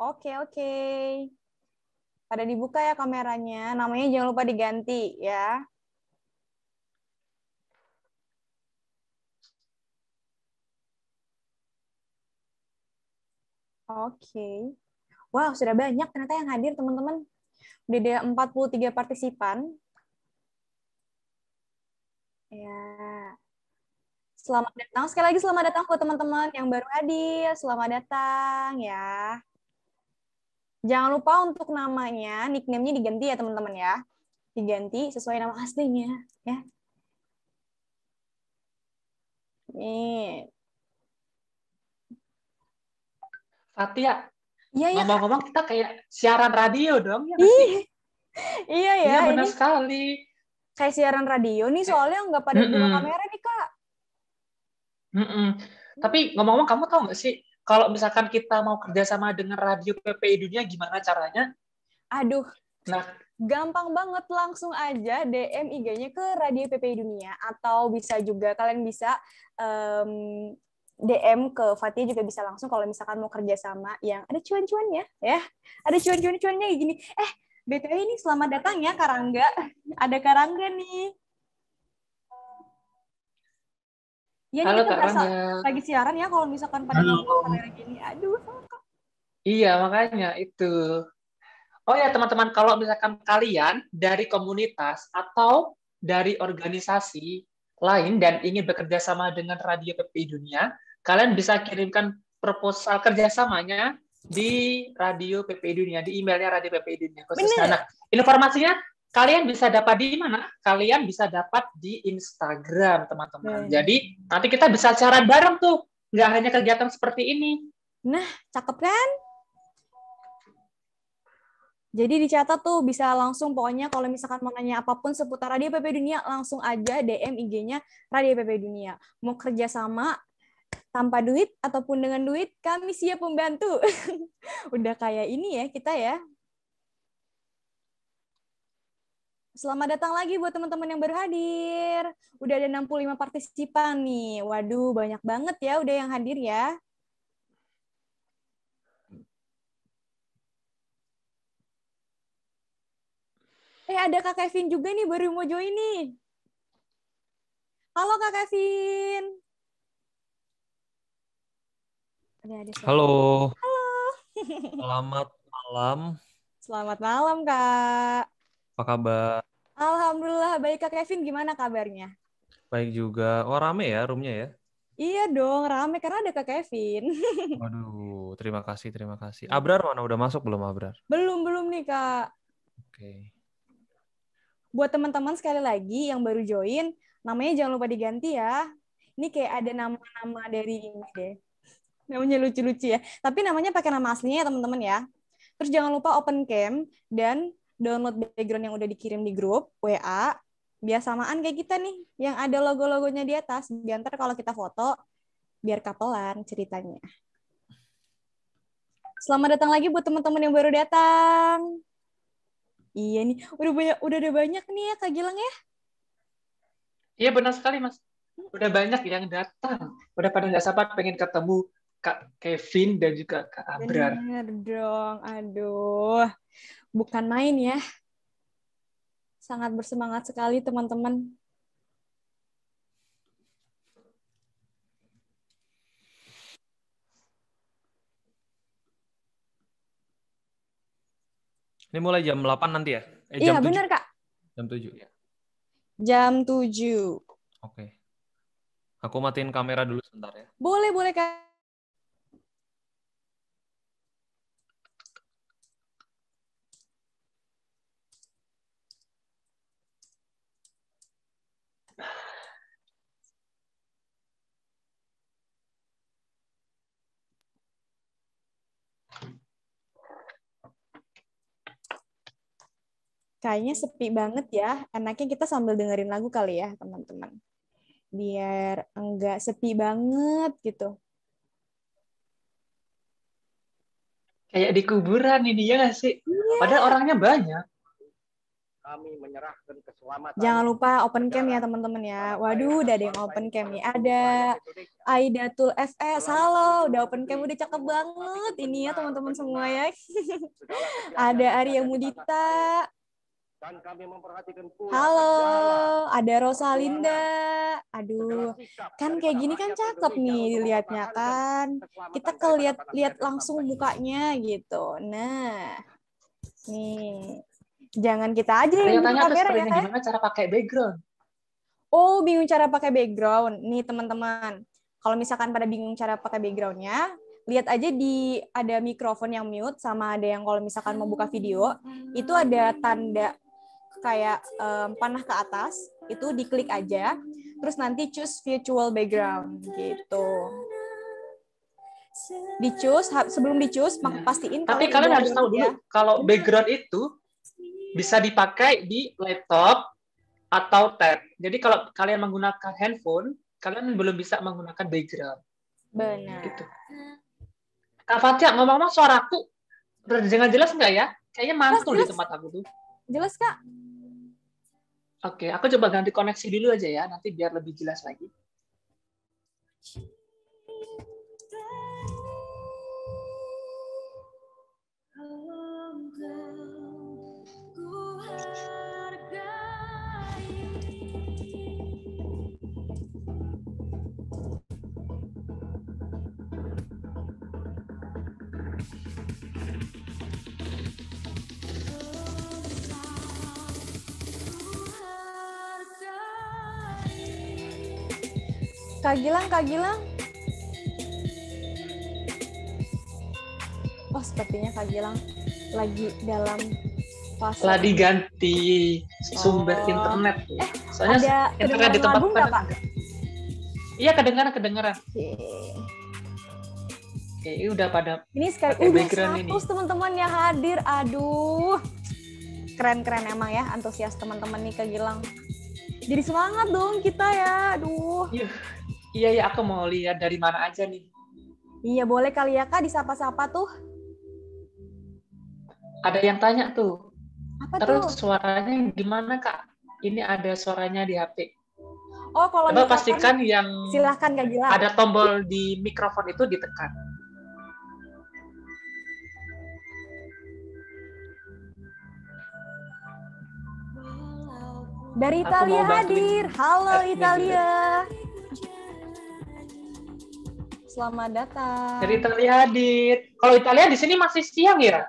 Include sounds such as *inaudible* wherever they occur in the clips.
Oke, oke. Pada dibuka ya kameranya. Namanya jangan lupa diganti ya. Oke. Wow, sudah banyak ternyata yang hadir teman-teman. Udah ada 43 partisipan. Ya. Selamat datang. Sekali lagi selamat datang buat teman-teman yang baru hadir. Selamat datang ya. Jangan lupa untuk namanya, nickname-nya diganti ya teman-teman ya. Diganti sesuai nama aslinya ya. Nih. Fatia, Iya, iya. Ngomong-ngomong kita kayak siaran radio dong. Ya, iya, iya ya. Iya benar ini sekali. Kayak siaran radio nih soalnya nggak pada mm -mm. kamera nih kak. Mm -mm. Tapi ngomong-ngomong kamu tau nggak sih kalau misalkan kita mau kerjasama dengan radio PPI Dunia, gimana caranya? Aduh, nah, gampang banget langsung aja DM IG-nya ke Radio PPI Dunia atau bisa juga kalian bisa um, DM ke Fatih juga bisa langsung kalau misalkan mau kerjasama. yang ada cuan-cuannya ya. Ada cuan-cuan cuannya kayak gini. Eh, BTW ini selamat datang ya Karangga. Ada Karangga nih. Iya, Halo, Kak lagi siaran ya kalau misalkan pada Halo. gini. Aduh, Iya, makanya itu. Oh ya, teman-teman, kalau misalkan kalian dari komunitas atau dari organisasi lain dan ingin bekerja sama dengan Radio PPI Dunia, kalian bisa kirimkan proposal kerjasamanya di Radio PPI Dunia, di emailnya Radio PPI Dunia, khususnya nah, Informasinya Kalian bisa dapat di mana? Kalian bisa dapat di Instagram, teman-teman. Hmm. Jadi nanti kita bisa cara bareng tuh, nggak hanya kegiatan seperti ini. Nah, cakep kan? Jadi dicatat tuh bisa langsung pokoknya kalau misalkan mau nanya apapun seputar Radio PP Dunia langsung aja DM IG-nya Radio PP Dunia. Mau kerja sama tanpa duit ataupun dengan duit kami siap membantu. *laughs* Udah kayak ini ya kita ya Selamat datang lagi buat teman-teman yang baru hadir. Udah ada 65 partisipan nih. Waduh, banyak banget ya udah yang hadir ya. Eh, ada Kak Kevin juga nih baru mau join nih. Halo Kak Kevin. Ada, ada Halo. Halo. Selamat malam. Selamat malam, Kak. Apa kabar? Alhamdulillah baik Kak Kevin, gimana kabarnya? Baik juga. Oh rame ya roomnya ya? Iya dong, rame karena ada Kak Kevin. *laughs* Waduh, terima kasih, terima kasih. Abrar mana udah masuk belum Abrar? Belum, belum nih Kak. Oke. Okay. Buat teman-teman sekali lagi yang baru join, namanya jangan lupa diganti ya. Ini kayak ada nama-nama dari ini deh. Namanya lucu-lucu ya. Tapi namanya pakai nama aslinya ya teman-teman ya. Terus jangan lupa open cam dan download background yang udah dikirim di grup WA biar samaan kayak kita nih yang ada logo-logonya di atas diantar kalau kita foto biar kapelan ceritanya selamat datang lagi buat teman-teman yang baru datang iya nih udah banyak udah ada banyak nih ya kak Gilang ya iya benar sekali mas udah banyak yang datang udah pada nggak sabar pengen ketemu kak Kevin dan juga kak Abrar benar dong aduh bukan main ya. Sangat bersemangat sekali teman-teman. Ini mulai jam 8 nanti ya? Eh, iya, benar, Kak. Jam 7 ya. Jam 7. Oke. Aku matiin kamera dulu sebentar ya. Boleh, boleh, Kak. kayaknya sepi banget ya. Enaknya kita sambil dengerin lagu kali ya, teman-teman. Biar enggak sepi banget gitu. Kayak di kuburan ini ya nggak sih? Yeah. Padahal orangnya banyak. Kami menyerahkan keselamatan. Jangan lupa open cam ya teman-teman ya. Waduh, udah ada yang open cam nih. Ada Aida Aidatul FS. Halo, udah open cam udah cakep banget ini ya teman-teman semua ya. ya. *laughs* ada Arya Mudita, dan kami memperhatikan pula Halo, ada Rosalinda. Aduh, kan kayak gini kan cakep nih dilihatnya kan. Kita kelihat lihat langsung mukanya gitu. Nah, nih jangan kita aja yang tanya kamera ya kan? cara pakai background? Oh, bingung cara pakai background. Nih teman-teman, kalau misalkan pada bingung cara pakai backgroundnya, lihat aja di ada mikrofon yang mute sama ada yang kalau misalkan mau buka video itu ada tanda kayak um, panah ke atas itu diklik aja terus nanti choose virtual background gitu di choose sebelum di choose nah. Iya. pastiin tapi kalian harus tahu dulu ya. kalau background itu bisa dipakai di laptop atau tab jadi kalau kalian menggunakan handphone kalian belum bisa menggunakan background benar gitu. Kak Fatia, ngomong-ngomong suaraku dengan jelas nggak ya? Kayaknya mantul jelas, di tempat aku tuh. Jelas, Kak. Oke, aku coba ganti koneksi dulu aja ya, nanti biar lebih jelas lagi. Kak Gilang, Kak Gilang. Oh, sepertinya Kak Gilang lagi dalam fase. Lagi ganti sumber oh. internet. Eh, Soalnya ada internet di tempat lagu Pak? Iya, kedengaran, kedengaran. Okay. Oke, udah pada Ini sekali udah 100 teman-teman yang hadir. Aduh. Keren-keren emang ya antusias teman-teman nih Kak jadi semangat dong kita ya aduh iya. Iya, ya, aku mau lihat dari mana aja nih. Iya, boleh kali ya Kak disapa-sapa tuh. Ada yang tanya tuh. Apa Terus tuh? suaranya gimana Kak? Ini ada suaranya di HP. Oh, kalau Coba pastikan yang silahkan Kak Gila. Ada tombol di mikrofon itu ditekan. Dari Italia hadir. Halo eh, Italia. Selamat datang. Dari Italia Hadid. Kalau Italia di sini masih siang ya?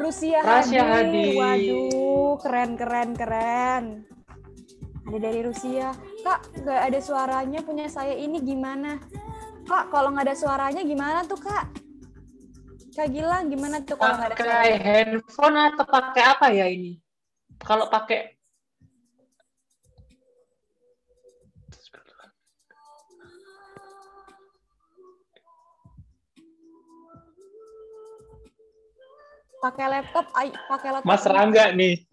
Rusia, Rusia Hadid. Hadid. Waduh, keren keren keren. Ada dari Rusia. Kak, nggak ada suaranya punya saya ini gimana? Kak, kalau nggak ada suaranya gimana tuh kak? Kak Gilang, gimana tuh kalau nggak ada suaranya? Pakai handphone atau pakai apa ya ini? Kalau pakai pakai laptop pakai laptop Mas Rangga nih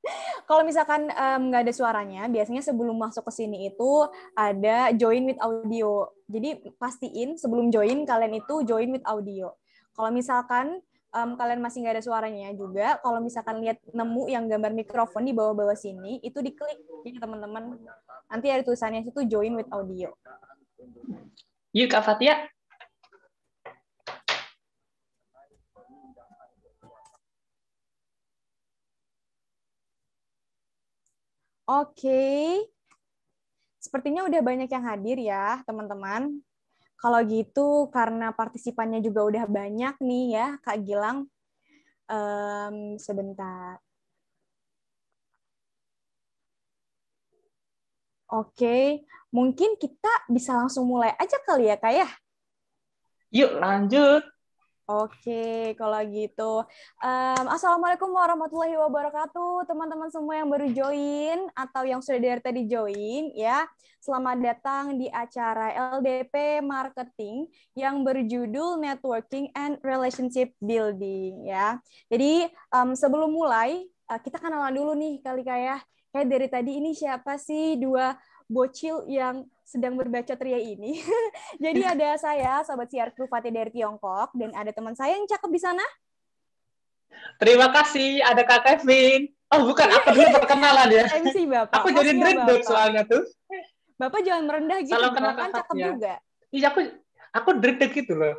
*laughs* kalau misalkan nggak um, ada suaranya, biasanya sebelum masuk ke sini itu ada join with audio. Jadi pastiin sebelum join kalian itu join with audio. Kalau misalkan um, kalian masih nggak ada suaranya juga, kalau misalkan lihat nemu yang gambar mikrofon di bawah-bawah sini, itu diklik. ya teman-teman nanti ada tulisannya itu join with audio. Yuk Kak Fatia, Oke. Okay. Sepertinya udah banyak yang hadir ya, teman-teman. Kalau gitu, karena partisipannya juga udah banyak nih ya, Kak Gilang. Um, sebentar. Oke, mungkin kita bisa langsung mulai aja kali ya, Kak ya? Yuk, lanjut. Oke, kalau gitu. Um, Assalamualaikum warahmatullahi wabarakatuh, teman-teman semua yang baru join atau yang sudah dari tadi join ya. Selamat datang di acara LDP Marketing yang berjudul Networking and Relationship Building ya. Jadi um, sebelum mulai eh, kita kenalan dulu nih kali kayak kayak dari tadi ini siapa sih dua bocil yang sedang berbaca tria ini. *laughs* Jadi ada saya, Sobat Siar Kru Fatih dari Tiongkok, dan ada teman saya yang cakep di sana. Terima kasih, ada Kak Kevin. Oh bukan, aku dulu *laughs* perkenalan ya. MC Bapak. Aku jadi dreadlock soalnya tuh. Bapak jangan merendah gitu, Kalau kenal kan cakep juga. Iya, aku aku dreadlock gitu loh.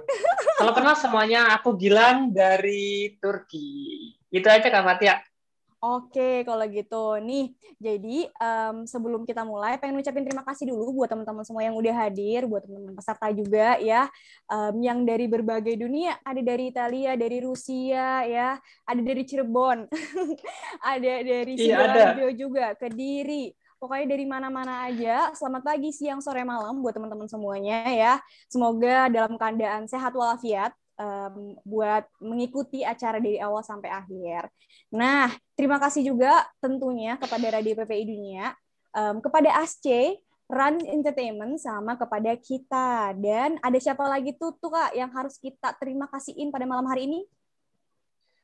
Kalau kenal semuanya, aku bilang dari Turki. Itu aja Kak matiak Oke, kalau gitu nih. Jadi um, sebelum kita mulai, pengen ucapin terima kasih dulu buat teman-teman semua yang udah hadir, buat teman-teman peserta juga ya, um, yang dari berbagai dunia. Ada dari Italia, dari Rusia ya, ada dari Cirebon, *laughs* ada dari iya, Sidoarjo iya, juga, Kediri. Pokoknya dari mana-mana aja. Selamat pagi, siang, sore, malam buat teman-teman semuanya ya. Semoga dalam keadaan sehat walafiat um, buat mengikuti acara dari awal sampai akhir. Nah, terima kasih juga tentunya kepada Radio PPI Dunia, um, kepada ASC, Run Entertainment sama kepada kita. Dan ada siapa lagi tuh, tuh Kak, yang harus kita terima kasihin pada malam hari ini?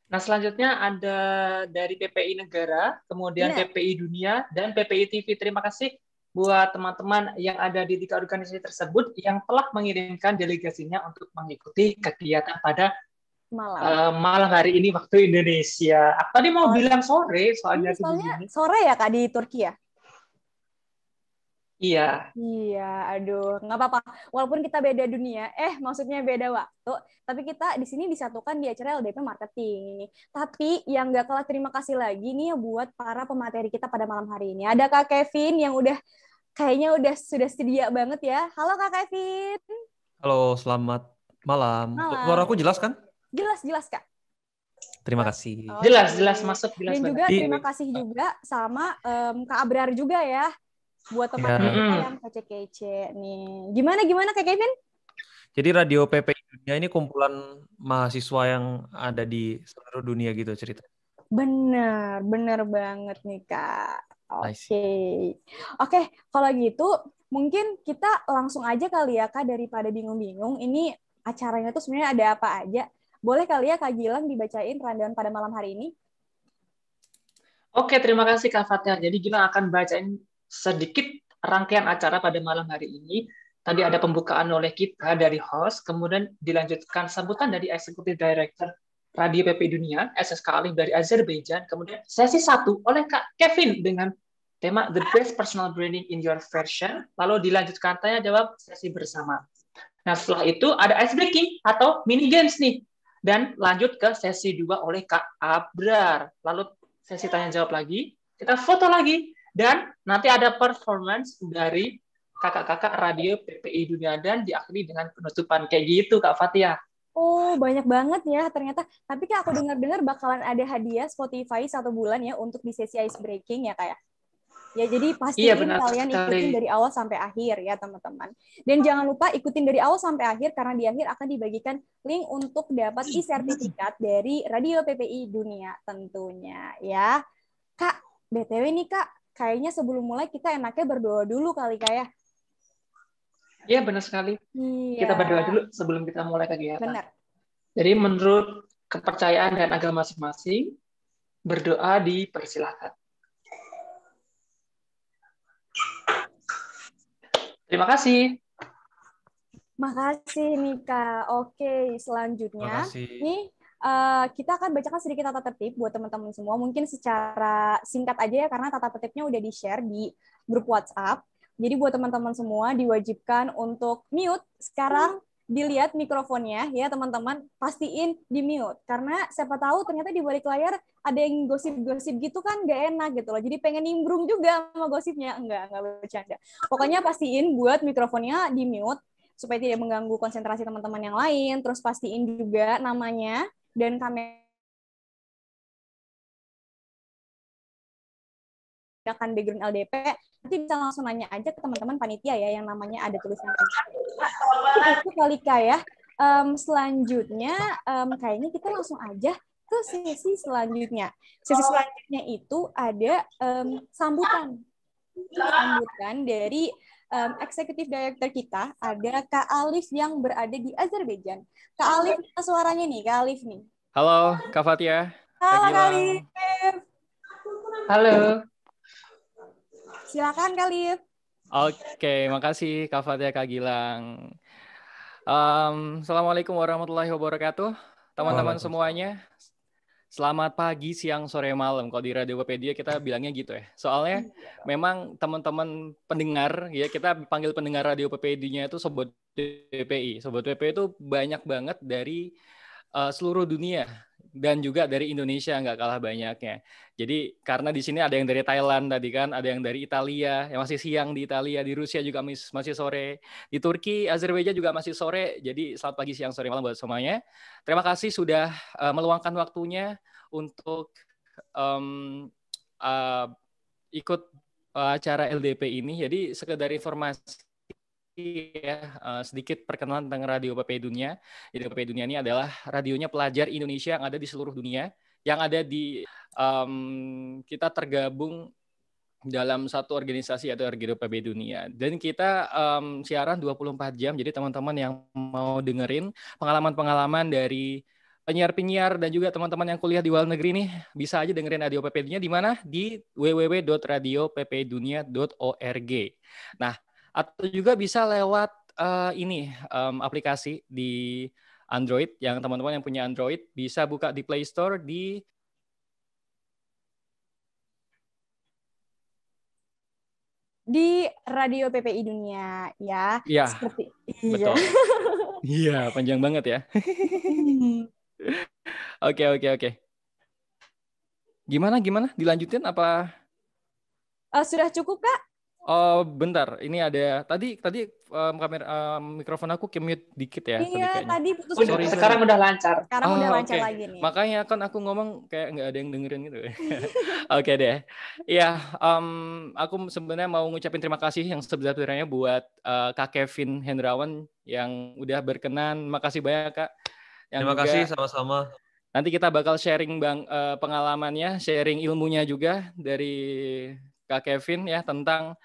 Nah, selanjutnya ada dari PPI Negara, kemudian Bener. Iya. PPI Dunia, dan PPI TV. Terima kasih buat teman-teman yang ada di tiga organisasi tersebut yang telah mengirimkan delegasinya untuk mengikuti kegiatan pada malam uh, malam hari ini waktu Indonesia. Aku tadi mau oh. bilang sore soalnya. ini soalnya sore ya kak di Turki ya. Iya. Iya, aduh, nggak apa-apa. Walaupun kita beda dunia, eh maksudnya beda waktu, tapi kita di sini disatukan di acara LDP Marketing. Tapi yang nggak kalah terima kasih lagi nih ya buat para pemateri kita pada malam hari ini. Ada Kak Kevin yang udah kayaknya udah sudah sedia banget ya. Halo Kak Kevin. Halo, selamat malam. malam. Suara aku jelas kan? Jelas, jelas Kak. Terima kasih. Oh, jelas, iya. jelas masuk jelas. Dan banget. terima kasih juga sama um, Kak Abrar juga ya buat iya. tempat yeah. kita yang kece-kece nih. Gimana gimana Kak Kevin? Jadi Radio PP Dunia ini kumpulan mahasiswa yang ada di seluruh dunia gitu cerita. Benar benar banget nih Kak. Oke, oke. kalau gitu mungkin kita langsung aja kali ya kak daripada bingung-bingung. Ini acaranya tuh sebenarnya ada apa aja? Boleh kali ya kak Gilang dibacain rundown pada malam hari ini? Oke, terima kasih kak Fatya. Jadi Gilang akan bacain sedikit rangkaian acara pada malam hari ini. Tadi ada pembukaan oleh kita dari host, kemudian dilanjutkan sambutan dari Executive Director Radio PP Dunia, SSK Alim dari Azerbaijan, kemudian sesi satu oleh Kak Kevin dengan tema The Best Personal Branding in Your Version, lalu dilanjutkan tanya jawab sesi bersama. Nah setelah itu ada ice breaking atau mini games nih, dan lanjut ke sesi dua oleh Kak Abrar, lalu sesi tanya jawab lagi, kita foto lagi, dan nanti ada performance dari kakak-kakak radio PPI Dunia dan diakhiri dengan penutupan kayak gitu Kak Fatia. Oh, banyak banget ya ternyata. Tapi kayak aku dengar-dengar bakalan ada hadiah Spotify satu bulan ya untuk di sesi ice breaking ya kayak. Ya? ya, jadi pasti iya, kalian sekali. ikutin dari awal sampai akhir ya, teman-teman. Dan jangan lupa ikutin dari awal sampai akhir karena di akhir akan dibagikan link untuk dapat e-sertifikat dari Radio PPI Dunia tentunya ya. Kak, BTW nih Kak, kayaknya sebelum mulai kita enaknya berdoa dulu kali kayak. Ya. Iya benar sekali. Iya. Kita berdoa dulu sebelum kita mulai kegiatan. Benar. Jadi menurut kepercayaan dan agama masing-masing, berdoa dipersilahkan. Terima kasih. Makasih Nika. Oke, selanjutnya nih uh, kita akan bacakan sedikit tata tertib buat teman-teman semua. Mungkin secara singkat aja ya karena tata tertibnya udah di-share di grup WhatsApp. Jadi buat teman-teman semua diwajibkan untuk mute sekarang dilihat mikrofonnya ya teman-teman pastiin di mute karena siapa tahu ternyata di balik layar ada yang gosip-gosip gitu kan gak enak gitu loh jadi pengen nimbrung juga sama gosipnya enggak enggak bercanda pokoknya pastiin buat mikrofonnya di mute supaya tidak mengganggu konsentrasi teman-teman yang lain terus pastiin juga namanya dan kamera akan background LDP, nanti bisa langsung nanya aja ke teman-teman panitia ya yang namanya ada tulisan. Itu kali ya. Um, selanjutnya, um, kayaknya kita langsung aja ke sesi selanjutnya. Sesi selanjutnya itu ada um, sambutan. Sambutan dari um, eksekutif director kita ada Kak Alif yang berada di Azerbaijan. Kak Alif, suaranya nih, Kak Alif nih. Halo, Kak Fatia. Halo, Kak Alif. Halo. Silakan kali, Oke, makasih Kak Fatia, Kak Gilang. Um, Assalamualaikum warahmatullahi wabarakatuh. Teman-teman semuanya, selamat pagi, siang, sore, malam. Kalau di Radio Wikipedia kita bilangnya gitu ya. Soalnya memang teman-teman pendengar, ya kita panggil pendengar Radio Wikipedia itu Sobat WPI. Sobat WPI itu banyak banget dari uh, seluruh dunia dan juga dari Indonesia nggak kalah banyaknya. Jadi karena di sini ada yang dari Thailand tadi kan, ada yang dari Italia, yang masih siang di Italia, di Rusia juga masih sore, di Turki, Azerbaijan juga masih sore. Jadi selamat pagi, siang, sore, malam buat semuanya. Terima kasih sudah uh, meluangkan waktunya untuk um, uh, ikut eh, acara LDP ini. Jadi sekedar informasi ya uh, sedikit perkenalan tentang Radio PP Dunia. Jadi PP Dunia ini adalah radionya pelajar Indonesia yang ada di seluruh dunia, yang ada di um, kita tergabung dalam satu organisasi atau Radio PP Dunia. Dan kita um, siaran 24 jam. Jadi teman-teman yang mau dengerin pengalaman-pengalaman dari penyiar-penyiar dan juga teman-teman yang kuliah di luar negeri nih bisa aja dengerin Radio PP Dunia di mana di www.radioppdunia.org. Nah, atau juga bisa lewat uh, ini um, aplikasi di Android yang teman-teman yang punya Android bisa buka di Play Store di di Radio PPI Dunia ya. Iya. Seperti betul. Iya, *laughs* iya panjang banget ya. *laughs* Oke, oke, oke. Gimana gimana? Dilanjutin apa? Uh, sudah cukup, Kak? Oh, bentar, ini ada tadi tadi um, kamera um, mikrofon aku kemit dikit ya. Iya, tadi, tadi putus. Oh, sekarang sorry. udah lancar. Sekarang oh, udah okay. Ah, lancar lagi nih. Makanya kan aku ngomong kayak nggak ada yang dengerin gitu. *laughs* Oke okay deh. Ya, um, aku sebenarnya mau ngucapin terima kasih yang sebesar-besarnya buat uh, Kak Kevin Hendrawan yang udah berkenan. Makasih banyak Kak. Yang terima juga, kasih sama-sama. Nanti kita bakal sharing bang uh, pengalamannya, sharing ilmunya juga dari Kak Kevin ya tentang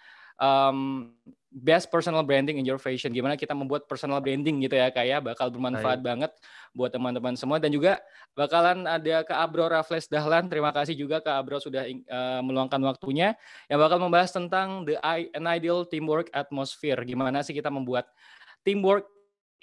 um, best personal branding in your fashion. Gimana kita membuat personal branding gitu ya kayak ya. bakal bermanfaat Ayo. banget buat teman-teman semua dan juga bakalan ada ke Abro Raffles Dahlan. Terima kasih juga ke Abro sudah uh, meluangkan waktunya yang bakal membahas tentang the an ideal teamwork atmosphere. Gimana sih kita membuat teamwork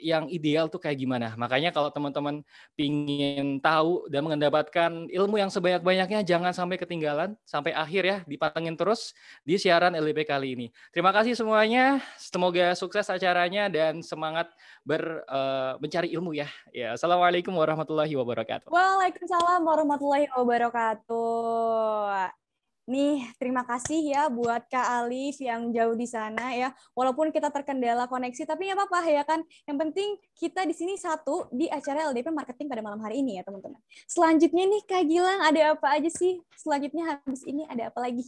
yang ideal tuh kayak gimana. Makanya kalau teman-teman ingin tahu dan mendapatkan ilmu yang sebanyak-banyaknya, jangan sampai ketinggalan sampai akhir ya. Dipantengin terus di siaran LDP kali ini. Terima kasih semuanya. Semoga sukses acaranya dan semangat ber, uh, mencari ilmu ya. ya. Assalamualaikum warahmatullahi wabarakatuh. Waalaikumsalam warahmatullahi wabarakatuh. Nih, terima kasih ya buat Kak Alif yang jauh di sana ya. Walaupun kita terkendala koneksi, tapi nggak apa-apa ya kan. Yang penting kita di sini satu di acara LDP Marketing pada malam hari ini ya teman-teman. Selanjutnya nih Kak Gilang, ada apa aja sih? Selanjutnya habis ini ada apa lagi?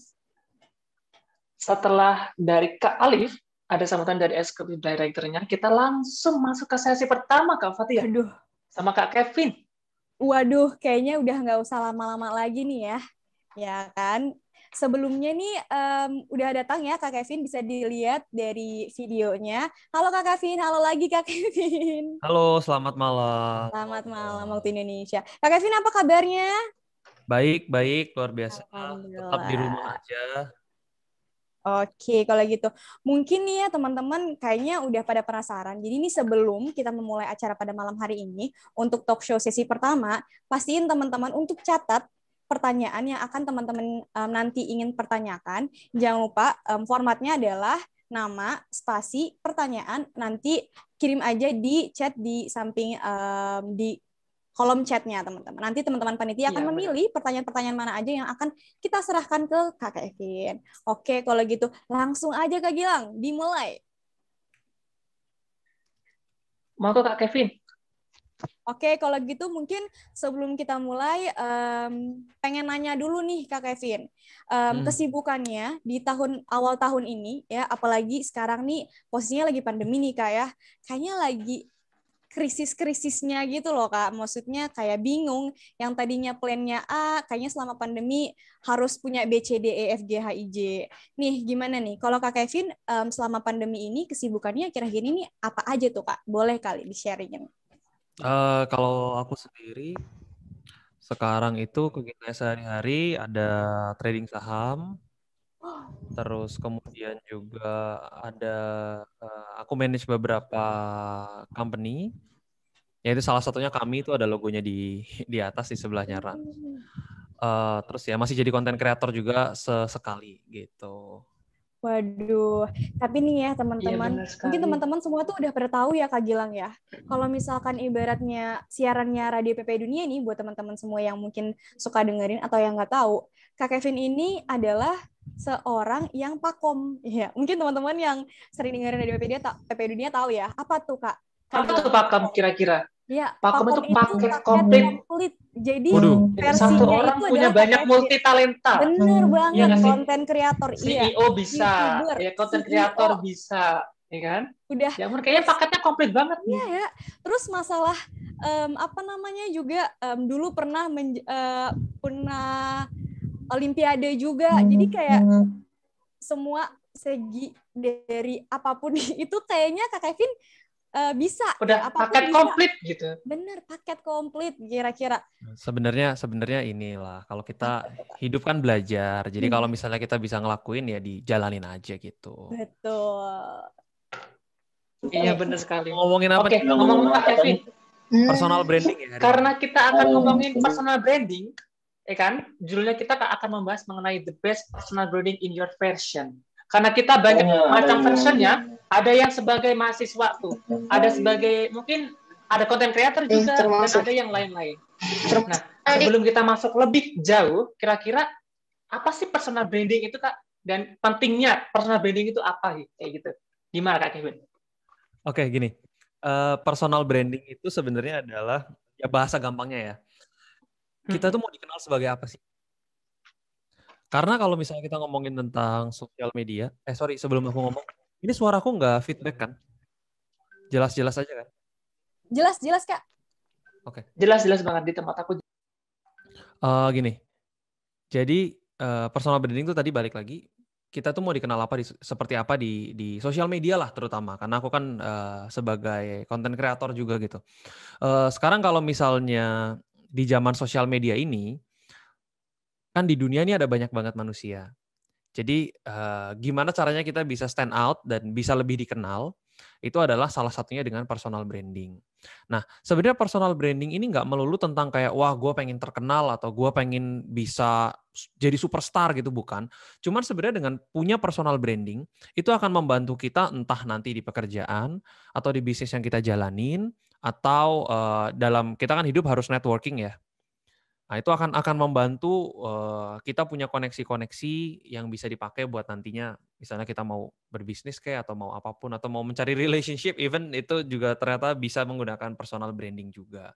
Setelah dari Kak Alif, ada sambutan dari eksekutif direkturnya, kita langsung masuk ke sesi pertama Kak ya. Aduh. Sama Kak Kevin. Waduh, kayaknya udah nggak usah lama-lama lagi nih ya. Ya kan, Sebelumnya nih um, udah datang ya Kak Kevin bisa dilihat dari videonya. Halo Kak Kevin, halo lagi Kak *laughs* Kevin. Halo, selamat malam. Selamat malam waktu Indonesia. Kak Kevin apa kabarnya? Baik, baik, luar biasa. Tetap di rumah aja. Oke, kalau gitu. Mungkin nih ya teman-teman kayaknya udah pada penasaran. Jadi ini sebelum kita memulai acara pada malam hari ini, untuk talk show sesi pertama, pastiin teman-teman untuk catat pertanyaan yang akan teman-teman um, nanti ingin pertanyakan. Jangan lupa um, formatnya adalah nama, spasi, pertanyaan. Nanti kirim aja di chat di samping um, di kolom chatnya teman-teman. Nanti teman-teman panitia iya, akan ya, memilih pertanyaan-pertanyaan mana aja yang akan kita serahkan ke Kak Kevin. Oke, kalau gitu langsung aja Kak Gilang, dimulai. Mau ke Kak Kevin. Oke, kalau gitu mungkin sebelum kita mulai, um, pengen nanya dulu nih Kak Kevin, um, hmm. kesibukannya di tahun awal tahun ini ya, apalagi sekarang nih posisinya lagi pandemi nih Kak ya, kayaknya lagi krisis-krisisnya gitu loh Kak, maksudnya kayak bingung, yang tadinya plannya A, kayaknya selama pandemi harus punya B, C, D, E, F, G, H, I, J. Nih gimana nih, kalau Kak Kevin um, selama pandemi ini kesibukannya kira-kira ini apa aja tuh Kak? Boleh kali di-sharingin. Uh, kalau aku sendiri, sekarang itu kegiatan sehari-hari ada trading saham, terus kemudian juga ada, uh, aku manage beberapa company, yaitu salah satunya kami itu ada logonya di di atas di sebelahnya Ran. Uh, hmm. eh, terus ya masih jadi konten kreator juga sesekali gitu. Waduh, tapi nih ya iya, teman-teman, iya mungkin teman-teman semua tuh udah pada tahu ya Kak Gilang ya. Kalau misalkan ibaratnya siarannya Radio PP Dunia ini buat teman-teman semua yang mungkin suka dengerin atau yang nggak tahu, Kak Kevin ini adalah seorang yang pakom. Ya, mungkin teman-teman yang sering dengerin Radio PP Dunia, PP Dunia tahu ya. Apa tuh Kak? Apa tuh pakom kira-kira? Ya, Pakom itu paket komplit. komplit. Jadi Waduh, versinya satu orang itu punya banyak multi talenta. Bener hmm. Iya banget ya, konten kreator iya. CEO bisa, ya konten e kreator bisa, ya kan? Udah. Ya, kayaknya paketnya komplit banget. Iya ya. Terus masalah um, apa namanya juga um, dulu pernah men, uh, eh, pernah olimpiade juga. Hmm. Jadi kayak hmm. semua segi dari apapun *laughs* itu kayaknya Kak Kevin uh, bisa udah ya, paket bisa. komplit gitu bener paket komplit kira-kira sebenarnya sebenarnya inilah kalau kita hidup kan belajar jadi hmm. kalau misalnya kita bisa ngelakuin ya dijalanin aja gitu betul iya bener sekali ngomongin apa okay, ngomongin apa Kevin personal branding ya hari karena kita akan oh. ngomongin personal branding Eh kan judulnya kita akan membahas mengenai the best personal branding in your version karena kita banyak oh, iya. macam versionnya ada yang sebagai mahasiswa tuh, ada sebagai mungkin ada konten kreator eh, juga, eh, dan ada yang lain-lain. Nah, sebelum kita masuk lebih jauh, kira-kira apa sih personal branding itu kak? Dan pentingnya personal branding itu apa sih? Kayak gitu. Gimana kak Kevin? Oke, gini. Uh, personal branding itu sebenarnya adalah ya bahasa gampangnya ya. Kita hmm. tuh mau dikenal sebagai apa sih? Karena kalau misalnya kita ngomongin tentang sosial media, eh sorry sebelum aku ngomong ini suara aku nggak feedback kan? Jelas-jelas aja kan? Jelas-jelas kak. Oke. Okay. Jelas-jelas banget di tempat aku. Uh, gini, jadi uh, personal branding tuh tadi balik lagi. Kita tuh mau dikenal apa di, seperti apa di di sosial media lah terutama karena aku kan uh, sebagai konten kreator juga gitu. Uh, sekarang kalau misalnya di zaman sosial media ini kan di dunia ini ada banyak banget manusia jadi uh, gimana caranya kita bisa stand out dan bisa lebih dikenal? Itu adalah salah satunya dengan personal branding. Nah, sebenarnya personal branding ini nggak melulu tentang kayak wah gue pengen terkenal atau gue pengen bisa jadi superstar gitu bukan. Cuman sebenarnya dengan punya personal branding itu akan membantu kita entah nanti di pekerjaan atau di bisnis yang kita jalanin atau uh, dalam kita kan hidup harus networking ya Nah, itu akan akan membantu uh, kita punya koneksi-koneksi yang bisa dipakai buat nantinya misalnya kita mau berbisnis kayak atau mau apapun atau mau mencari relationship even itu juga ternyata bisa menggunakan personal branding juga.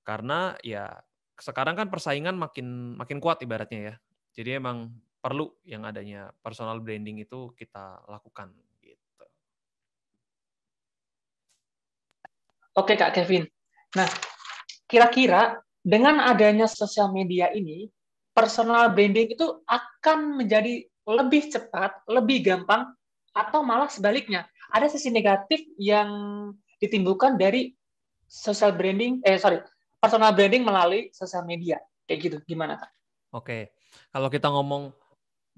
Karena ya sekarang kan persaingan makin makin kuat ibaratnya ya. Jadi emang perlu yang adanya personal branding itu kita lakukan gitu. Oke Kak Kevin. Nah, kira-kira dengan adanya sosial media ini, personal branding itu akan menjadi lebih cepat, lebih gampang, atau malah sebaliknya. Ada sisi negatif yang ditimbulkan dari social branding, eh sorry, personal branding melalui sosial media. Kayak gitu, gimana Oke, Oke, kalau kita ngomong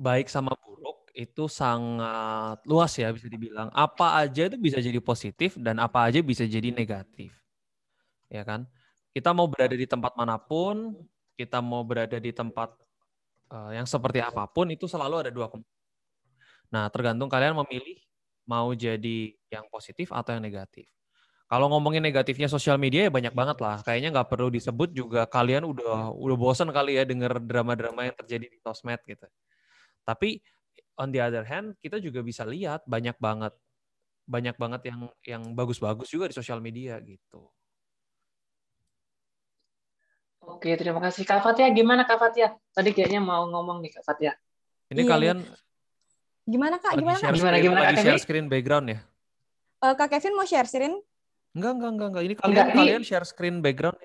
baik sama buruk, itu sangat luas ya bisa dibilang. Apa aja itu bisa jadi positif dan apa aja bisa jadi negatif. Ya kan? Kita mau berada di tempat manapun, kita mau berada di tempat eh, yang seperti apapun itu selalu ada dua kemungkinan. Nah, tergantung kalian memilih mau jadi yang positif atau yang negatif. Kalau ngomongin negatifnya sosial media ya banyak banget lah. Kayaknya nggak perlu disebut juga kalian udah udah bosan kali ya denger drama-drama yang terjadi di sosmed gitu. Tapi on the other hand kita juga bisa lihat banyak banget banyak banget yang yang bagus-bagus juga di sosial media gitu. Oke, terima kasih. Kak Fatia, gimana Kak Fatia? Tadi kayaknya mau ngomong nih Kak Fatia. Ini iya, iya, kalian gimana Kak? Gimana Gimana gimana gimana, share screen background ya? Uh, Kak Kevin mau share screen? Enggak, enggak, enggak, enggak. Ini kalian enggak, ini... share screen background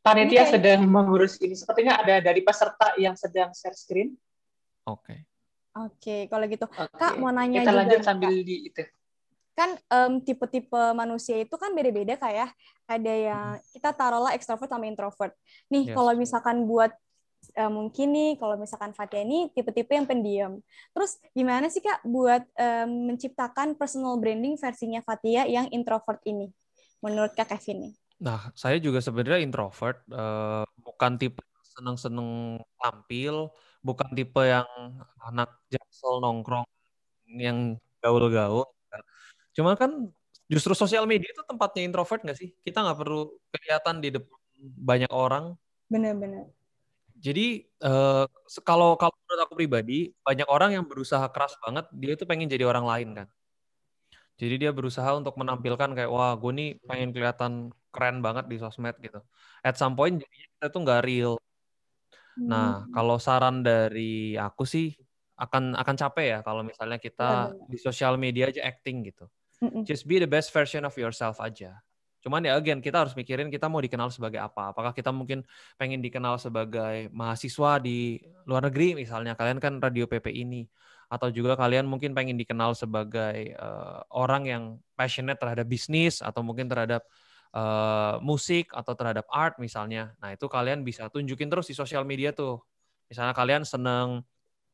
Panitia okay. sedang mengurus ini. Sepertinya ada dari peserta yang sedang share screen. Oke. Okay. Oke, okay, kalau gitu. Okay. Kak mau nanya Kita juga. Kita lanjut sambil Kak. di itu kan um, tipe-tipe manusia itu kan beda-beda kayak ya. ada yang hmm. kita taruhlah ekstrovert sama introvert. Nih yes. kalau misalkan buat uh, mungkin nih kalau misalkan Fatia ini tipe-tipe yang pendiam. Terus gimana sih Kak buat um, menciptakan personal branding versinya Fatia yang introvert ini? Menurut Kak Kevin nih. Nah, saya juga sebenarnya introvert, uh, bukan tipe seneng-seneng tampil, bukan tipe yang anak jaksel nongkrong yang gaul-gaul Cuma kan justru sosial media itu tempatnya introvert nggak sih? Kita nggak perlu kelihatan di depan banyak orang. Benar-benar. Jadi uh, kalau kalau menurut aku pribadi banyak orang yang berusaha keras banget dia itu pengen jadi orang lain kan. Jadi dia berusaha untuk menampilkan kayak wah gue nih pengen kelihatan keren banget di sosmed gitu. At some point jadinya kita tuh nggak real. Nah, hmm. Nah kalau saran dari aku sih akan akan capek ya kalau misalnya kita hmm. di sosial media aja acting gitu. Mm-mm. Just be the best version of yourself aja. Cuman ya again kita harus mikirin kita mau dikenal sebagai apa. Apakah kita mungkin pengen dikenal sebagai mahasiswa di luar negeri misalnya kalian kan radio PP ini atau juga kalian mungkin pengen dikenal sebagai uh, orang yang passionate terhadap bisnis atau mungkin terhadap uh, musik atau terhadap art misalnya. Nah, itu kalian bisa tunjukin terus di sosial media tuh. Misalnya kalian seneng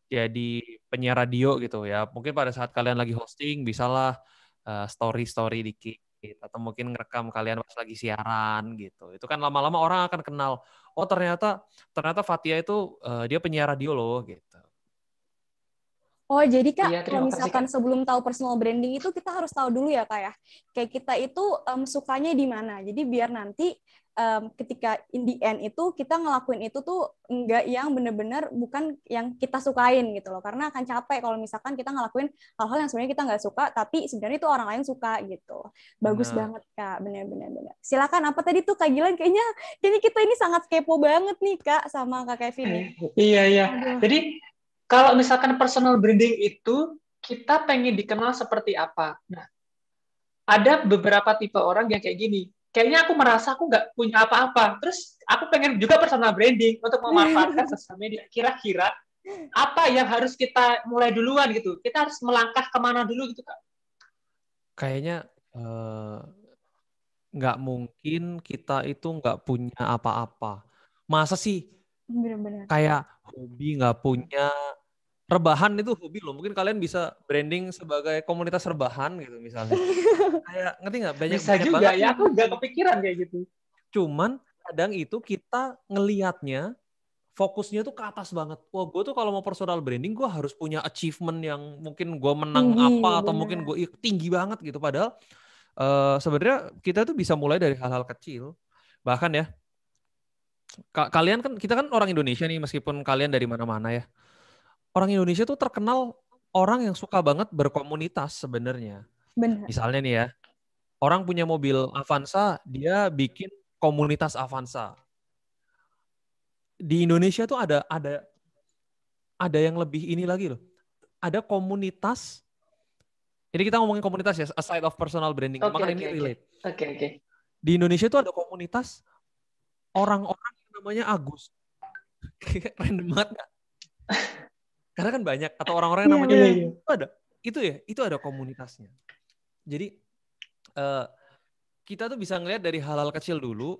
jadi penyiar radio gitu ya. Mungkin pada saat kalian lagi hosting bisalah Eh, story-story dikit atau mungkin ngerekam kalian pas lagi siaran gitu. Itu kan lama-lama orang akan kenal, oh ternyata ternyata Fatia itu uh, dia penyiar radio loh gitu. Oh, jadi Kak, ya, kalau misalkan kasih, sebelum tahu personal branding itu kita harus tahu dulu ya, Kak ya. Kayak kita itu um, sukanya di mana. Jadi biar nanti um, ketika in the end itu kita ngelakuin itu tuh enggak yang bener-bener bukan yang kita sukain gitu loh karena akan capek kalau misalkan kita ngelakuin hal-hal yang sebenarnya kita nggak suka tapi sebenarnya itu orang lain suka gitu bagus nah. banget kak bener-bener bener silakan apa tadi tuh kak Gilan kayaknya kayaknya kita ini sangat kepo banget nih kak sama kak Kevin nih. Eh, iya iya Aduh. jadi kalau misalkan personal branding itu kita pengen dikenal seperti apa nah ada beberapa tipe orang yang kayak gini kayaknya aku merasa aku nggak punya apa-apa. Terus aku pengen juga personal branding untuk memanfaatkan *laughs* sosial media. Kira-kira apa yang harus kita mulai duluan gitu? Kita harus melangkah kemana dulu gitu kak? Kayaknya eh, nggak uh, mungkin kita itu nggak punya apa-apa. Masa sih Benar-benar. kayak hobi nggak punya rebahan itu hobi loh. Mungkin kalian bisa branding sebagai komunitas rebahan gitu misalnya. *laughs* kayak ngerti nggak banyak bisa banyak juga banget. ya aku nggak kepikiran kayak gitu. Cuman kadang itu kita ngelihatnya fokusnya tuh ke atas banget. Wah, gue tuh kalau mau personal branding, gue harus punya achievement yang mungkin gue menang tinggi, apa bener. atau mungkin gue iya, tinggi banget gitu. Padahal uh, sebenarnya kita tuh bisa mulai dari hal-hal kecil. Bahkan ya, kalian kan kita kan orang Indonesia nih, meskipun kalian dari mana-mana ya orang Indonesia tuh terkenal orang yang suka banget berkomunitas sebenarnya. Misalnya nih ya, orang punya mobil Avanza, dia bikin komunitas Avanza. Di Indonesia tuh ada ada ada yang lebih ini lagi loh. Ada komunitas. Jadi kita ngomongin komunitas ya, aside of personal branding. Okay, Makanya okay, ini relate. Oke, okay. oke. Okay, okay. Di Indonesia tuh ada komunitas orang-orang yang namanya Agus. *laughs* Random banget karena kan banyak atau *laughs* orang-orang yang iya, namanya yeah, yeah, itu iya. ada. Itu ya, itu ada komunitasnya. Jadi uh, kita tuh bisa ngelihat dari hal-hal kecil dulu.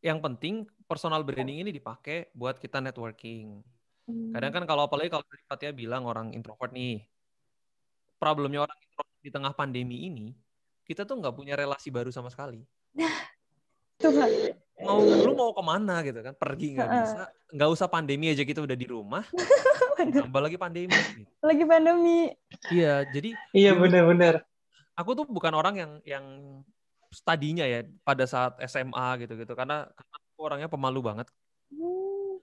Yang penting personal branding ini dipakai buat kita networking. Hmm. Kadang kan kalau apalagi kalau Fatia bilang orang introvert nih, problemnya orang introvert di tengah pandemi ini, kita tuh nggak punya relasi baru sama sekali. Nah, Mau lu mau kemana gitu kan? Pergi nggak bisa. Nggak usah pandemi aja kita udah di rumah. *laughs* Tambah lagi pandemi. Lagi pandemi. Iya, jadi Iya benar-benar. Aku tuh bukan orang yang yang studinya ya pada saat SMA gitu-gitu karena, karena aku orangnya pemalu banget. Hmm.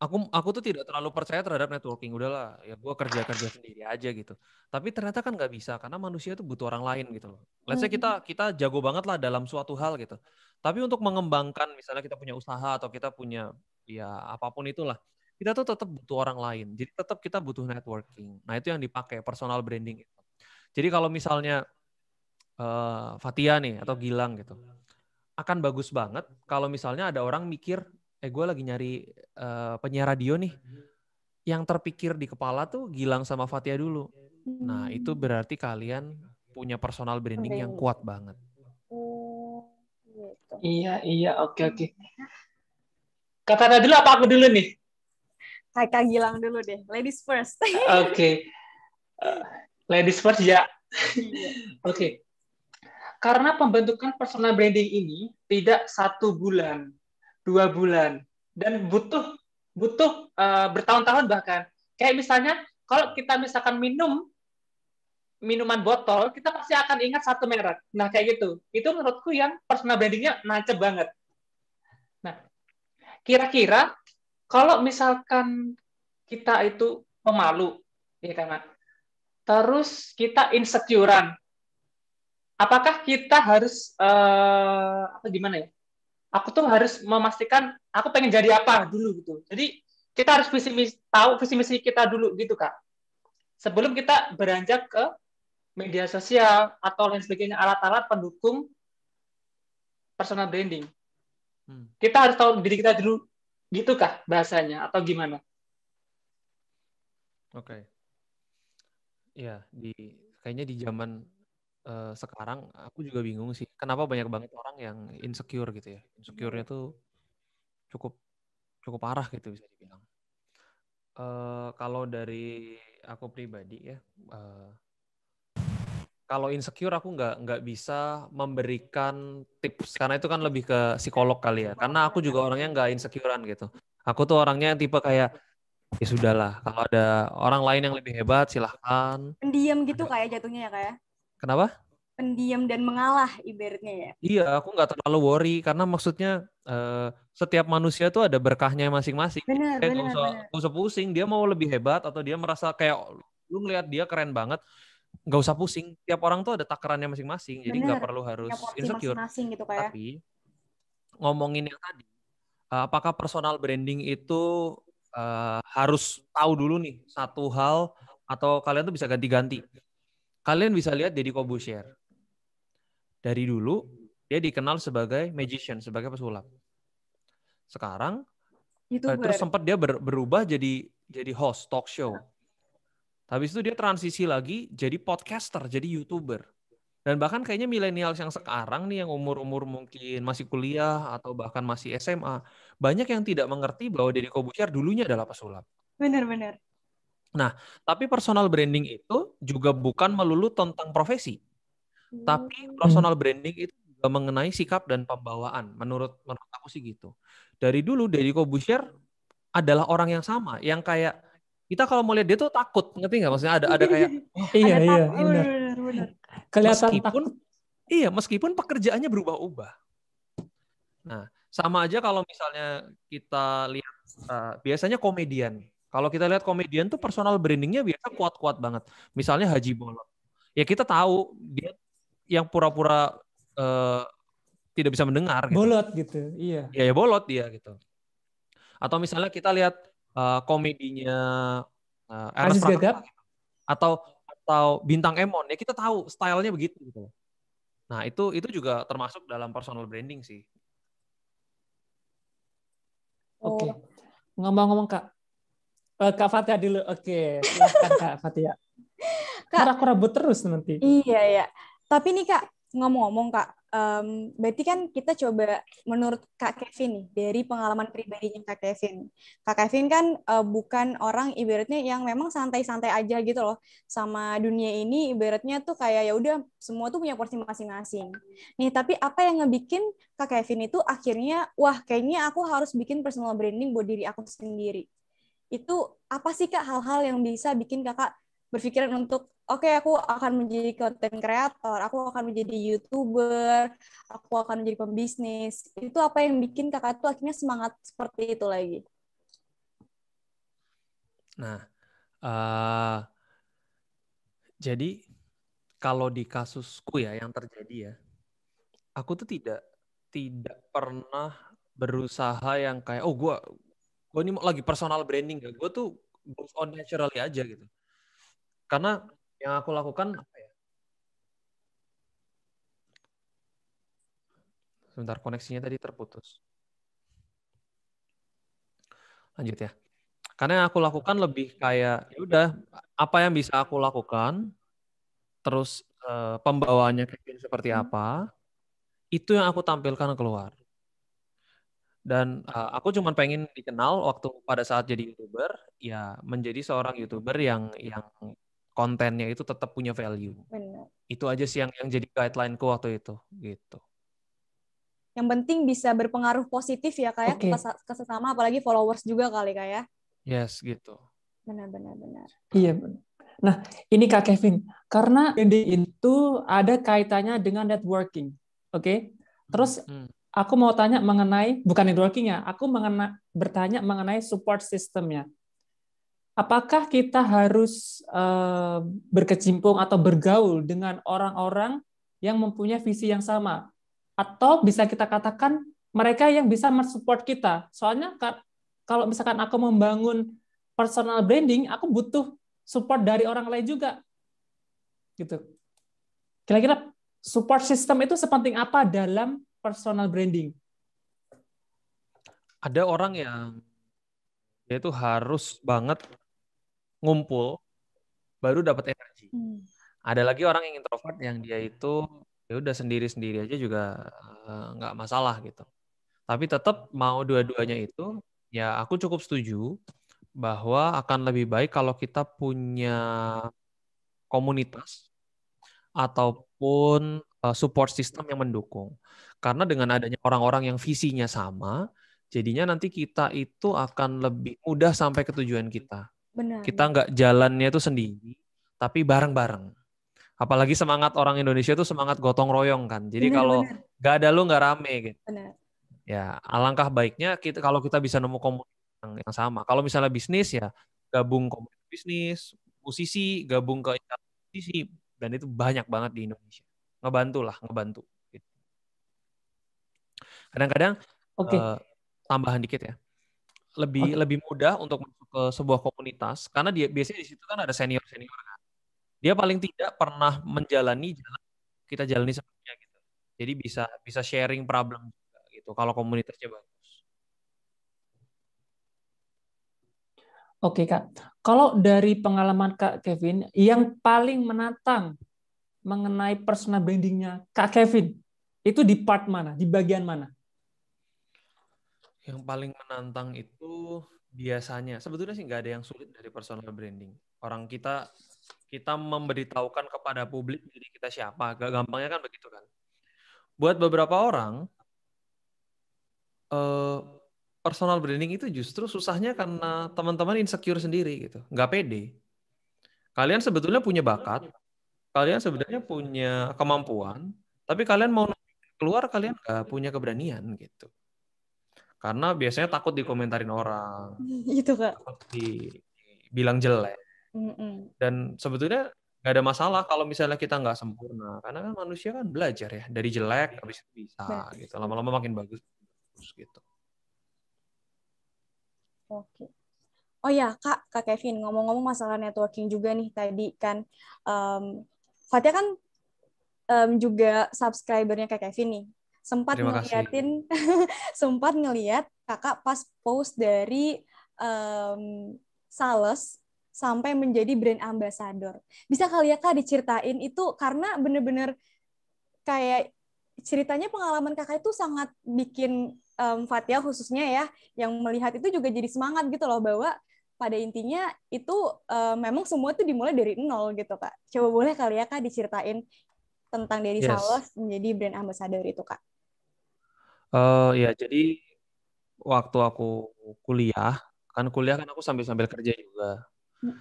Aku aku tuh tidak terlalu percaya terhadap networking. Udahlah, ya gue kerja-kerja sendiri aja gitu. Tapi ternyata kan nggak bisa karena manusia tuh butuh orang lain gitu loh. Let's say kita hmm. kita jago banget lah dalam suatu hal gitu. Tapi untuk mengembangkan misalnya kita punya usaha atau kita punya ya apapun itulah kita tuh tetap butuh orang lain. Jadi tetap kita butuh networking. Nah itu yang dipakai personal branding itu. Jadi kalau misalnya uh, eh, Fatia nih atau Gilang gitu, akan bagus banget kalau misalnya ada orang mikir, eh gue lagi nyari uh, penyiar radio nih, yang terpikir di kepala tuh Gilang sama Fatia dulu. Nah itu hmm. berarti kalian punya personal branding yang kuat banget. Oh, gitu. Iya iya oke oke. Kata dulu apa aku dulu nih? Kak Gilang dulu deh, ladies first. *laughs* Oke, okay. uh, eh, ladies first ya. Iya. Oke, okay. karena pembentukan personal branding ini tidak satu bulan, dua bulan, dan butuh butuh uh, bertahun-tahun bahkan. Kayak misalnya kalau kita misalkan minum minuman botol, kita pasti akan ingat satu merek. Nah kayak gitu, itu menurutku yang personal brandingnya nace banget. Nah, kira-kira kalau misalkan kita itu pemalu, ya kan, Terus kita insecurean. Apakah kita harus uh, apa gimana ya? Aku tuh harus memastikan aku pengen jadi apa dulu gitu. Jadi kita harus visi misi, tahu visi misi kita dulu gitu kak. Sebelum kita beranjak ke media sosial atau lain sebagainya alat-alat pendukung personal branding. Hmm. Kita harus tahu diri kita dulu Gitu kah bahasanya atau gimana? Oke. Okay. Ya, di kayaknya di zaman uh, sekarang aku juga bingung sih. Kenapa banyak banget orang yang insecure gitu ya? Insecure-nya tuh cukup cukup parah gitu bisa dibilang. Uh, kalau dari aku pribadi ya, uh, kalau insecure aku nggak nggak bisa memberikan tips karena itu kan lebih ke psikolog kali ya karena aku juga orangnya nggak insecurean gitu aku tuh orangnya yang tipe kayak ya sudahlah kalau ada orang lain yang lebih hebat silahkan pendiam gitu kayak jatuhnya ya kayak ya? kenapa pendiam dan mengalah ibaratnya ya iya aku nggak terlalu worry karena maksudnya uh, setiap manusia tuh ada berkahnya masing-masing benar, kayak benar, usah, benar. usah pusing dia mau lebih hebat atau dia merasa kayak lu ngeliat dia keren banget nggak usah pusing. Tiap orang tuh ada takarannya masing-masing, jadi nggak perlu harus insecure. Masing -masing gitu kayak. Ya. Tapi ngomongin yang tadi, eh, apakah personal branding itu uh, harus tahu dulu nih satu hal atau kalian tuh bisa ganti-ganti. Kalian bisa lihat Deddy Kobusier Dari dulu dia dikenal sebagai magician, sebagai pesulap. Sekarang eh, YouTuber. terus sempat dia ber, berubah jadi jadi host talk show. Habis itu dia transisi lagi jadi podcaster, jadi YouTuber. Dan bahkan kayaknya milenial yang sekarang nih yang umur-umur mungkin masih kuliah atau bahkan masih SMA, banyak yang tidak mengerti bahwa Deddy Kobusier dulunya adalah pesulap. Benar-benar. Nah, tapi personal branding itu juga bukan melulu tentang profesi. Hmm. Tapi personal branding itu juga mengenai sikap dan pembawaan. Menurut menurut aku sih gitu. Dari dulu Deddy Kobusier adalah orang yang sama, yang kayak kita kalau mau lihat dia tuh takut ngerti nggak maksudnya ada ada *laughs* kayak oh, iya ada iya benar kelihatan meskipun takut. iya meskipun pekerjaannya berubah-ubah nah sama aja kalau misalnya kita lihat uh, biasanya komedian kalau kita lihat komedian tuh personal brandingnya biasa kuat-kuat banget misalnya Haji Bolot ya kita tahu dia yang pura-pura uh, tidak bisa mendengar bolot gitu. bolot gitu iya iya ya bolot dia gitu atau misalnya kita lihat uh, komedinya uh, Ernest Aziz Gagap gitu. atau atau bintang Emon ya kita tahu stylenya begitu gitu. Nah itu itu juga termasuk dalam personal branding sih. Oke, okay. ngomong-ngomong kak, uh, kak Fatia dulu. Oke, okay. silakan kak Fatia. *laughs* Kak, Ntar aku rebut terus nanti. Iya ya. Tapi nih kak, ngomong-ngomong kak, um, berarti kan kita coba menurut Kak Kevin nih dari pengalaman pribadinya Kak Kevin. Kak Kevin kan uh, bukan orang ibaratnya yang memang santai-santai aja gitu loh sama dunia ini ibaratnya tuh kayak ya udah semua tuh punya porsi masing-masing. Nih tapi apa yang ngebikin Kak Kevin itu akhirnya wah kayaknya aku harus bikin personal branding buat diri aku sendiri. Itu apa sih Kak hal-hal yang bisa bikin Kakak berpikiran untuk oke okay, aku akan menjadi content creator, aku akan menjadi youtuber, aku akan menjadi pembisnis. Itu apa yang bikin kakak tuh akhirnya semangat seperti itu lagi? Nah, uh, jadi kalau di kasusku ya yang terjadi ya, aku tuh tidak tidak pernah berusaha yang kayak oh gue gue ini lagi personal branding gak, ya, gue tuh goes on naturally aja gitu. Karena yang aku lakukan apa ya? Sebentar, koneksinya tadi terputus. Lanjut ya. Karena yang aku lakukan lebih kayak ya udah apa yang bisa aku lakukan, terus e, pembawaannya Kevin seperti hmm. apa, itu yang aku tampilkan keluar. Dan uh, aku cuma pengen dikenal waktu pada saat jadi youtuber, ya menjadi seorang youtuber yang yang kontennya itu tetap punya value. Benar. Itu aja sih yang yang jadi guideline ku waktu itu gitu. Yang penting bisa berpengaruh positif ya kayak ya, okay. ke sesama apalagi followers juga kali kayak. Ya. Yes, gitu. Benar benar benar. Iya, benar. Nah, ini Kak Kevin, karena ini itu ada kaitannya dengan networking. Oke. Okay? Terus hmm. aku mau tanya mengenai bukan networking ya, aku mengena, bertanya mengenai support sistemnya apakah kita harus eh, berkecimpung atau bergaul dengan orang-orang yang mempunyai visi yang sama atau bisa kita katakan mereka yang bisa mensupport kita soalnya kalau misalkan aku membangun personal branding aku butuh support dari orang lain juga gitu kira-kira support system itu sepenting apa dalam personal branding ada orang yang itu harus banget ngumpul baru dapat energi. Hmm. Ada lagi orang yang introvert yang dia itu ya udah sendiri-sendiri aja juga eh, nggak uh, masalah gitu. Tapi tetap mau dua-duanya itu ya aku cukup setuju bahwa akan lebih baik kalau kita punya komunitas ataupun eh, support system yang mendukung. Karena dengan adanya orang-orang yang visinya sama, jadinya nanti kita itu akan lebih mudah sampai ke tujuan kita Benar. Kita nggak jalannya itu sendiri, tapi bareng-bareng. Apalagi semangat orang Indonesia itu semangat gotong royong kan. Jadi benar, kalau nggak ada lu nggak rame gitu. Benar. Ya, alangkah baiknya kita kalau kita bisa nemu komunitas yang, yang sama. Kalau misalnya bisnis ya gabung komunitas bisnis, musisi gabung ke musisi dan itu banyak banget di Indonesia. Ngebantu lah, ngebantu. Kadang-kadang Oke. Okay. Uh, eh, tambahan dikit ya lebih okay. lebih mudah untuk masuk ke sebuah komunitas karena dia biasanya di situ kan ada senior senior kan. Dia paling tidak pernah menjalani jalan kita jalani sebelumnya gitu. Jadi bisa bisa sharing problem juga gitu kalau komunitasnya bagus. Oke kak, kalau dari pengalaman kak Kevin yang paling menantang mengenai personal brandingnya kak Kevin itu di part mana, di bagian mana? Yang paling menantang itu biasanya sebetulnya sih nggak ada yang sulit dari personal branding. Orang kita kita memberitahukan kepada publik diri kita siapa. Gak gampangnya kan begitu kan. Buat beberapa orang eh, personal branding itu justru susahnya karena teman-teman insecure sendiri gitu, nggak pede. Kalian sebetulnya punya bakat, kalian sebenarnya punya kemampuan, tapi kalian mau keluar kalian nggak punya keberanian gitu. Karena biasanya takut dikomentarin orang. *laughs* Itu kak. Takut dibilang jelek. Mm -mm. Dan sebetulnya nggak ada masalah kalau misalnya kita nggak sempurna. Karena kan manusia kan belajar ya dari jelek iya. habis itu bisa Betul. gitu. Lama-lama makin bagus terus gitu. Oke. Oh ya, Kak, Kak Kevin, ngomong-ngomong masalah networking juga nih tadi kan um, Fatia kan um, juga subscribernya Kak Kevin nih sempat Terima ngeliatin *laughs* sempat ngeliat kakak pas post dari um, sales sampai menjadi brand ambassador. Bisa kali ya kak diceritain itu karena bener-bener kayak ceritanya pengalaman kakak itu sangat bikin um, Fatia khususnya ya yang melihat itu juga jadi semangat gitu loh bahwa pada intinya itu um, memang semua itu dimulai dari nol gitu kak. Coba boleh kali ya kak diceritain tentang dari yes. sales menjadi brand ambassador itu kak. Uh, ya jadi, waktu aku kuliah, kan kuliah kan aku sambil-sambil kerja juga. Hmm.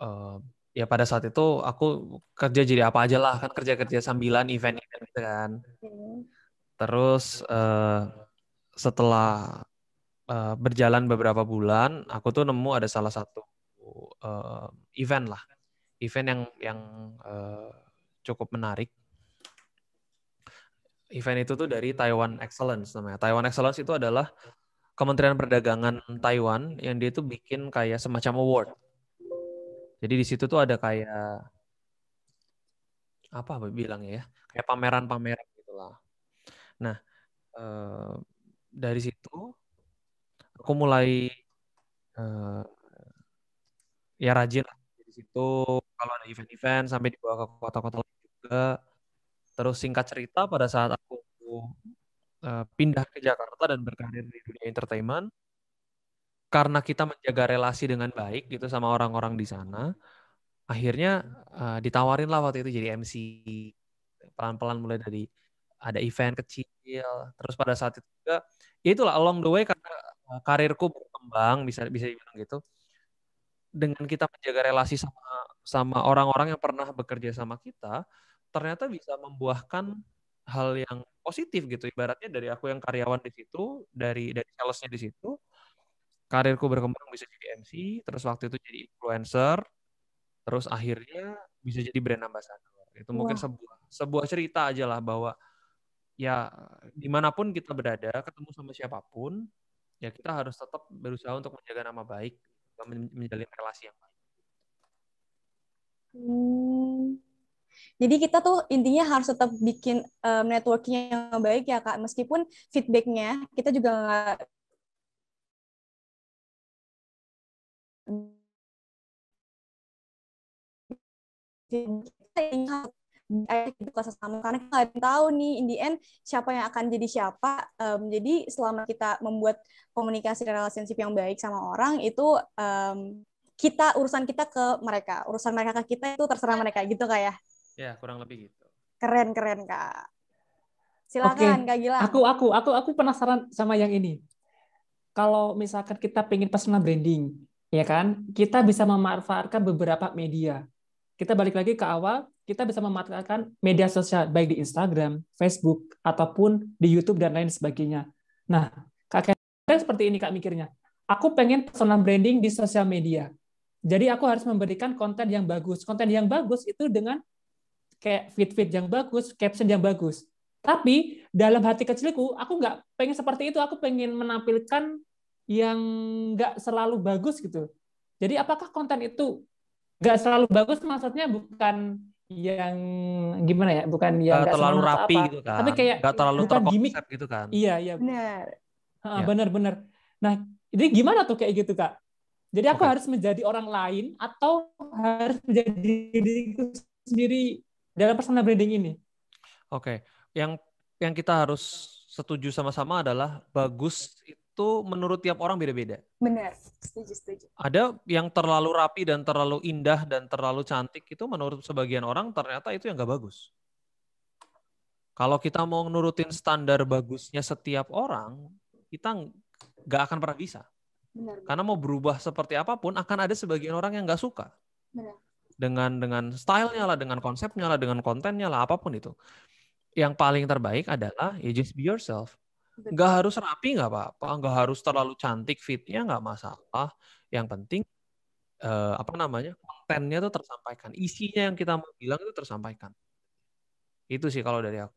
Eh, ya pada saat itu aku kerja jadi apa aja lah, kan kerja-kerja sambilan, event-event gitu kan. Hmm. Terus, uh, setelah, uh, berjalan beberapa bulan, aku tuh nemu ada salah satu, uh, event lah, event yang yang, uh, cukup menarik event itu tuh dari Taiwan Excellence namanya. Taiwan Excellence itu adalah Kementerian Perdagangan Taiwan yang dia itu bikin kayak semacam award. Jadi di situ tuh ada kayak apa bilang ya, kayak pameran-pameran gitulah. Nah, eh, dari situ aku mulai eh, ya rajin di situ kalau ada event-event sampai dibawa ke kota-kota lain juga Terus singkat cerita pada saat aku uh, pindah ke Jakarta dan berkarir di dunia entertainment, karena kita menjaga relasi dengan baik gitu sama orang-orang di sana, akhirnya uh, ditawarin lah waktu itu jadi MC pelan-pelan mulai dari ada event kecil terus pada saat itu juga ya itulah along the way karena eh, karirku berkembang bisa bisa dibilang gitu dengan kita menjaga relasi sama sama orang-orang yang pernah bekerja sama kita ternyata bisa membuahkan hal yang positif gitu ibaratnya dari aku yang karyawan di situ dari dari salesnya di situ karirku berkembang bisa jadi MC terus waktu itu jadi influencer terus akhirnya bisa jadi brand ambassador itu Wah. mungkin sebuah sebuah cerita aja lah bahwa ya dimanapun kita berada ketemu sama siapapun ya kita harus tetap berusaha untuk menjaga nama baik menjalin relasi yang baik. Hmm. Jadi kita tuh intinya harus tetap bikin um, networking yang baik ya kak. Meskipun feedbacknya kita juga nggak kita sesama karena kita nggak tahu nih in the end siapa yang akan jadi siapa um, jadi selama kita membuat komunikasi dan relationship yang baik sama orang itu um, kita urusan kita ke mereka urusan mereka ke kita itu terserah mereka gitu kayak ya. Ya, kurang lebih gitu. Keren keren Kak. Silakan okay. Kak gila Aku aku aku aku penasaran sama yang ini. Kalau misalkan kita pengen personal branding, ya kan? Kita bisa memanfaatkan beberapa media. Kita balik lagi ke awal, kita bisa memanfaatkan media sosial baik di Instagram, Facebook, ataupun di YouTube dan lain sebagainya. Nah, Kak Karen seperti ini Kak mikirnya. Aku pengen personal branding di sosial media. Jadi aku harus memberikan konten yang bagus. Konten yang bagus itu dengan kayak fit-fit yang bagus, caption yang bagus. Tapi dalam hati kecilku, aku nggak pengen seperti itu. Aku pengen menampilkan yang nggak selalu bagus gitu. Jadi apakah konten itu nggak selalu bagus? Maksudnya bukan yang gimana ya? Bukan yang gak terlalu rapi apa, gitu kan? Tapi kayak gak terlalu bukan gitu kan? Iya iya. Benar. Ha, ya. Benar benar. Nah, jadi gimana tuh kayak gitu kak? Jadi aku okay. harus menjadi orang lain atau harus menjadi diriku sendiri dalam personal branding ini. Oke, okay. yang yang kita harus setuju sama-sama adalah bagus itu menurut tiap orang beda-beda. Benar, setuju, setuju. Ada yang terlalu rapi dan terlalu indah dan terlalu cantik itu menurut sebagian orang ternyata itu yang nggak bagus. Kalau kita mau nurutin standar bagusnya setiap orang, kita nggak akan pernah bisa. Benar. Karena mau berubah seperti apapun akan ada sebagian orang yang nggak suka. Benar dengan dengan stylenya lah, dengan konsepnya lah, dengan kontennya lah, apapun itu. Yang paling terbaik adalah you just be yourself. Gak Nggak harus rapi nggak apa-apa, nggak harus terlalu cantik fitnya nggak masalah. Yang penting eh, apa namanya kontennya itu tersampaikan, isinya yang kita mau bilang itu tersampaikan. Itu sih kalau dari aku.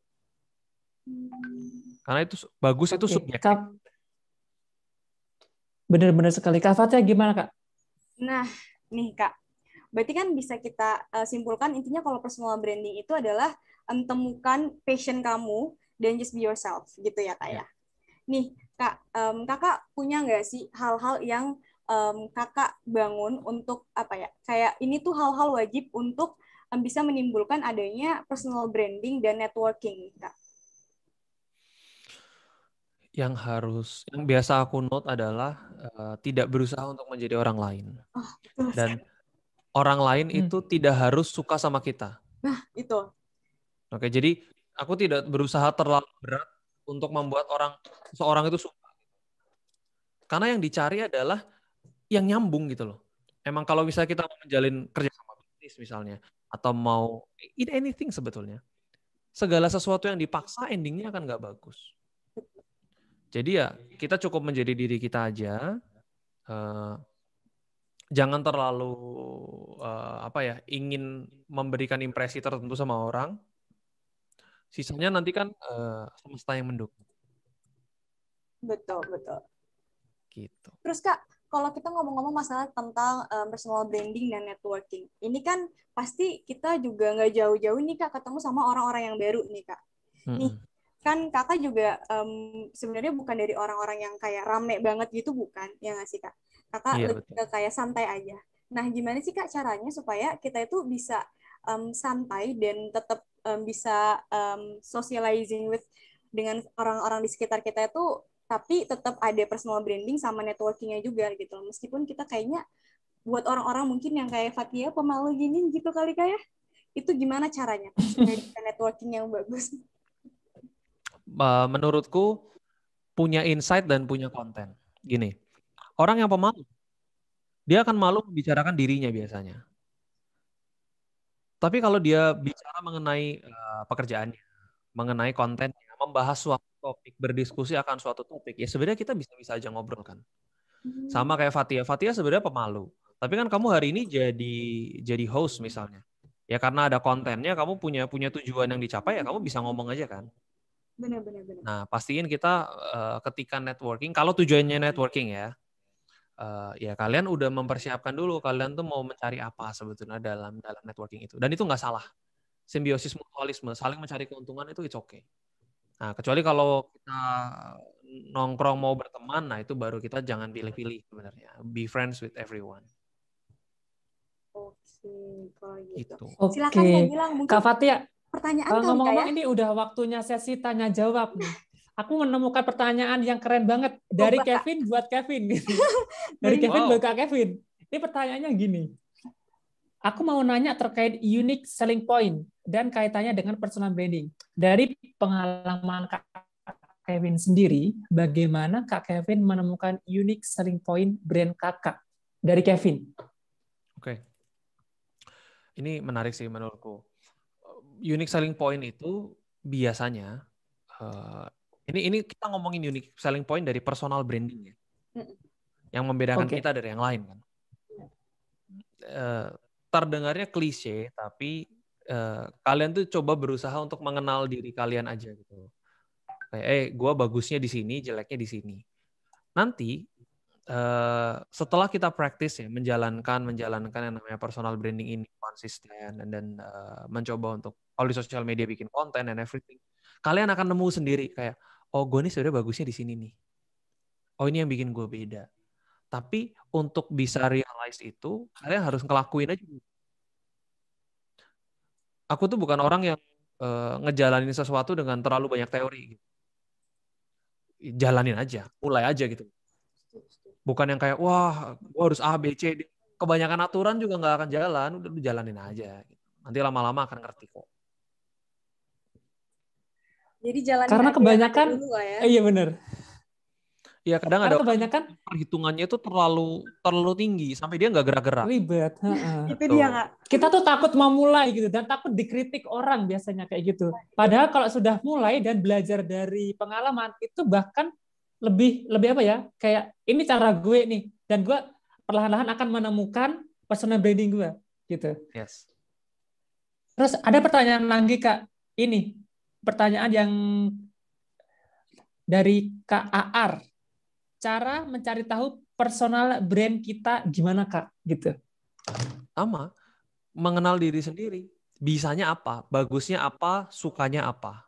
Karena itu bagus itu subjektif. Bener-bener sekali. Kak Fatia gimana kak? Nah, nih kak, Berarti kan bisa kita uh, simpulkan intinya kalau personal branding itu adalah um, temukan passion kamu dan just be yourself gitu ya kak yeah. ya. Nih kak, um, kakak punya nggak sih hal-hal yang um, kakak bangun untuk apa ya? Kayak ini tuh hal-hal wajib untuk um, bisa menimbulkan adanya personal branding dan networking kak. Yang harus, yang biasa aku note adalah uh, tidak berusaha untuk menjadi orang lain. Oh, dan orang lain hmm. itu tidak harus suka sama kita. Nah, itu. Oke, jadi aku tidak berusaha terlalu berat untuk membuat orang seorang itu suka. Karena yang dicari adalah yang nyambung gitu loh. Emang kalau misalnya kita mau menjalin kerja sama bisnis misalnya atau mau in anything sebetulnya, segala sesuatu yang dipaksa endingnya akan nggak bagus. Jadi ya kita cukup menjadi diri kita aja. Uh, jangan terlalu uh, apa ya ingin memberikan impresi tertentu sama orang sisanya nanti kan uh, semesta yang mendukung betul betul gitu terus kak kalau kita ngomong-ngomong masalah tentang um, personal branding dan networking ini kan pasti kita juga nggak jauh-jauh nih kak ketemu sama orang-orang yang baru nih kak hmm. nih kan kakak juga um, sebenarnya bukan dari orang-orang yang kayak rame banget gitu bukan ya nggak sih kak kakak iya, lebih ke kayak santai aja Nah, gimana sih Kak caranya supaya kita itu bisa um, santai dan tetap um, mmm, bisa um, socializing with dengan orang-orang di sekitar kita itu tapi tetap ada personal branding sama networkingnya juga gitu loh. Meskipun kita kayaknya buat orang-orang mungkin yang kayak Fatia pemalu gini gitu kali kayak ya. itu gimana caranya *laughs* networking yang bagus? Eh, menurutku punya insight dan punya konten. Gini, orang yang pemalu dia akan malu membicarakan dirinya biasanya. Tapi kalau dia bicara mengenai uh, pekerjaannya, mengenai kontennya, membahas suatu topik, berdiskusi akan suatu topik, ya sebenarnya kita bisa-bisa aja ngobrol kan. Hmm. Sama kayak Fatia. Fatia sebenarnya pemalu. Tapi kan kamu hari ini jadi jadi host misalnya. Ya karena ada kontennya, kamu punya punya tujuan yang dicapai ya kamu bisa ngomong aja kan. Benar benar benar. Nah, pastiin kita uh, ketika networking, kalau tujuannya networking ya uh, ya kalian udah mempersiapkan dulu kalian tuh mau mencari apa sebetulnya dalam dalam networking itu dan itu nggak salah simbiosis mutualisme saling mencari keuntungan itu it's okay nah kecuali kalau kita nongkrong mau berteman nah itu baru kita jangan pilih-pilih sebenarnya be friends with everyone oke kalau gitu, Itu. Oke. silakan yang bilang mungkin Kak Fatia pertanyaan kalau ngomong-ngomong ya. ini udah waktunya sesi tanya jawab nih nah, aku menemukan pertanyaan yang keren banget oh, dari oh, Kevin buat Kevin *laughs* dari dari Kevin buat Kak Kevin ini pertanyaannya gini aku mau nanya terkait unique selling point dan kaitannya dengan personal branding dari pengalaman Kak Kevin sendiri bagaimana Kak Kevin menemukan unique selling point brand Kakak dari Kevin oke okay. ini menarik sih menurutku unique selling point itu biasanya eh, ini ini kita ngomongin unique selling point dari personal branding ya. Yang membedakan okay. kita dari yang lain kan. Uh, terdengarnya klise tapi uh, kalian tuh coba berusaha untuk mengenal diri kalian aja gitu. Kayak eh gue bagusnya di sini, jeleknya di sini. Nanti Uh, setelah kita praktis ya menjalankan menjalankan yang namanya personal branding ini konsisten dan, dan uh, mencoba untuk kalau di sosial media bikin konten and everything kalian akan nemu sendiri kayak oh gue nih sebenarnya bagusnya di sini nih. Oh ini yang bikin gue beda. Tapi untuk bisa realize itu, kalian harus ngelakuin aja. Aku tuh bukan orang yang uh, ngejalanin sesuatu dengan terlalu banyak teori. Gitu. Jalanin aja, mulai aja gitu. Bukan yang kayak, wah gue harus A, B, C. Kebanyakan aturan juga nggak akan jalan, udah lu jalanin aja. Gitu. Nanti lama-lama akan ngerti kok. Jadi jalan Karena kebanyakan dulu ya. iya benar. Iya kadang Karena ada kebanyakan perhitungannya itu terlalu terlalu tinggi sampai dia nggak gerak-gerak. Ribet. *laughs* itu dia gak... Kita tuh takut mau mulai gitu dan takut dikritik orang biasanya kayak gitu. Padahal kalau sudah mulai dan belajar dari pengalaman itu bahkan lebih lebih apa ya kayak ini cara gue nih dan gue perlahan-lahan akan menemukan personal branding gue gitu. Yes. Terus ada pertanyaan lagi kak ini pertanyaan yang dari KAR. Cara mencari tahu personal brand kita gimana, Kak? Gitu. Sama, mengenal diri sendiri. Bisanya apa, bagusnya apa, sukanya apa.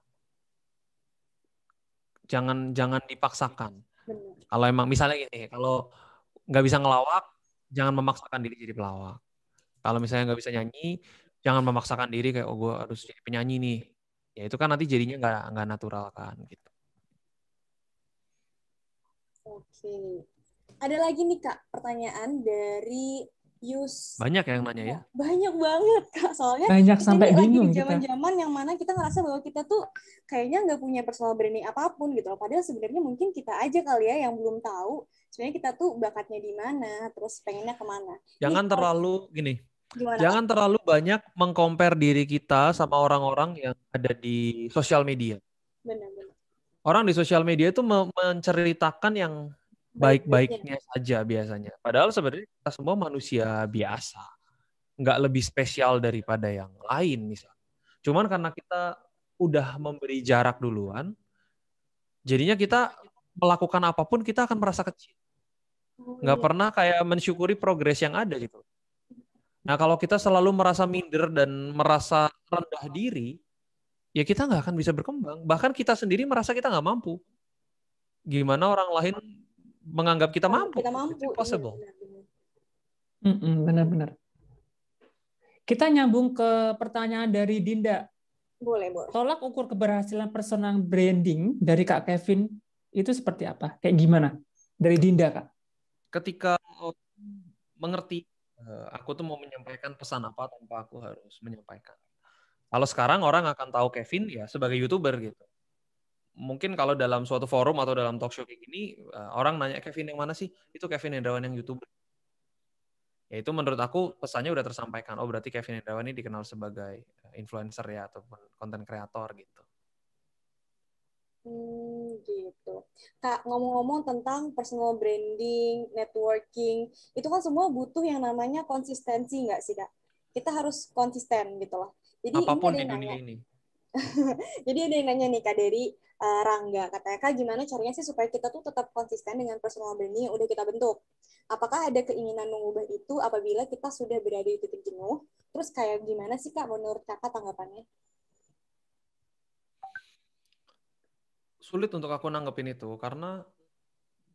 Jangan jangan dipaksakan. Benar. Kalau emang misalnya gini, kalau nggak bisa ngelawak, jangan memaksakan diri jadi pelawak. Kalau misalnya nggak bisa nyanyi, jangan memaksakan diri kayak oh gue harus jadi penyanyi nih ya itu kan nanti jadinya nggak nggak natural kan gitu oke ada lagi nih kak pertanyaan dari Yus banyak yang nanya ya iya, banyak banget kak soalnya banyak sampai lagi bingung di zaman zaman yang mana kita ngerasa bahwa kita tuh kayaknya nggak punya personal branding apapun gitu loh padahal sebenarnya mungkin kita aja kali ya yang belum tahu sebenarnya kita tuh bakatnya di mana terus pengennya kemana jangan Jadi, gitu. terlalu gini Gimana? Jangan terlalu banyak mengkompar diri kita sama orang-orang yang ada di sosial media. Benar-benar. Orang di sosial media itu menceritakan yang baik-baiknya saja biasanya. Padahal sebenarnya kita semua manusia biasa. Nggak lebih spesial daripada yang lain misalnya. Cuman karena kita udah memberi jarak duluan, jadinya kita melakukan apapun kita akan merasa kecil. Oh, Nggak iya. pernah kayak mensyukuri progres yang ada gitu. Nah, kalau kita selalu merasa minder dan merasa rendah diri, ya kita nggak akan bisa berkembang. Bahkan kita sendiri merasa kita nggak mampu. Gimana orang lain menganggap kita mampu? Kita mampu. It's iya, impossible. Benar-benar. kita nyambung ke pertanyaan dari Dinda. Boleh, boleh. Tolak ukur keberhasilan personal branding dari Kak Kevin itu seperti apa? Kayak gimana? Dari Dinda, Kak. Ketika mengerti Eh, aku tuh mau menyampaikan pesan apa tanpa aku harus menyampaikan. Kalau sekarang orang akan tahu Kevin ya sebagai youtuber gitu. Mungkin kalau dalam suatu forum atau dalam talk show kayak gini, eh, orang nanya Kevin yang mana sih? Itu Kevin Hendrawan yang youtuber. Ya itu menurut aku pesannya udah tersampaikan. Oh berarti Kevin Hendrawan ini dikenal sebagai eh, influencer ya ataupun konten kreator gitu. Hmm, gitu. Kak, ngomong-ngomong tentang personal branding, networking, itu kan semua butuh yang namanya konsistensi nggak sih, Kak? Kita harus konsisten gitu loh. Jadi Apapun ini di dunia nanya. ini. Jadi ada yang nanya nih, Kak, dari uh, eh, Rangga. Katanya, Kak, gimana caranya sih supaya kita tuh tetap konsisten dengan personal branding yang udah kita bentuk? Apakah ada keinginan mengubah itu apabila kita sudah berada di titik jenuh? Terus kayak gimana sih, Kak, menurut Kakak tanggapannya? sulit untuk aku nanggepin itu karena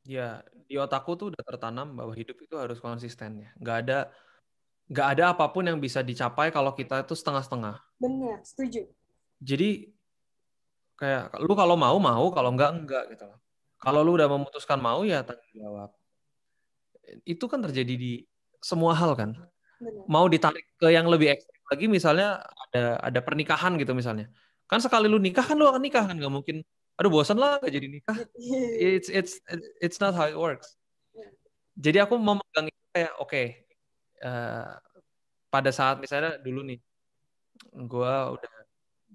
ya di otakku tuh udah tertanam bahwa hidup itu harus konsisten ya. Nggak ada nggak ada apapun yang bisa dicapai kalau kita itu setengah-setengah. Benar, setuju. Jadi kayak lu kalau mau mau, kalau enggak enggak gitu loh. Kalau lu udah memutuskan mau ya tanggung jawab. Itu kan terjadi di semua hal kan. Benar. Mau ditarik ke yang lebih ekstrim lagi misalnya ada ada pernikahan gitu misalnya. Kan sekali lu nikah kan lu akan nikah kan nggak mungkin aduh bosan lah gak jadi nikah *laughs* it's it's it's not how it works jadi aku memegang itu kayak oke okay, uh, eh, pada saat misalnya dulu nih gue udah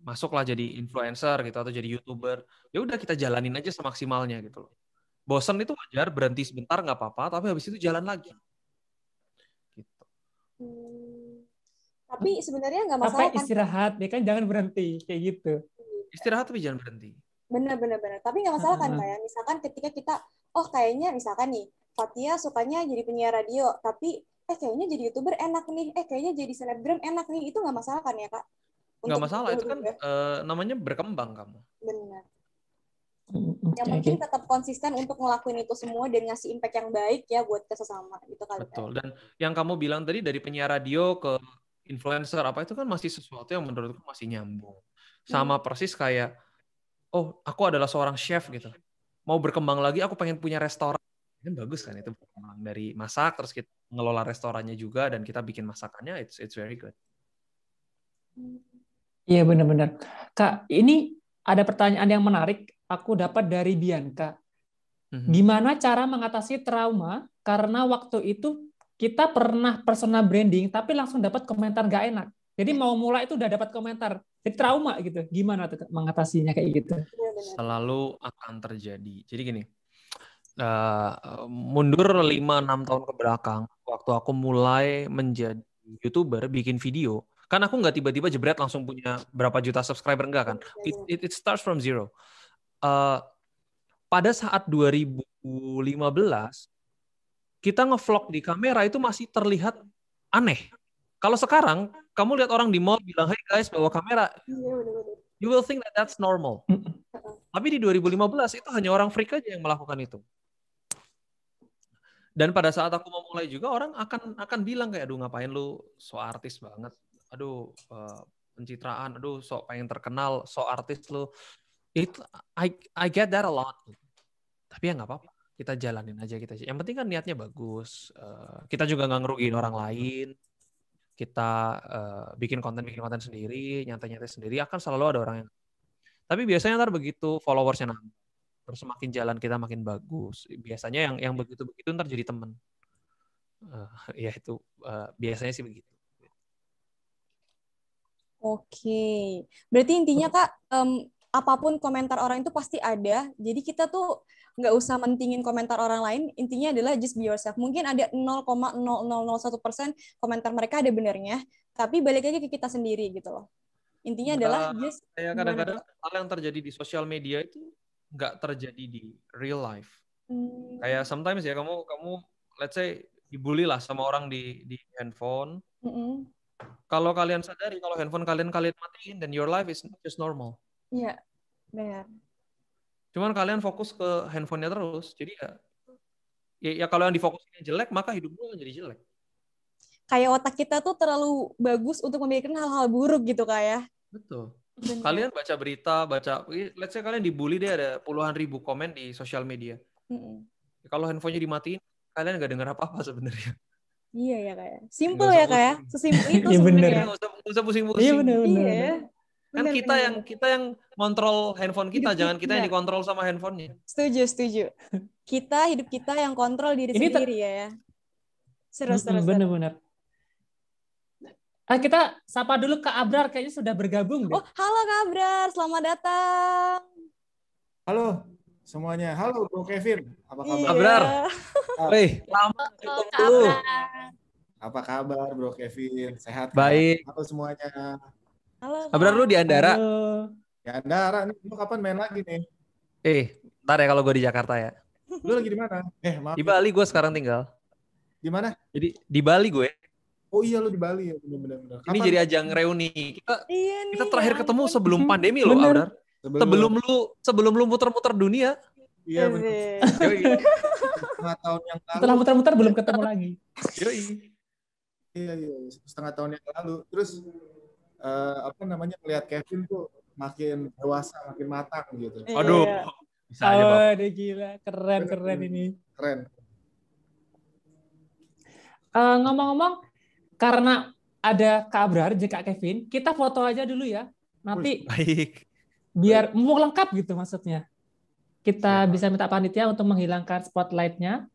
masuk lah jadi influencer gitu atau jadi youtuber ya udah kita jalanin aja semaksimalnya gitu loh bosan itu wajar berhenti sebentar nggak apa-apa tapi habis itu jalan lagi gitu hmm. tapi sebenarnya nggak masalah apa kan? istirahat ya kan jangan berhenti kayak gitu istirahat tapi jangan berhenti bener bener bener tapi nggak masalah kan kayak misalkan ketika kita oh kayaknya misalkan nih Fatia sukanya jadi penyiar radio tapi eh kayaknya jadi youtuber enak nih eh kayaknya jadi selebgram enak nih itu nggak masalah kan ya kak nggak masalah itu kan uh, namanya berkembang kamu benar mm, yang okay. penting tetap konsisten untuk ngelakuin itu semua dan ngasih impact yang baik ya buat sesama gitu kali betul kan? dan yang kamu bilang tadi dari penyiar radio ke influencer apa itu kan masih sesuatu yang menurutku masih nyambung sama hmm. persis kayak oh aku adalah seorang chef gitu mau berkembang lagi aku pengen punya restoran kan bagus kan itu berkembang dari masak terus kita ngelola restorannya juga dan kita bikin masakannya it's it's very good iya benar-benar kak ini ada pertanyaan yang menarik aku dapat dari Bianca mhm. gimana cara mengatasi trauma karena waktu itu kita pernah personal branding tapi langsung dapat komentar gak enak jadi mau mulai itu udah dapat komentar jadi trauma gitu gimana tuh mengatasinya kayak gitu iya, selalu akan terjadi jadi gini uh, mundur 5-6 tahun ke belakang waktu aku mulai menjadi youtuber bikin video kan aku nggak tiba-tiba jebret langsung punya berapa juta subscriber enggak kan iya, it, it, it starts from zero uh, pada saat 2015 kita ngevlog di kamera itu masih terlihat aneh kalau sekarang kamu lihat orang di mall bilang, "Hey guys, bawa kamera." Iya, you will think that that's normal. Tapi di 2015 itu hanya orang freak aja yang melakukan itu. Dan pada saat aku mulai juga orang akan akan bilang kayak, "Aduh, ngapain lu so artis banget? Aduh, uh, pencitraan, aduh, sok pengen terkenal, so artis lu." It, I I get that a lot. Tapi ya nggak apa-apa kita jalanin aja kita yang penting kan niatnya bagus uh, kita juga nggak ngerugiin orang lain kita uh, bikin konten bikin konten sendiri nyantai nyantai sendiri akan selalu ada orang yang tapi biasanya ntar begitu followersnya nambah terus semakin jalan kita makin bagus biasanya yang yang begitu begitu ntar jadi temen uh, *laughs* ya itu uh, biasanya sih begitu Oke, berarti intinya kak um, apapun komentar orang itu pasti ada. Jadi kita tuh nggak usah mentingin komentar orang lain. Intinya adalah just be yourself. Mungkin ada 0,0001 persen komentar mereka ada benernya, tapi balik lagi ke kita sendiri gitu loh. Intinya nah, adalah just. ya kadang-kadang hal yang terjadi di sosial media itu nggak terjadi di real life. Hmm. Kayak sometimes ya kamu kamu let's say dibully lah sama orang di di handphone. Mm -hmm. Kalau kalian sadari kalau handphone kalian kalian matiin, then your life is just normal. Iya, benar. Cuman kalian fokus ke handphonenya terus, jadi ya, ya, ya kalau yang difokusin jelek, maka hidup lu jadi jelek. Kayak otak kita tuh terlalu bagus untuk memikirkan hal-hal buruk gitu kayak. Ya. Betul. Benar. Kalian baca berita, baca, let's say kalian dibully deh ada puluhan ribu komen di sosial media. Mm -mm. Kalau handphonenya dimatiin, kalian nggak dengar apa-apa sebenarnya. Iya ya kayak, ya. simple ya kayak, sesimpel itu sebenarnya. Iya benar. Gak usah pusing-pusing. Iya benar iya. Kan kita bener. yang kita yang kontrol handphone kita, hidup jangan kita ya. yang dikontrol sama handphonenya. Setuju, setuju. Kita hidup kita yang kontrol diri Ini sendiri ya. Seru, seru, Bener-bener. Ah, kita sapa dulu Kak Abrar, kayaknya sudah bergabung. Deh. Oh, halo Kak Abrar, selamat datang. Halo semuanya. Halo Bro Kevin, apa kabar? Iya. Abrar. Hei, ah. lama ketemu. Apa kabar Bro Kevin? Sehat? Kan? Baik. Halo semuanya. Halo. Abrar ah, lu di Andara. Di Andara nih, lu kapan main lagi nih? Eh, ntar ya kalau gue di Jakarta ya. Lu lagi di mana? Eh, maaf. Di Bali gue sekarang tinggal. Di mana? Jadi di Bali gue. Oh iya lu di Bali ya benar-benar. Ini jadi ajang reuni. Kita iya nih, kita terakhir ya. ketemu sebelum *laughs* pandemi loh, Abrar. Sebelum, sebelum lu sebelum lu muter-muter dunia. Iya benar. Iya. *laughs* tahun yang lalu. Setelah muter-muter belum ketemu lagi. Iya, iya, setengah tahun yang lalu. Terus uh, apa namanya melihat Kevin tuh makin dewasa, makin matang gitu. Iya, Aduh, iya. bisa aja Pak. Aduh, gila, keren keren, ini. Keren. ngomong eh, ngomong-ngomong, karena ada kabar jika Kevin, kita foto aja dulu ya. Nanti baik. Biar mau lengkap gitu maksudnya. Kita ya. bisa minta panitia untuk menghilangkan spotlightnya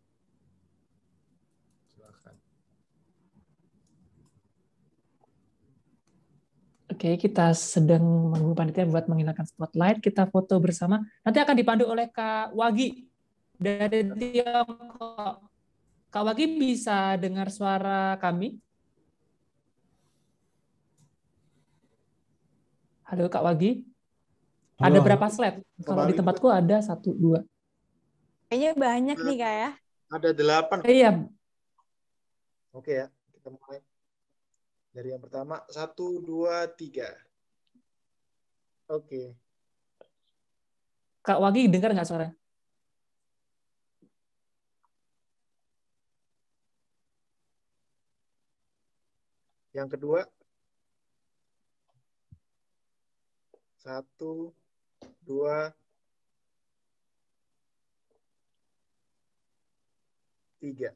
Oke, kita sedang menunggu panitia buat menghilangkan spotlight. Kita foto bersama. Nanti akan dipandu oleh Kak Wagi dari Tiongkok. Kak Wagi bisa dengar suara kami? Halo Kak Wagi. Halo, ada berapa slide? Kalau di tempatku ada satu, dua. Kayaknya banyak nih Kak ya. Ada delapan. Iya. Oke ya, kita mulai. Dari yang pertama, satu, dua, tiga. Oke. Okay. Kak Wagi, dengar nggak suara? Yang kedua, satu, dua, tiga.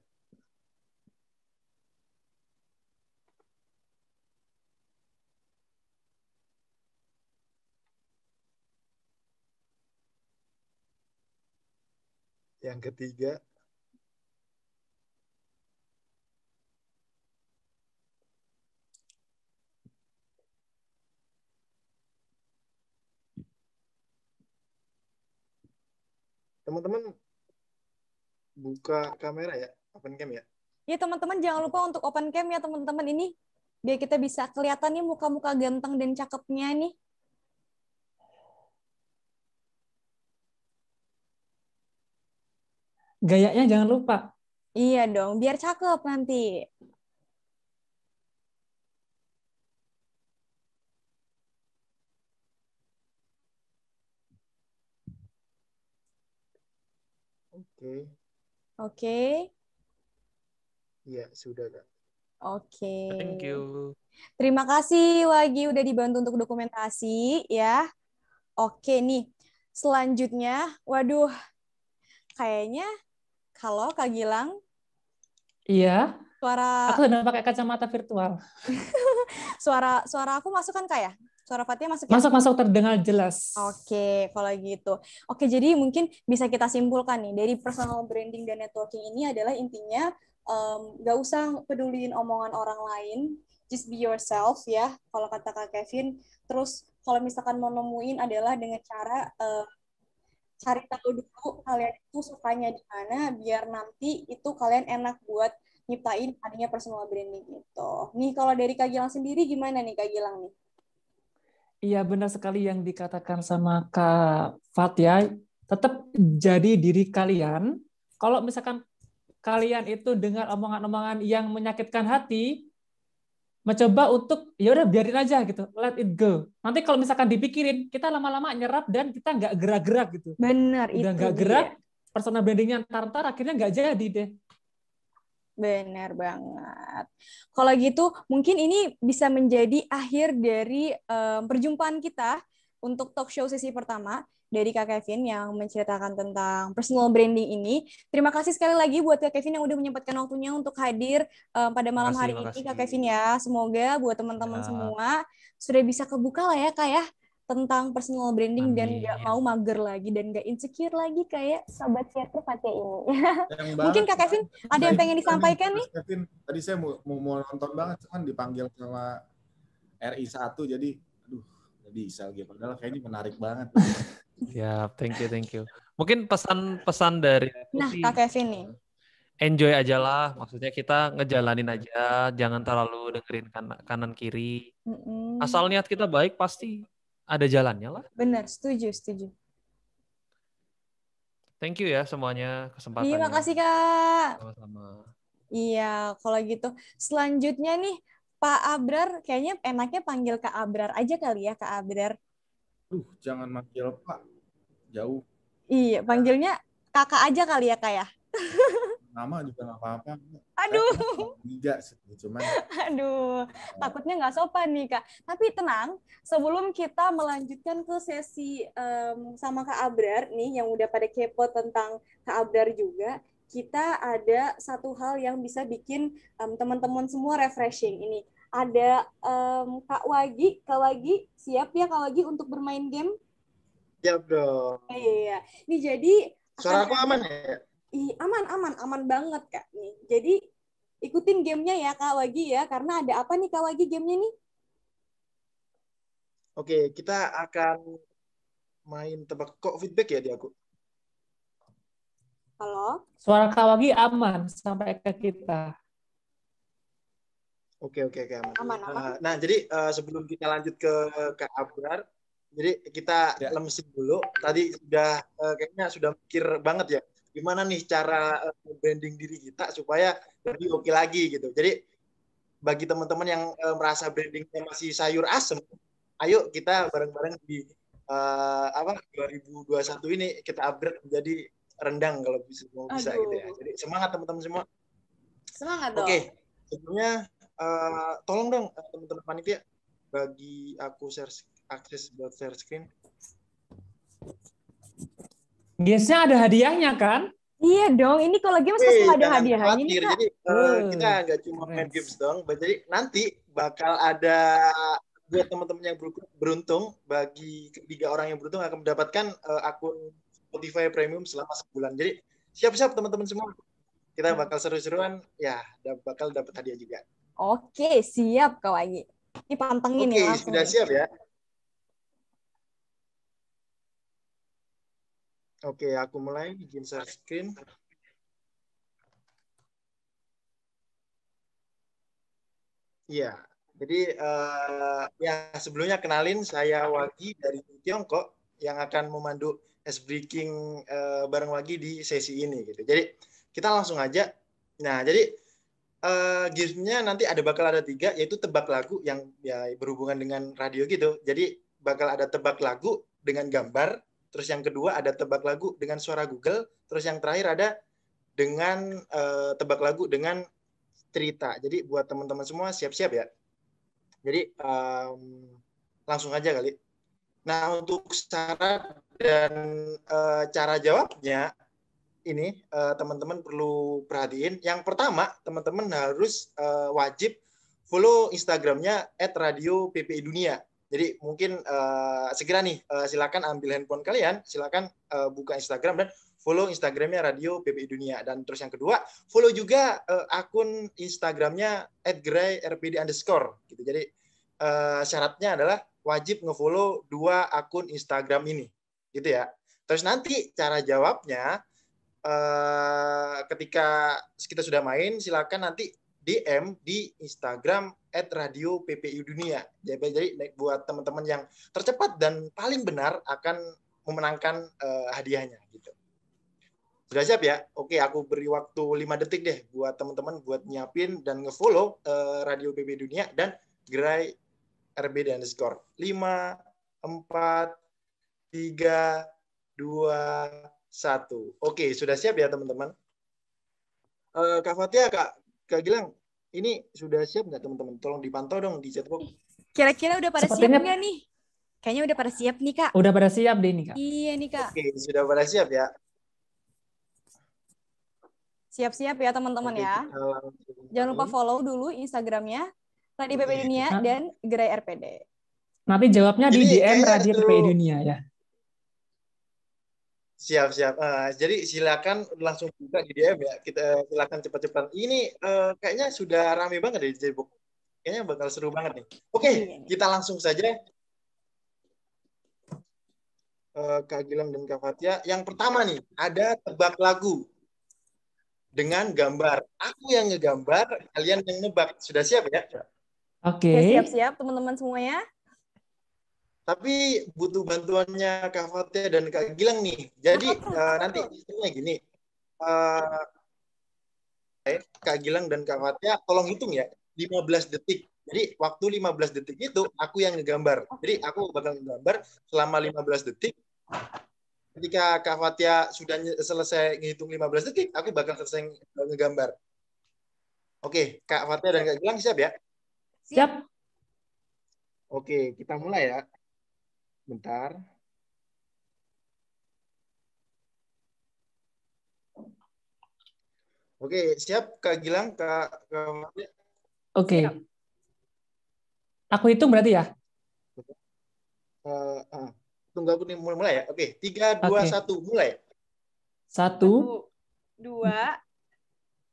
yang ketiga teman-teman buka kamera ya open cam ya ya teman-teman jangan lupa untuk open cam ya teman-teman ini biar kita bisa kelihatan nih muka-muka ganteng dan cakepnya nih Gayanya jangan lupa. Iya dong, biar cakep nanti. Oke. Oke. Okay. Iya, sudah, Kak. Oke. Thank you. Terima kasih Wagi udah dibantu untuk dokumentasi ya. Oke nih, selanjutnya, waduh, kayaknya Halo Kak Gilang. Iya. Suara Aku udah pakai kacamata virtual. *laughs* suara suara aku masuk kan Kak ya? Suara Fatia masuk? Masuk ya? masuk terdengar jelas. Oke, kalau gitu. Oke, jadi mungkin bisa kita simpulkan nih dari personal branding dan networking ini adalah intinya um, gak usah peduliin omongan orang lain, just be yourself ya. Kalau kata Kak Kevin, terus kalau misalkan mau nemuin adalah dengan cara uh, cari tahu dulu kalian itu sukanya di mana biar nanti itu kalian enak buat nyiptain adanya personal branding itu. Nih kalau dari Kak Gilang sendiri gimana nih Kak Gilang nih? Iya benar sekali yang dikatakan sama Kak Fat ya. Tetap jadi diri kalian. Kalau misalkan kalian itu dengar omongan-omongan yang menyakitkan hati, mencoba untuk ya udah biarin aja gitu let it go nanti kalau misalkan dipikirin kita lama-lama nyerap dan kita nggak gerak-gerak gitu benar udah nggak gerak personal brandingnya ntar akhirnya nggak jadi deh benar banget kalau gitu mungkin ini bisa menjadi akhir dari um, perjumpaan kita untuk talk show sesi pertama dari Kak Kevin yang menceritakan tentang personal branding ini. Terima kasih sekali lagi buat Kak Kevin yang udah menyempatkan waktunya untuk hadir um, pada malam makasih, hari makasih. ini Kak Kevin ya. Semoga buat teman-teman ya. semua sudah bisa kebuka lah ya Kak ya tentang personal branding Amin. dan gak mau mager lagi dan gak insecure lagi kayak ya. sobat siatur Fatia ini. *laughs* Mungkin Kak Kevin ada yang pengen disampaikan nih? Kevin, tadi saya mau, mau nonton banget cuman dipanggil sama RI 1 jadi aduh bisa gitu. Padahal kayaknya menarik banget. *laughs* Ya, thank you, thank you. Mungkin pesan-pesan dari Nah, Kak Kevin nih. Enjoy aja lah, maksudnya kita ngejalanin aja, jangan terlalu dengerin kan, kanan, kiri. Mm-mm. Asal niat kita baik pasti ada jalannya lah. Benar, setuju, setuju. Thank you ya semuanya kesempatan. Terima iya, kasih Kak. Sama-sama. Iya, kalau gitu selanjutnya nih Pak Abrar kayaknya enaknya panggil Kak Abrar aja kali ya Kak Abrar. Duh, jangan manggil Pak. Jauh. Iya, panggilnya kakak aja kali ya, Kak ya? *laughs* Nama juga gak apa-apa. Aduh. Tiga sih, cuman. Aduh, takutnya nggak sopan nih, Kak. Tapi tenang, sebelum kita melanjutkan ke sesi um, sama Kak Abrar nih, yang udah pada kepo tentang Kak Abrar juga, kita ada satu hal yang bisa bikin um, teman-teman semua refreshing ini ada um, Kak Wagi. Kak Wagi, siap ya Kak Wagi untuk bermain game? Siap dong. Iya. iya. Nih jadi suara aku aman ya? Iya, aman, aman, aman banget Kak. Nih. Jadi ikutin gamenya ya Kak Wagi ya karena ada apa nih Kak Wagi gamenya nih? Oke, kita akan main tebak kok feedback ya di aku. Halo. Suara Kak Wagi aman sampai ke kita. Oke oke oke. Aman. Aman, aman. Uh, eh, nah jadi uh, sebelum kita lanjut ke ke Abrar, jadi kita ya. lemesin dulu. Tadi sudah uh, kayaknya sudah mikir banget ya, gimana nih cara uh, branding diri kita supaya lebih oke okay lagi gitu. Jadi bagi teman-teman yang uh, merasa brandingnya masih sayur asem, ayo kita bareng-bareng di uh, apa 2021 ini kita upgrade menjadi rendang kalau bisa bisa gitu ya. Jadi semangat teman-teman semua. Semangat dong. Oke, okay. sebelumnya Eh, tolong dong eh, teman-teman panitia bagi aku share akses buat share screen. Biasanya ada hadiahnya kan? Iya dong, ini kalau lagi pasti ada hadiahnya ini Jadi uh, kita nggak cuma main games dong, jadi nanti bakal ada buat teman-teman yang beruntung bagi tiga orang yang beruntung akan mendapatkan uh, akun Spotify Premium selama sebulan. Jadi siap-siap teman-teman semua kita hmm. bakal seru-seruan ya bakal dapat hadiah juga Oke, siap Kak Wangi. Ini pantengin Oke, ya Oke, sudah ya. siap ya. Oke, aku mulai bikin share screen. Iya, jadi uh, ya sebelumnya kenalin saya Wagi dari Tiongkok yang akan memandu S breaking uh, bareng Wagi di sesi ini gitu. Jadi kita langsung aja. Nah, jadi uh, nanti ada bakal ada tiga yaitu tebak lagu yang ya berhubungan dengan radio gitu jadi bakal ada tebak lagu dengan gambar terus yang kedua ada tebak lagu dengan suara Google terus yang terakhir ada dengan uh, tebak lagu dengan cerita jadi buat teman-teman semua siap-siap ya jadi um, langsung aja kali nah untuk syarat dan uh, cara jawabnya ini eh, teman-teman perlu perhatiin. Yang pertama, teman-teman harus eh, wajib follow Instagramnya @radio_ppi_dunia. Jadi mungkin uh, segera nih uh, silakan ambil handphone kalian, silakan uh, buka Instagram dan follow Instagramnya Radio PPI Dunia. Dan terus yang kedua, follow juga uh, akun Instagramnya @grayrpd underscore. Gitu. Jadi uh, syaratnya adalah wajib ngefollow dua akun Instagram ini, gitu ya. Terus nanti cara jawabnya uh, ketika kita sudah main silakan nanti DM di Instagram at Radio PPU Dunia. Jadi, jadi buat teman-teman yang tercepat dan paling benar akan memenangkan uh, hadiahnya gitu. Sudah siap ya? Oke, aku beri waktu 5 detik deh buat teman-teman buat nyiapin dan nge-follow uh, Radio PPU Dunia dan gerai RB dan underscore. 5, 4, 3, 2, 1 satu. Oke, sudah siap ya teman-teman? Uh, Kak Fatia, Kak, Kak Gilang, ini sudah siap nggak teman-teman? Tolong dipantau dong di chatbox. Kira-kira udah pada Sepertinya... siap nggak nih? Kayaknya udah pada siap nih, Kak. Udah pada siap deh nih, Kak. Iya nih, Kak. Oke, sudah pada siap ya. Siap-siap ya teman-teman ya. Jangan lupa follow dulu Instagramnya Radio PP Dunia iya. dan Gerai RPD. Nanti jawabnya di DM Radio PP Dunia ya. Siap siap. Uh, jadi silakan langsung buka di DM ya. Kita eh, silakan cepat-cepat. Ini uh, kayaknya sudah rame banget deh di Facebook. Kayaknya bakal seru banget nih. Oke, okay, iya, iya. kita langsung saja. Uh, Kak Gilang dan Kak Fatia. Yang pertama nih, ada tebak lagu dengan gambar. Aku yang ngegambar, kalian yang ngebak. Sudah siap ya? Oke. Okay. Siap-siap teman-teman semuanya. Tapi butuh bantuannya Kak Fatia dan Kak Gilang nih. Jadi uh, nanti istilahnya gini. Uh, Kak Gilang dan Kak Fatia ya, tolong hitung ya 15 detik. Jadi waktu 15 detik itu aku yang ngegambar. Jadi aku bakal ngegambar selama 15 detik. Ketika Kak Fatia sudah selesai ngitung 15 detik, aku bakal selesai ngegambar. Oke, Kak Fatia dan Kak Gilang siap ya? Siap. Oke, kita mulai ya. Bentar. Oke, siap Kak Gilang, Kak, Oke. Okay. Aku hitung berarti ya? Uh, uh, tunggu aku nih mulai ya. Oke, tiga, dua, satu, mulai. Satu, dua,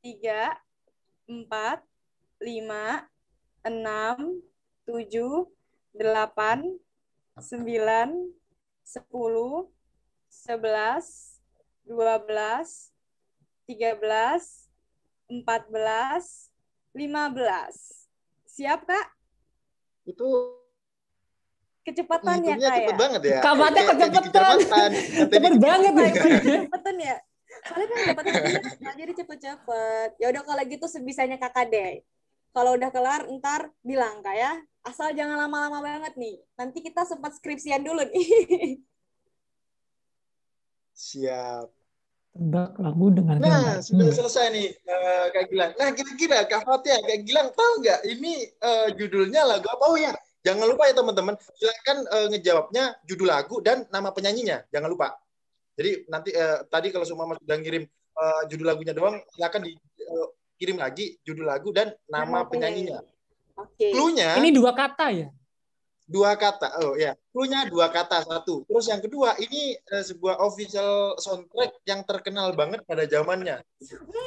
tiga, empat, lima, enam, tujuh, delapan, sembilan, sepuluh, sebelas, dua belas, tiga belas, empat belas, lima belas. Siap, Kak? Itu kecepatannya ya kayak. Cepet ya? banget ya. Kamatnya kecepatan. Cepet banget ya. cepetan ya. Soalnya kan dapatnya jadi cepet-cepet. Ya udah kalau gitu sebisanya kakak deh. Kalau udah kelar, ntar bilang kak ya asal jangan lama-lama banget nih. Nanti kita sempat skripsian dulu nih. *laughs* Siap. Tebak lagu dengan Nah, gambar. sudah hmm. selesai nih uh, Kak Gilang. Nah, kira-kira Kak Fatia, Kak Gilang tahu nggak ini uh, judulnya lagu apa? Oh ya, jangan lupa ya teman-teman. Silakan uh, ngejawabnya judul lagu dan nama penyanyinya. Jangan lupa. Jadi nanti uh, tadi kalau semua sudah ngirim uh, judul lagunya doang, silakan di uh, kirim lagi judul lagu dan nama, penyanyinya. Oke. Okay. Ini dua kata ya? Dua kata. Oh ya. klunya dua kata satu. Terus yang kedua ini uh, sebuah official soundtrack yang terkenal banget pada zamannya.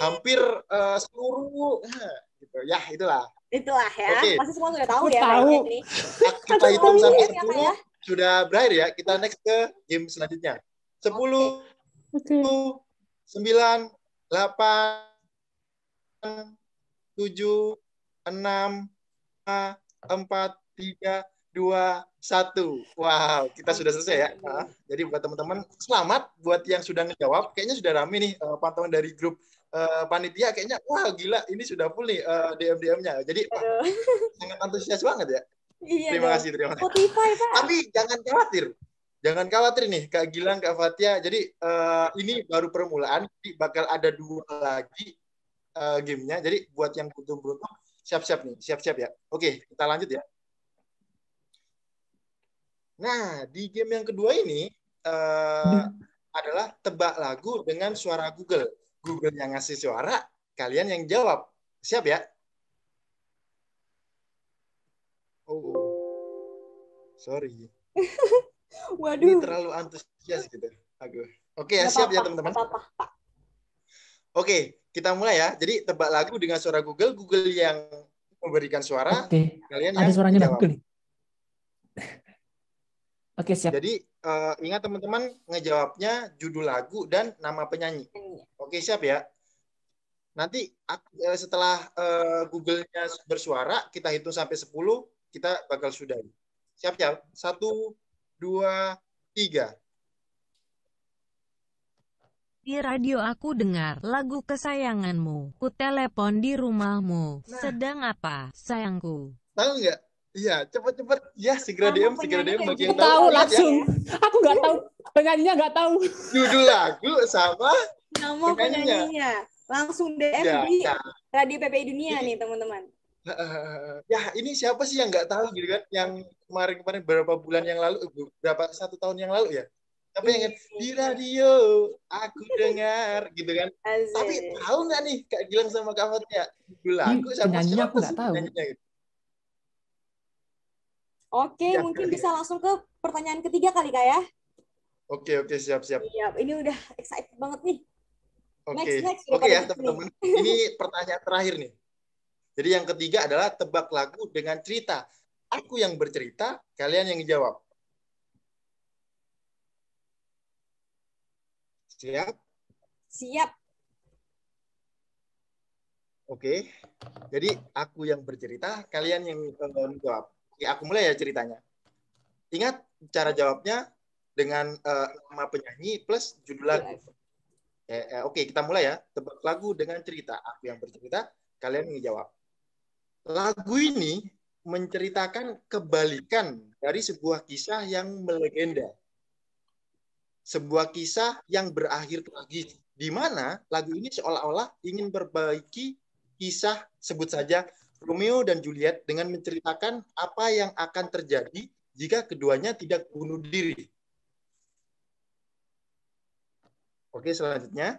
Hampir uh, seluruh uh, gitu. Ya, itulah. Itulah ya. Okay. Pasti semua sudah tahu ya. Tahu. Ini. Kita hitung sampai sepuluh ya? sudah berakhir ya. Kita next ke game selanjutnya. Sepuluh, okay. sembilan, delapan, tujuh, enam, empat, tiga, dua, satu. Wow, kita sudah selesai ya. Nah, jadi buat teman-teman, selamat buat yang sudah ngejawab. Kayaknya sudah rame nih uh, pantauan dari grup uh, panitia. Kayaknya, wah gila, ini sudah full nih uh, eh, DM-DM-nya. Jadi wah, *laughs* sangat antusias banget ya. Iya, terima kasih, terima kasih. Spotify, Tapi jangan khawatir. Jangan khawatir nih, Kak Gilang, Kak Fatia. Jadi uh, ini baru permulaan. Jadi bakal ada dua lagi uh, gamenya. Jadi buat yang butuh beruntung, siap-siap nih, siap-siap ya. Oke, kita lanjut ya. Nah, di game yang kedua ini uh, adalah tebak lagu dengan suara Google. Google yang ngasih suara, kalian yang jawab. Siap ya? Oh, sorry. *laughs* Waduh. Ini terlalu antusias gitu. Aku. Oke, ya, siap apa, ya teman-teman. Oke, kita mulai ya. Jadi tebak lagu dengan suara Google, Google yang memberikan suara. Oke. Okay. Kalian Ada suaranya Google. *laughs* Oke, okay, siap. Jadi uh, ingat teman-teman ngejawabnya judul lagu dan nama penyanyi. Oke, okay, siap ya. Nanti eh, setelah uh, Google-nya bersuara, kita hitung sampai 10, kita bakal sudahi. Siap siap. Satu, dua, tiga. Di radio aku dengar lagu kesayanganmu. Ku telepon di rumahmu. Nah. Sedang apa, sayangku? Tahu nggak? Iya, cepet-cepet. Ya, segera DM, segera DM bagi yang gitu. tahu. Tahu langsung. Ya. Aku nggak tahu. Penyanyinya nggak tahu. Judul lagu sama nama penyanyinya. Langsung DM ya, di ya. Radio PPI Dunia ini, nih, teman-teman. Uh, ya, ini siapa sih yang nggak tahu gitu kan? Yang kemarin-kemarin berapa bulan yang lalu, berapa satu tahun yang lalu ya? tapi yang di radio aku dengar gitu kan Asik. tapi tahu nggak nih kak Gilang sama kak Fatia lagu sama siapa aku nggak tahu gitu. oke ya, mungkin ya, ya. bisa langsung ke pertanyaan ketiga kali kak ya oke oke siap siap iya ini udah excited banget nih oke next, next, oke ya teman-teman ini pertanyaan terakhir nih jadi yang ketiga adalah tebak lagu dengan cerita aku yang bercerita kalian yang jawab Siap? Siap. Oke. Jadi aku yang bercerita, kalian yang menjawab. Oke, ya, aku mulai ya ceritanya. Ingat cara jawabnya dengan uh, nama penyanyi plus judul lagu. Eh, eh, Oke, kita mulai ya. Tebak lagu dengan cerita. Aku yang bercerita, kalian menjawab. Lagu ini menceritakan kebalikan dari sebuah kisah yang melegenda sebuah kisah yang berakhir tragis di mana lagu ini seolah-olah ingin perbaiki kisah sebut saja Romeo dan Juliet dengan menceritakan apa yang akan terjadi jika keduanya tidak bunuh diri. Oke, selanjutnya.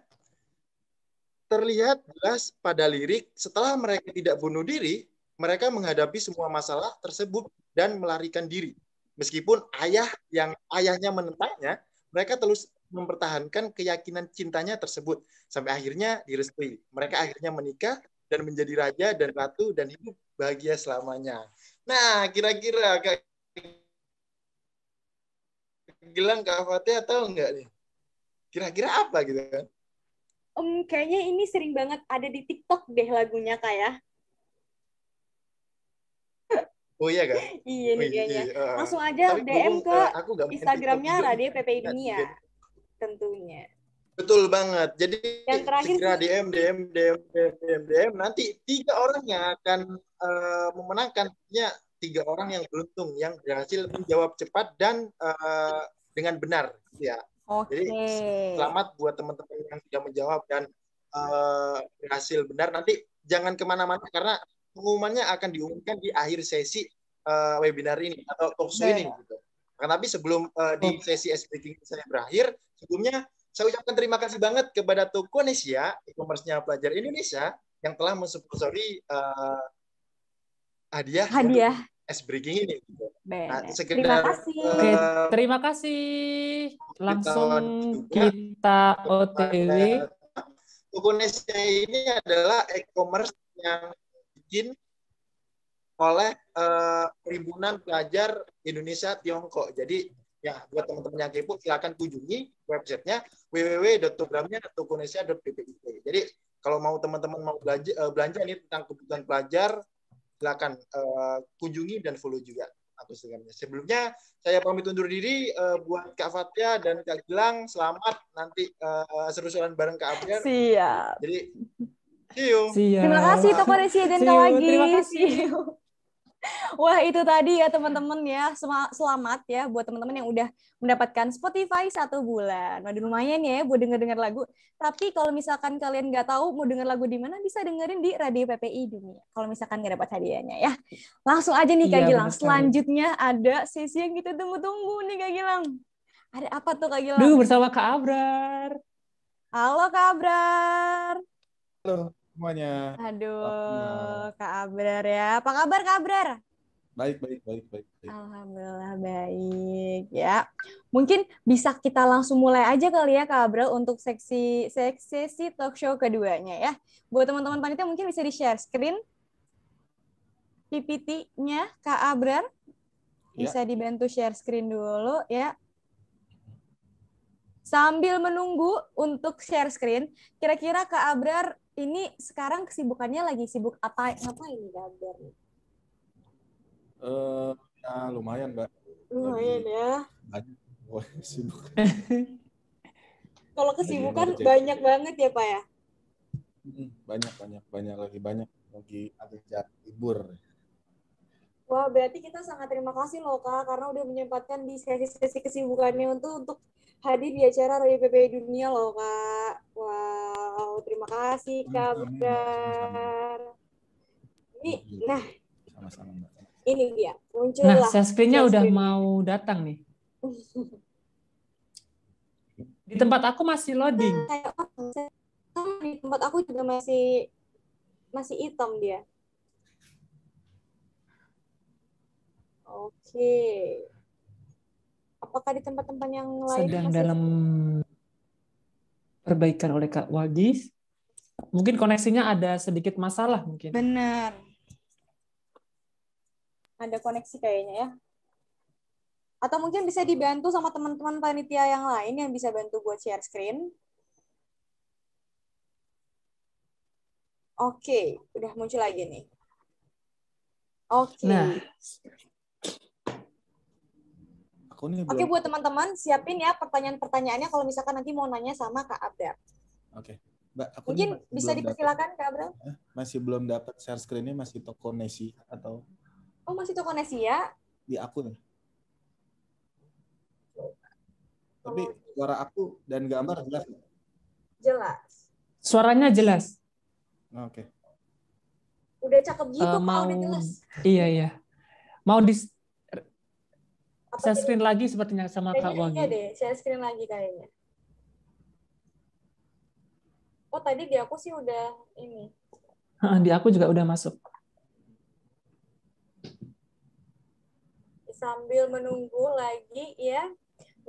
Terlihat jelas pada lirik setelah mereka tidak bunuh diri, mereka menghadapi semua masalah tersebut dan melarikan diri. Meskipun ayah yang ayahnya menentangnya mereka terus mempertahankan keyakinan cintanya tersebut sampai akhirnya direstui. Mereka akhirnya menikah dan menjadi raja dan ratu dan hidup bahagia selamanya. Nah, kira-kira Kak Gilang Kak Fatih tahu nggak nih? Kira-kira apa gitu kan? Um, kayaknya ini sering banget ada di TikTok deh lagunya kayak. Ya. Oh iya kan? iya oh, nih iya, kayaknya. Iya, uh, Langsung aja DM ke uh, Instagramnya Radie PPI Dunia. Tentunya. Betul banget. Jadi yang terakhir segera DM, DM, DM, DM, DM, DM. Nanti tiga orang yang akan uh, eh, memenangkannya tiga orang yang beruntung yang berhasil menjawab cepat dan uh, dengan benar, ya. Okay. Jadi selamat buat teman-teman yang sudah menjawab dan uh, berhasil benar. Nanti jangan kemana-mana karena pengumumannya akan diumumkan di akhir sesi uh, webinar ini atau talkshow iya, ini iya. gitu. tapi sebelum uh, di iya. sesi S breaking saya berakhir, sebelumnya saya ucapkan terima kasih banget kepada Tokonesia, e-commerce-nya pelajar Indonesia yang telah mensupport uh, eh, hadiah hadiah S breaking ini. Gitu. Nah, sekedar, terima kasih. Uh, Oke, terima kasih. Langsung kita, kita OTW. Tokonesia ini adalah e-commerce yang izin oleh uh, Perhimpunan Pelajar Indonesia Tiongkok. Jadi ya buat teman-teman yang kepo silakan kunjungi websitenya www.programnya.indonesia.ppip. Jadi kalau mau teman-teman mau belanja uh, belanja ini tentang kebutuhan pelajar silakan uh, kunjungi dan follow juga atau Instagramnya. Sebelumnya saya pamit undur diri uh, buat Kak Fatya dan Kak Gilang selamat nanti uh, seru-seruan bareng Kak Abian. Siap. Jadi See you. Ya. Terima kasih Toko Residenka lagi. Terima Wah itu tadi ya teman-teman ya selamat ya buat teman-teman yang udah mendapatkan Spotify satu bulan. Waduh lumayan ya buat denger-denger lagu. Tapi kalau misalkan kalian nggak tahu mau denger lagu di mana bisa dengerin di Radio PPI Dunia. Kalau misalkan nggak dapat hadiahnya ya. Langsung aja nih Kak iya, Gilang. Selanjutnya ada sesi yang kita tunggu-tunggu nih Kak Gilang. Ada apa tuh Kak Gilang? Duh bersama Kak Abrar. Halo Kak Abrar. Halo semuanya. Aduh, Kak Abrar ya. Apa kabar Kak Abrar? Baik, baik, baik, baik, baik. Alhamdulillah baik ya. Mungkin bisa kita langsung mulai aja kali ya Kak Abrar untuk seksi seksi talk show keduanya ya. Buat teman-teman panitia mungkin bisa di-share screen PPT-nya Kak Abrar. Ya. Bisa ya. dibantu share screen dulu ya. Sambil menunggu untuk share screen, kira-kira Kak Abrar ini sekarang kesibukannya lagi sibuk apa ngapain nih Gaber? Eh, ya lumayan mbak. Lumayan ya. Banyak *laughs* sibuk. *laughs* Kalau kesibukan banyak banget ya pak ya? Banyak banyak banyak lagi banyak lagi ada libur. Wah, berarti kita sangat terima kasih loh Kak, karena udah menyempatkan di sesi-sesi kesibukannya untuk untuk hadir di acara Raya PP e Dunia loh Kak. Wow, terima kasih Kak Benar. Ini, iya. nah, Ini dia, muncul Nah, screen. udah mau datang nih. *laughs* di tempat aku masih loading. Nah, oh, oh, di tempat aku juga masih masih hitam dia. Oke. Okay. Apakah di tempat-tempat yang lain sedang masih... dalam perbaikan oleh Kak Wagis? Mungkin koneksinya ada sedikit masalah mungkin. Benar. Ada koneksi kayaknya ya. Atau mungkin bisa dibantu sama teman-teman panitia yang lain yang bisa bantu buat share screen. Oke, udah muncul lagi nih. Oke. Okay. Nah, Oke, okay, buat teman-teman siapin ya pertanyaan-pertanyaannya kalau misalkan nanti mau nanya sama Kak Abdel. Oke. Mbak, aku Mungkin bisa dipersilakan Kak Abdel. Masih belum dapat share screen-nya masih toko Nesi atau Oh, masih toko Nesi ya? Di aku nih. Tapi oh. suara aku dan gambar jelas. Jelas. Suaranya jelas. Oke. Okay. Udah cakep gitu, uh, mau, udah jelas. Iya, iya. Mau di apa share screen lagi lagi sepertinya sama Kak Wangi. Iya deh, saya screen lagi kayaknya. Oh, tadi di aku sih udah ini. Di aku juga udah masuk. Sambil menunggu lagi ya,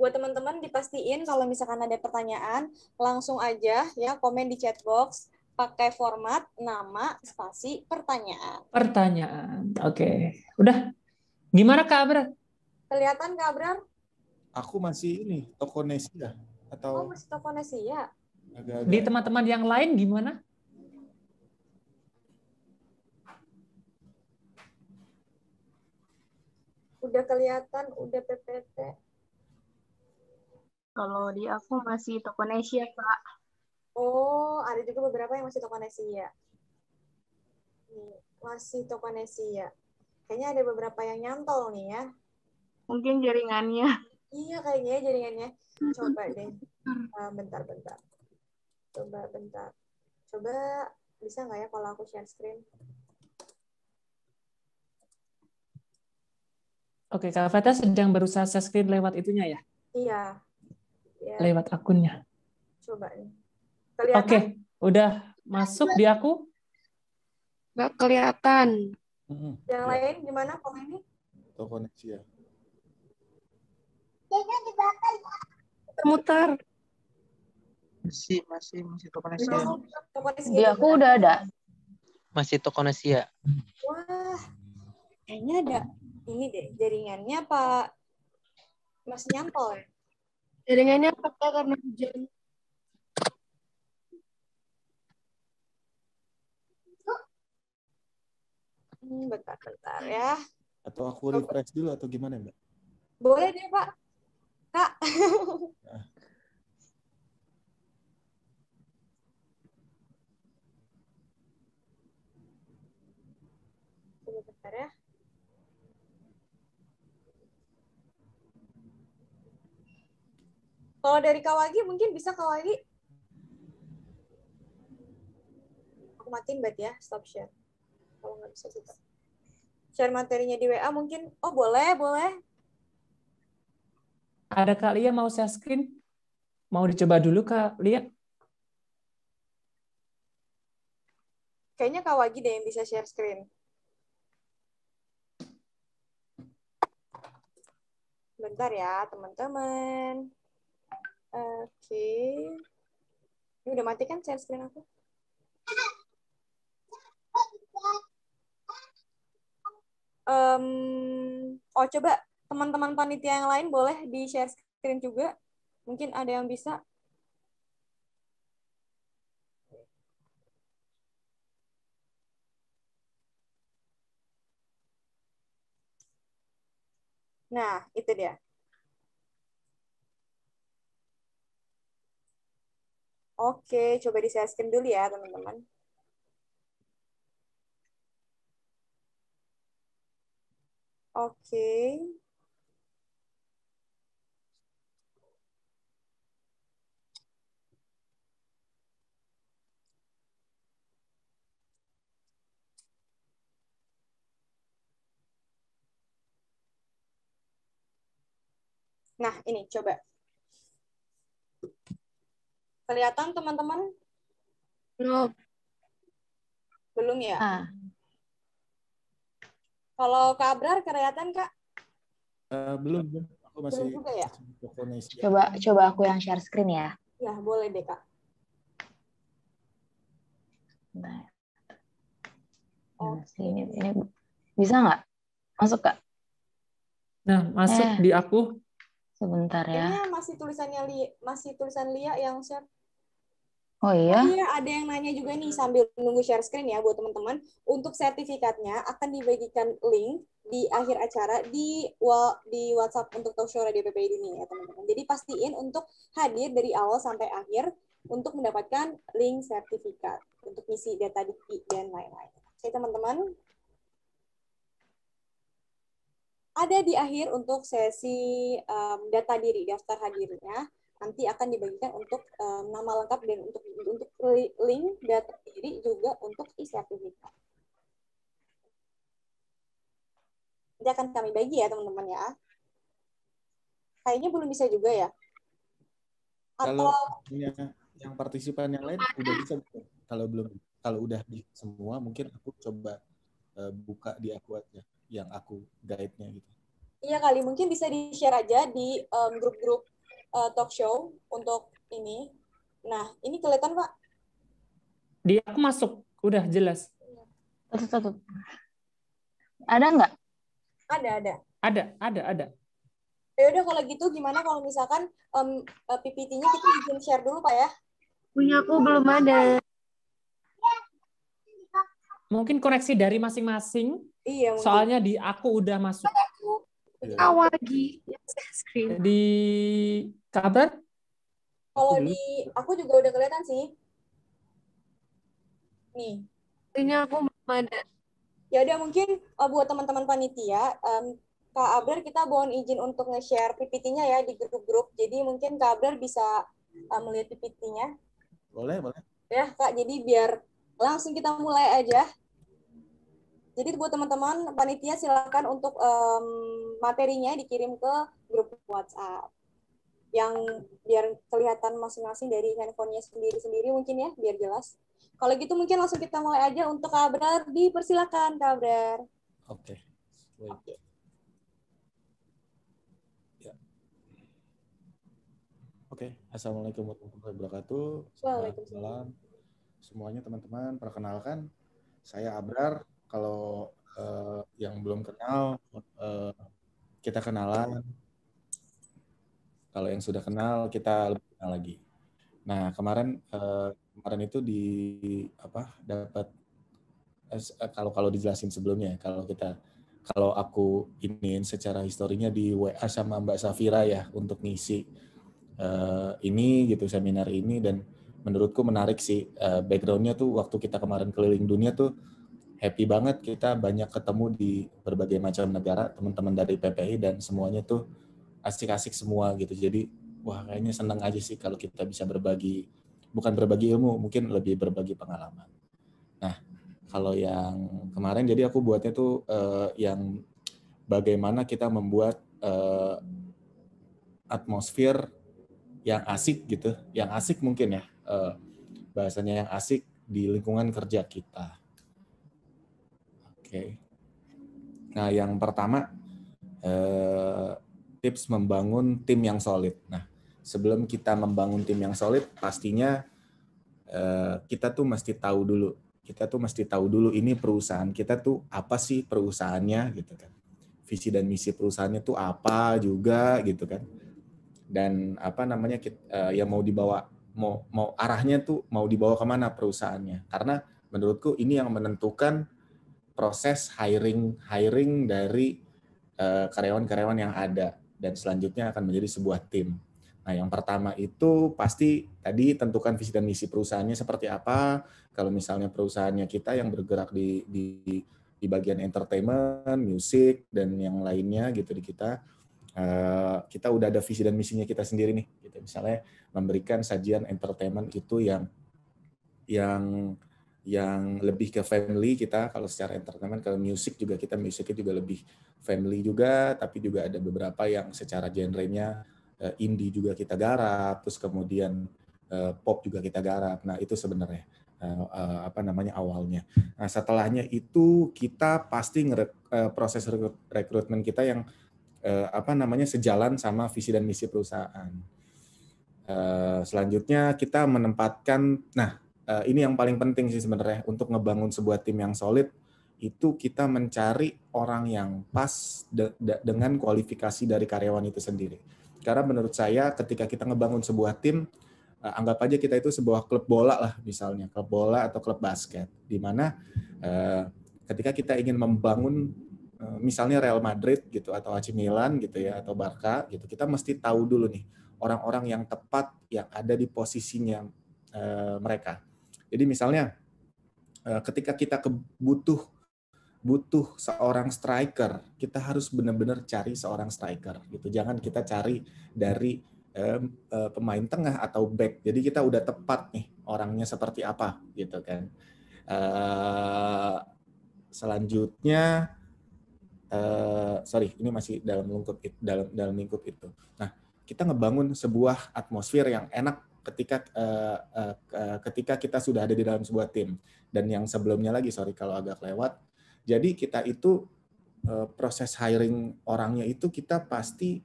buat teman-teman dipastiin kalau misalkan ada pertanyaan, langsung aja ya komen di chat box pakai format nama spasi pertanyaan. Pertanyaan. Oke. Okay. Udah. Gimana kabar Kelihatan nggak, Bram? Aku masih ini, Tokonesia. Atau... Oh, masih Tokonesia? Agak -agak. Di teman-teman yang lain gimana? Udah kelihatan, udah PPT. Kalau di aku masih Tokonesia, pak Oh, ada juga beberapa yang masih Tokonesia. masih Tokonesia. Kayaknya ada beberapa yang nyantol nih ya. Mungkin jaringannya. Iya kayaknya jaringannya. Hmm. Coba deh. Uh, bentar, bentar. Coba bentar. Coba bisa nggak ya kalau aku share screen? Oke, Kak Fata sedang berusaha share screen lewat itunya ya? Iya. Yeah. Lewat akunnya. Coba nih. Kelihatan? Oke, udah masuk di aku? Nggak kelihatan. Yang lain gimana komennya? Atau koneksi ya. Muter. Masih, masih, masih Tokonesia. Di aku udah ada. Masih Tokonesia. Wah, kayaknya ada ini deh jaringannya Pak Mas Nyantol. Jaringannya pakai karena hujan. Bentar-bentar hmm, ya. Atau aku refresh dulu atau gimana, Mbak? Boleh deh, Pak. Kak. ya. Kalau dari Kawagi mungkin bisa Kawagi. Aku matiin bat ya, stop share. Kalau nggak bisa kita Share materinya di WA mungkin, oh boleh, boleh. Ada Kak Lia mau share screen? Mau dicoba dulu Kak Lia? Kayaknya Kak Wagi deh yang bisa share screen. Bentar ya, teman-teman. Oke. Ini udah mati kan share screen aku? Um, oh, coba teman-teman panitia yang lain boleh di share screen juga. Mungkin ada yang bisa. Nah, itu dia. Oke, coba di share screen dulu ya, teman-teman. Oke. Nah, ini coba. Kelihatan teman-teman? Belum. Belum ya? Ah. Kalau Kak Abrar kelihatan Kak? Uh, belum. Aku masih belum juga ya? coba coba aku yang share screen ya. Ya, boleh deh Kak. Oh. Nah. Oh. Ini, ini bisa nggak? Masuk Kak? Nah, masuk eh. di aku. Sebentar ya. ini iya, masih tulisannya Lia, masih tulisan Lia yang share. Oh iya? Oh, iya, ada yang nanya juga nih sambil menunggu share screen ya buat teman-teman. Untuk sertifikatnya akan dibagikan link di akhir acara di di WhatsApp untuk Radio DPP ini ya teman-teman. Jadi pastiin untuk hadir dari awal sampai akhir untuk mendapatkan link sertifikat untuk misi data DP dan lain-lain. Oke teman-teman, ada di akhir untuk sesi um, data diri daftar hadirnya nanti akan dibagikan untuk um, nama lengkap dan untuk untuk link data diri juga untuk e-sertifikat. Nanti akan kami bagi ya teman-teman ya. Kayaknya belum bisa juga ya. Atau kalau yang, yang partisipan yang lain udah bisa kalau belum kalau udah di semua mungkin aku coba eh, buka di aku yang aku guide-nya gitu. Iya kali, mungkin bisa di-share aja di grup um, grup-grup uh, talk show untuk ini. Nah, ini kelihatan Pak? Di aku masuk, udah jelas. Tutup, tutup. Ada nggak? Ada, ada. Ada, ada, ada. Ya udah kalau gitu gimana kalau misalkan um, uh, PPT-nya kita izin share dulu Pak ya? Punya aku belum ada. Mungkin koneksi dari masing-masing Iya. Soalnya di aku udah masuk. Aku iya. lagi screen. Di kabar? Kalau di aku juga udah kelihatan sih. Nih. Ini aku ada. Ya udah mungkin uh, buat teman-teman panitia um, Kak abler kita mohon izin untuk nge-share PPT-nya ya di grup-grup. Jadi mungkin Kak abler bisa uh, melihat PPT-nya. Boleh, boleh. Ya, Kak, jadi biar langsung kita mulai aja. Jadi buat teman-teman panitia silakan untuk um, materinya dikirim ke grup WhatsApp yang biar kelihatan masing-masing dari handphonenya sendiri-sendiri mungkin ya biar jelas. Kalau gitu mungkin langsung kita mulai aja untuk kabar dipersilakan kabar. Oke. Okay. Oke, ya. okay. assalamualaikum warahmatullahi wabarakatuh. Waalaikumsalam. Semuanya teman-teman, perkenalkan saya Abrar kalau uh, yang belum kenal uh, kita kenalan kalau yang sudah kenal kita lebih kenal lagi nah kemarin uh, kemarin itu di apa dapat kalau kalau dijelasin sebelumnya ya, kalau kita kalau aku ingin secara historinya di WA sama Mbak Safira ya untuk ngisi uh, ini gitu seminar ini dan menurutku menarik sih uh, backgroundnya tuh waktu kita kemarin keliling dunia tuh happy banget kita banyak ketemu di berbagai macam negara teman-teman dari PPI dan semuanya tuh asik-asik semua gitu jadi wah kayaknya seneng aja sih kalau kita bisa berbagi bukan berbagi ilmu mungkin lebih berbagi pengalaman nah kalau yang kemarin jadi aku buatnya tuh uh, yang bagaimana kita membuat uh, atmosfer yang asik gitu yang asik mungkin ya uh, bahasanya yang asik di lingkungan kerja kita okay. nah yang pertama eh, tips membangun tim yang solid nah sebelum kita membangun tim yang solid pastinya eh, kita tuh mesti tahu dulu kita tuh mesti tahu dulu ini perusahaan kita tuh apa sih perusahaannya gitu kan visi dan misi perusahaannya tuh apa juga gitu kan dan apa namanya eh, yang mau dibawa mau mau arahnya tuh mau dibawa kemana perusahaannya karena menurutku ini yang menentukan proses hiring hiring dari eh, karyawan-karyawan yang ada dan selanjutnya akan menjadi sebuah tim. Nah, yang pertama itu pasti tadi tentukan visi dan misi perusahaannya seperti apa. Kalau misalnya perusahaannya kita yang bergerak di di di bagian entertainment, music dan yang lainnya gitu di kita uh, kita udah ada visi dan misinya kita sendiri nih. Gitu. Misalnya memberikan sajian entertainment itu yang yang yang lebih ke family kita kalau secara entertainment kalau musik juga kita musiknya juga lebih family juga tapi juga ada beberapa yang secara genrenya nya eh, indie juga kita garap terus kemudian eh, pop juga kita garap nah itu sebenarnya eh, apa namanya awalnya nah setelahnya itu kita pasti proses rekrutmen kita yang apa namanya sejalan sama visi dan misi perusahaan selanjutnya kita menempatkan nah Eh, ini yang paling penting sih sebenarnya untuk ngebangun sebuah tim yang solid itu kita mencari orang yang pas de de dengan kualifikasi dari karyawan itu sendiri. Karena menurut saya ketika kita ngebangun sebuah tim, uh, anggap aja kita itu sebuah klub bola lah misalnya, klub bola atau klub basket, di mana uh, ketika kita ingin membangun uh, misalnya Real Madrid gitu atau AC Milan gitu ya atau Barca gitu, kita mesti tahu dulu nih orang-orang yang tepat yang ada di posisinya uh, mereka jadi misalnya eh, ketika kita butuh butuh seorang striker, kita harus benar-benar cari seorang striker gitu. Jangan kita cari dari eh, pemain tengah atau back. Jadi kita udah tepat nih orangnya seperti apa gitu kan. Eh, selanjutnya eh, sorry ini masih dalam lingkup dalam dalam lingkup itu. Nah kita ngebangun sebuah atmosfer yang enak ketika uh, uh, ketika kita sudah ada di dalam sebuah tim dan yang sebelumnya lagi sorry kalau agak lewat jadi kita itu uh, proses hiring orangnya itu kita pasti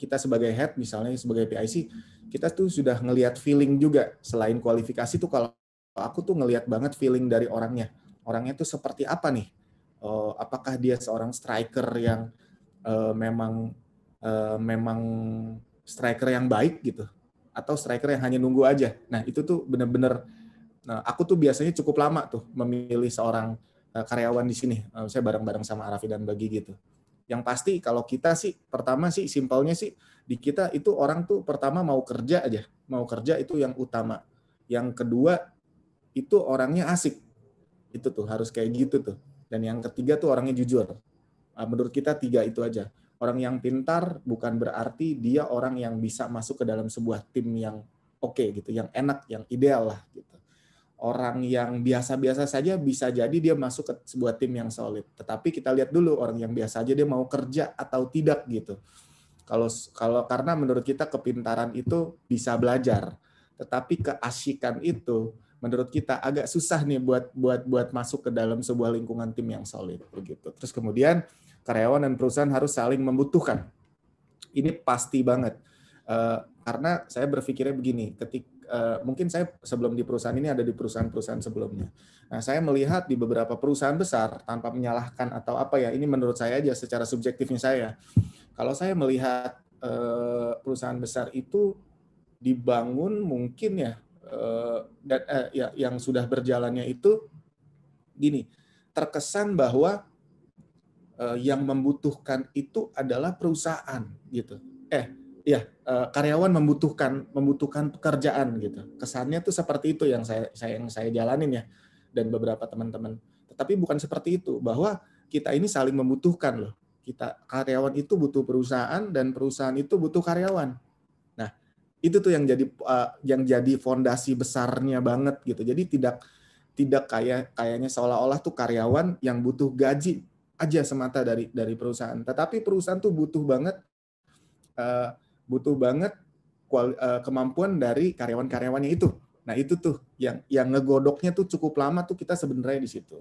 kita sebagai head misalnya sebagai PIC kita tuh sudah ngelihat feeling juga selain kualifikasi tuh kalau aku tuh ngelihat banget feeling dari orangnya orangnya tuh seperti apa nih uh, apakah dia seorang striker yang uh, memang uh, memang striker yang baik gitu atau striker yang hanya nunggu aja. Nah, itu tuh bener-bener nah, aku tuh biasanya cukup lama tuh memilih seorang eh, karyawan di sini. Eh, saya bareng-bareng sama Arafi dan Bagi gitu. Yang pasti kalau kita sih pertama sih simpelnya sih di kita itu orang tuh pertama mau kerja aja, mau kerja itu yang utama. Yang kedua itu orangnya asik. Itu tuh harus kayak gitu tuh. Dan yang ketiga tuh orangnya jujur. Ah, menurut kita tiga itu aja. Orang yang pintar bukan berarti dia orang yang bisa masuk ke dalam sebuah tim yang oke okay, gitu, yang enak, yang ideal lah gitu. Orang yang biasa-biasa saja bisa jadi dia masuk ke sebuah tim yang solid. Tetapi kita lihat dulu orang yang biasa aja dia mau kerja atau tidak gitu. Kalau kalau karena menurut kita kepintaran itu bisa belajar, tetapi keasyikan itu menurut kita agak susah nih buat buat buat masuk ke dalam sebuah lingkungan tim yang solid begitu. Terus kemudian karyawan dan perusahaan harus saling membutuhkan. Ini pasti banget. Eh, karena saya berpikirnya begini, ketik eh, mungkin saya sebelum di perusahaan ini ada di perusahaan-perusahaan sebelumnya. Nah, saya melihat di beberapa perusahaan besar tanpa menyalahkan atau apa ya, ini menurut saya aja secara subjektifnya saya. Kalau saya melihat eh, perusahaan besar itu dibangun mungkin ya dan ya yang sudah berjalannya itu gini, terkesan bahwa Eh, yang membutuhkan itu adalah perusahaan gitu. Eh, ya karyawan membutuhkan membutuhkan pekerjaan gitu. Kesannya tuh seperti itu yang saya, saya yang saya jalanin ya dan beberapa teman-teman. Tetapi bukan seperti itu bahwa kita ini saling membutuhkan loh. Kita karyawan itu butuh perusahaan dan perusahaan itu butuh karyawan. Nah, itu tuh yang jadi uh, yang jadi fondasi besarnya banget gitu. Jadi tidak tidak kayak kayaknya seolah-olah tuh karyawan yang butuh gaji aja semata dari dari perusahaan. Tetapi perusahaan tuh butuh banget eh, butuh banget eh, kemampuan dari karyawan-karyawannya itu. Nah itu tuh yang yang ngegodoknya tuh cukup lama tuh kita sebenarnya di situ.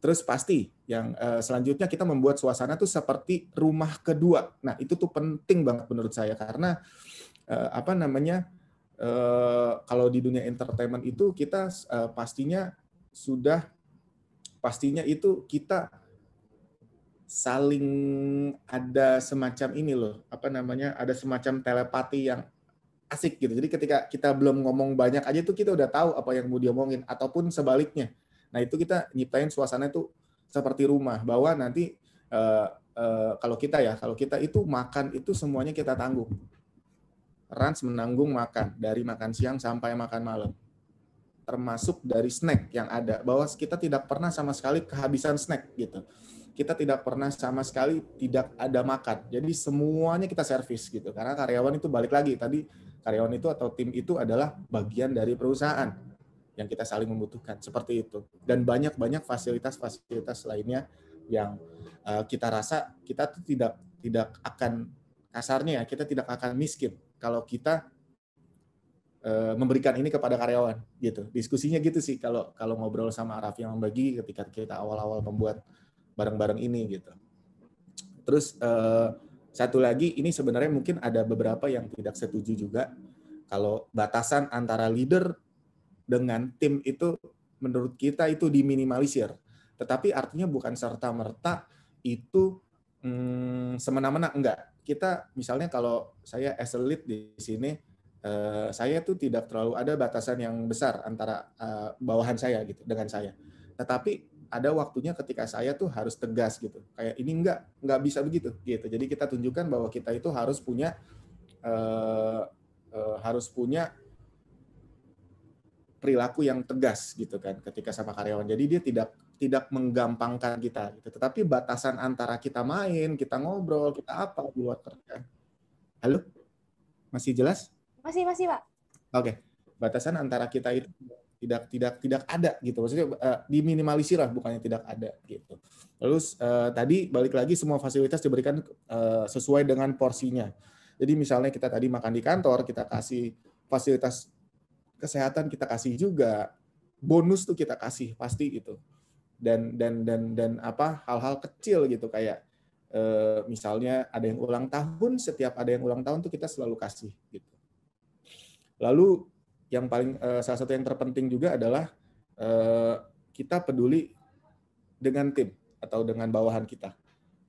Terus pasti yang eh, selanjutnya kita membuat suasana tuh seperti rumah kedua. Nah itu tuh penting banget menurut saya karena apa namanya kalau di dunia entertainment itu kita pastinya sudah pastinya itu kita saling ada semacam ini loh, apa namanya? Ada semacam telepati yang asik gitu. Jadi ketika kita belum ngomong banyak aja tuh kita udah tahu apa yang mau diomongin ataupun sebaliknya. Nah, itu kita nyiptain suasana itu seperti rumah bahwa nanti uh, uh, kalau kita ya, kalau kita itu makan itu semuanya kita tanggung. Rans menanggung makan dari makan siang sampai makan malam. Termasuk dari snack yang ada bahwa kita tidak pernah sama sekali kehabisan snack gitu kita tidak pernah sama sekali tidak ada makan. Jadi semuanya kita servis gitu. Karena karyawan itu balik lagi tadi karyawan itu atau tim itu adalah bagian dari perusahaan yang kita saling membutuhkan seperti itu. Dan banyak-banyak fasilitas-fasilitas lainnya yang uh, kita rasa kita tuh tidak tidak akan kasarnya ya kita tidak akan miskin kalau kita eh, memberikan ini kepada karyawan gitu diskusinya gitu sih kalau kalau ngobrol sama Raffi yang membagi ketika kita awal-awal membuat barang-barang ini gitu. Terus uh, satu lagi ini sebenarnya mungkin ada beberapa yang tidak setuju juga kalau batasan antara leader dengan tim itu menurut kita itu diminimalisir. Tetapi artinya bukan serta merta itu hmm, semena-mena enggak. Kita misalnya kalau saya as a lead di sini eh, saya tuh tidak terlalu ada batasan yang besar antara eh, bawahan saya gitu dengan saya. Tetapi ada waktunya ketika saya tuh harus tegas gitu. Kayak ini enggak, enggak bisa begitu gitu. Jadi kita tunjukkan bahwa kita itu harus punya uh, uh, harus punya perilaku yang tegas gitu kan ketika sama karyawan. Jadi dia tidak tidak menggampangkan kita gitu. Tetapi batasan antara kita main, kita ngobrol, kita apa di luar kerja. Halo? Masih jelas? Masih, masih, Pak. Oke. Okay. Batasan antara kita itu tidak tidak tidak ada gitu maksudnya uh, diminimalisir lah bukannya tidak ada gitu lalu uh, eh, tadi balik lagi semua fasilitas diberikan uh, sesuai dengan porsinya jadi misalnya kita tadi makan di kantor kita kasih fasilitas kesehatan kita kasih juga bonus tuh kita kasih pasti gitu dan dan dan dan apa hal-hal kecil gitu kayak misalnya ada yang ulang tahun setiap ada yang ulang tahun tuh kita selalu kasih gitu lalu yang paling uh, salah satu yang terpenting juga adalah uh, kita peduli dengan tim atau dengan bawahan kita.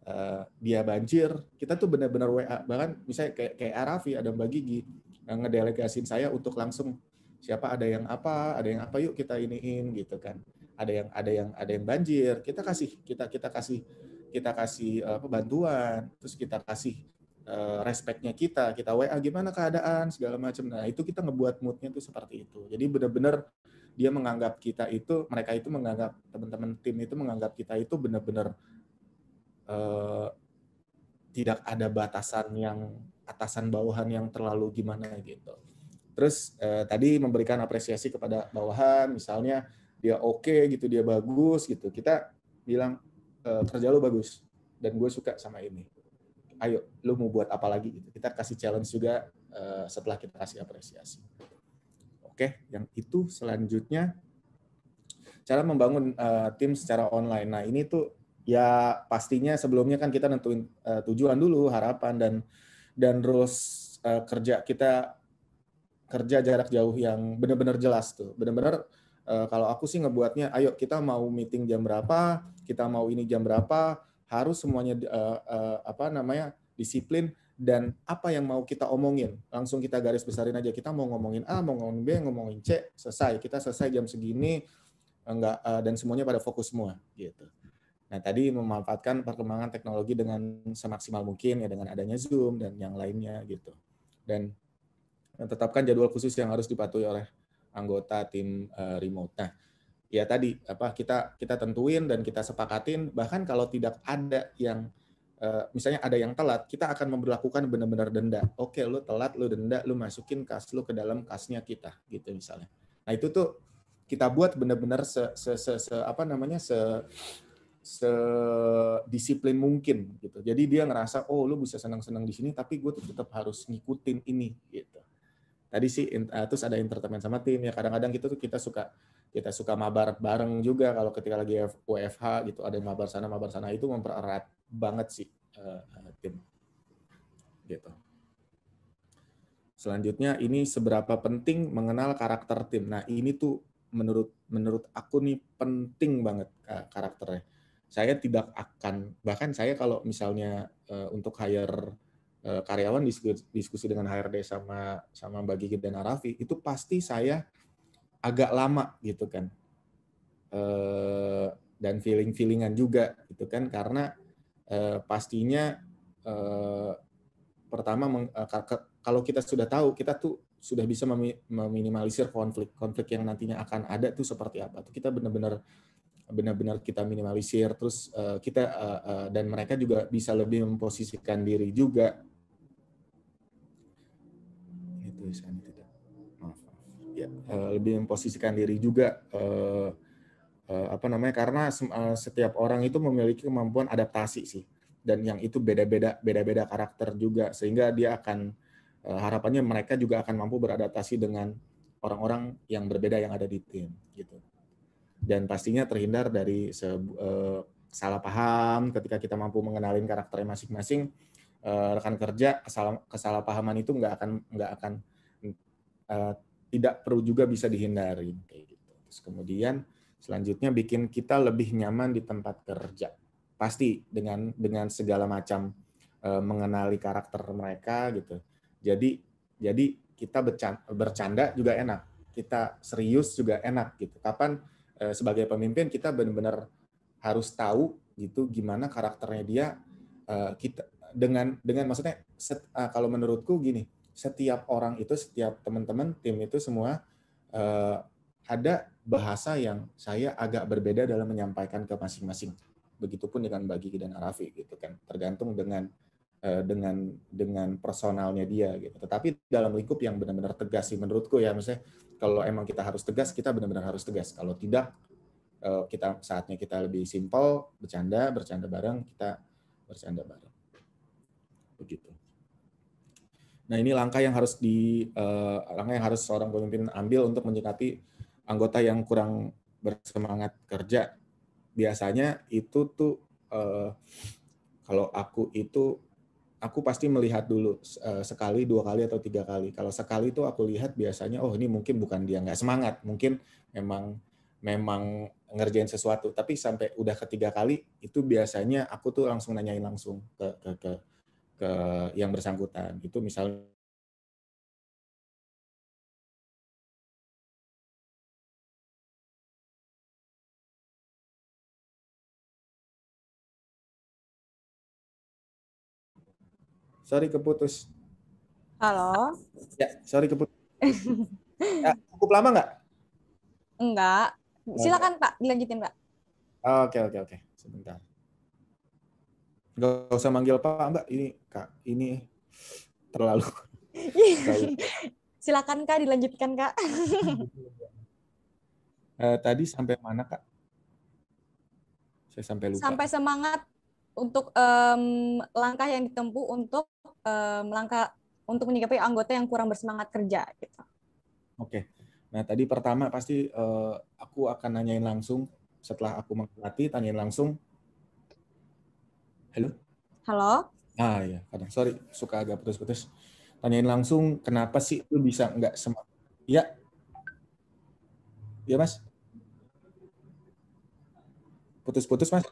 Uh, dia banjir, kita tuh benar-benar WA bahkan misalnya kayak kayak Arafi ada Mbak Gigi yang ngedelegasin saya untuk langsung siapa ada yang apa, ada yang apa yuk kita iniin gitu kan. Ada yang ada yang ada yang banjir, kita kasih kita kita kasih kita kasih apa bantuan, terus kita kasih Eh, respectnya kita, kita WA gimana keadaan segala macam. Nah itu kita ngebuat moodnya tuh seperti itu. Jadi benar-benar dia menganggap kita itu, mereka itu menganggap teman-teman tim itu menganggap kita itu benar-benar uh, tidak ada batasan yang atasan bawahan yang terlalu gimana gitu. Terus eh, tadi memberikan apresiasi kepada bawahan, misalnya dia oke okay, gitu, dia bagus gitu. Kita bilang e, kerja lo bagus dan gue suka sama ini ayo lu mau buat apa lagi gitu. Kita kasih challenge juga uh, setelah kita kasih apresiasi. Oke, yang itu selanjutnya cara membangun uh, tim secara online. Nah, ini tuh ya pastinya sebelumnya kan kita nentuin uh, tujuan dulu, harapan dan dan terus uh, kerja kita kerja jarak jauh yang benar-benar jelas tuh. Benar-benar uh, kalau aku sih ngebuatnya ayo kita mau meeting jam berapa, kita mau ini jam berapa, harus semuanya uh, uh, apa namanya disiplin dan apa yang mau kita omongin langsung kita garis besarin aja kita mau ngomongin A mau ngomongin B ngomongin C selesai kita selesai jam segini enggak uh, dan semuanya pada fokus semua gitu nah tadi memanfaatkan perkembangan teknologi dengan semaksimal mungkin ya dengan adanya Zoom dan yang lainnya gitu dan tetapkan jadwal khusus yang harus dipatuhi oleh anggota tim uh, remote nah ya tadi apa kita kita tentuin dan kita sepakatin bahkan kalau tidak ada yang eh, misalnya ada yang telat kita akan memperlakukan benar-benar denda oke lu telat lu denda lu masukin kas lu ke dalam kasnya kita gitu misalnya nah itu tuh kita buat benar-benar se, se, se, se apa namanya se sedisiplin mungkin gitu. Jadi dia ngerasa oh lu bisa senang-senang di sini tapi gue tetap harus ngikutin ini gitu tadi sih uh, terus ada entertainment sama tim ya kadang-kadang gitu tuh kita suka kita suka mabar bareng juga kalau ketika lagi WFH gitu ada yang mabar sana mabar sana itu mempererat banget sih uh, tim gitu selanjutnya ini seberapa penting mengenal karakter tim nah ini tuh menurut menurut aku nih penting banget uh, karakternya saya tidak akan bahkan saya kalau misalnya uh, untuk hire Eh, karyawan diskusi dengan HRD sama sama Mbak Gigi dan Arafi itu pasti saya agak lama gitu kan eh, dan feeling feelingan juga gitu kan karena eh, pastinya pertama kalau kita sudah tahu kita tuh sudah bisa meminimalisir konflik konflik yang nantinya akan ada tuh seperti apa tuh kita benar-benar benar-benar kita minimalisir terus kita dan mereka juga bisa lebih memposisikan diri juga Eh, lebih memposisikan diri juga eh, eh, apa namanya karena setiap orang itu memiliki kemampuan adaptasi sih dan yang itu beda-beda beda-beda karakter juga sehingga dia akan harapannya mereka juga akan mampu beradaptasi dengan orang-orang yang berbeda yang ada di tim gitu dan pastinya terhindar dari salah paham ketika kita mampu mengenalin karakter masing-masing rekan kerja kesalah kesalahpahaman itu nggak akan nggak akan tidak perlu juga bisa dihindari kayak gitu. Terus kemudian selanjutnya bikin kita lebih nyaman di tempat kerja. Pasti dengan dengan segala macam e, mengenali karakter mereka gitu. Jadi jadi kita bercanda, bercanda juga enak, kita serius juga enak gitu. Kapan e, sebagai pemimpin kita benar-benar harus tahu gitu gimana karakternya dia e, kita dengan dengan maksudnya set, e, kalau menurutku gini setiap orang itu, setiap teman-teman tim itu semua eh, ada bahasa yang saya agak berbeda dalam menyampaikan ke masing-masing. Begitupun dengan Bagi dan Arafi gitu kan, tergantung dengan eh, dengan dengan personalnya dia gitu. Tetapi dalam lingkup yang benar-benar tegas sih menurutku ya, misalnya kalau emang kita harus tegas, kita benar-benar harus tegas. Kalau tidak, eh, kita saatnya kita lebih simpel, bercanda, bercanda bareng, kita bercanda bareng. Begitu. Nah ini langkah yang harus di uh, langkah yang harus seorang pemimpin ambil untuk menyikapi anggota yang kurang bersemangat kerja. Biasanya itu tuh uh, kalau aku itu aku pasti melihat dulu uh, sekali, dua kali atau tiga kali. Kalau sekali itu aku lihat biasanya oh ini mungkin bukan dia nggak semangat, mungkin memang memang ngerjain sesuatu. Tapi sampai udah ketiga kali itu biasanya aku tuh langsung nanyain langsung ke ke, ke ke yang bersangkutan itu misalnya Sorry keputus. Halo. Ya, sorry keputus. ya, *laughs* cukup lama nggak? Enggak. Silakan Pak, dilanjutin Pak. Ah, oke, oke, oke. Sebentar nggak usah manggil pak mbak ini kak ini terlalu, *laughs* silakan kak dilanjutkan kak uh, *laughs* tadi sampai mana kak saya sampai lupa sampai semangat untuk um, langkah yang ditempuh untuk um, langkah untuk menyikapi anggota yang kurang bersemangat kerja gitu oke okay. nah tadi pertama pasti uh, aku akan nanyain langsung setelah aku mengerti tanyain langsung Halo? Halo? Ah ya, kadang sorry, suka agak putus-putus. Tanyain langsung, kenapa sih lu bisa nggak semangat? Iya. Iya, Mas? Putus-putus, Mas?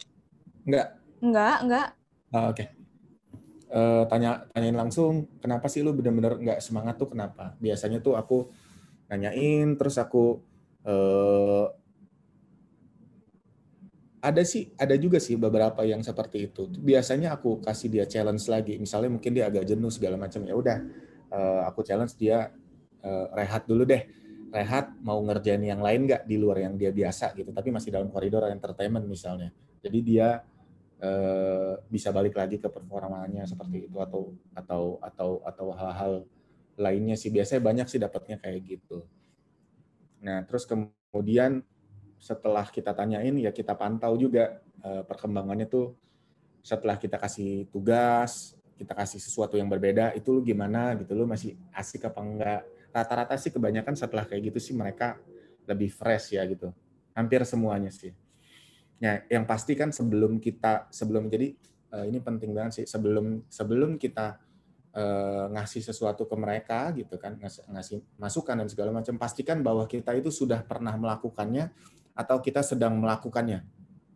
Enggak? Enggak, enggak. Ah, Oke. Okay. Uh, eh, tanya tanyain langsung, kenapa sih lu bener-bener nggak semangat tuh kenapa? Biasanya tuh aku tanyain, terus aku uh, ada sih ada juga sih beberapa yang seperti itu biasanya aku kasih dia challenge lagi misalnya mungkin dia agak jenuh segala macam ya udah eh, aku challenge dia eh, rehat dulu deh rehat mau ngerjain yang lain nggak di luar yang dia biasa gitu tapi masih dalam koridor entertainment misalnya jadi dia eh, bisa balik lagi ke performanya seperti itu atau atau atau atau hal-hal lainnya sih biasanya banyak sih dapatnya kayak gitu nah terus kemudian setelah kita tanyain ya kita pantau juga eh, perkembangannya tuh setelah kita kasih tugas kita kasih sesuatu yang berbeda itu lu gimana gitu lu masih asik apa enggak rata-rata sih kebanyakan setelah kayak gitu sih mereka lebih fresh ya gitu hampir semuanya sih ya yang pasti kan sebelum kita sebelum jadi eh, ini penting banget sih sebelum sebelum kita eh, ngasih sesuatu ke mereka gitu kan ngasih, ngasih masukan dan segala macam pastikan bahwa kita itu sudah pernah melakukannya atau kita sedang melakukannya.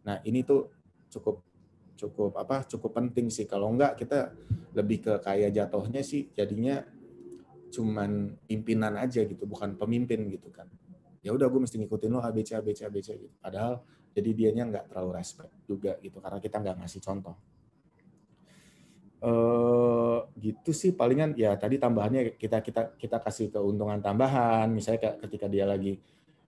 Nah, ini tuh cukup cukup apa cukup penting sih kalau enggak kita lebih ke kayak jatuhnya sih jadinya cuman pimpinan aja gitu bukan pemimpin gitu kan ya udah gue mesti ngikutin lo ABC ABC ABC gitu padahal jadi dianya nggak terlalu respect juga gitu karena kita nggak ngasih contoh eh gitu sih palingan ya tadi tambahannya kita kita kita kasih keuntungan tambahan misalnya ketika dia lagi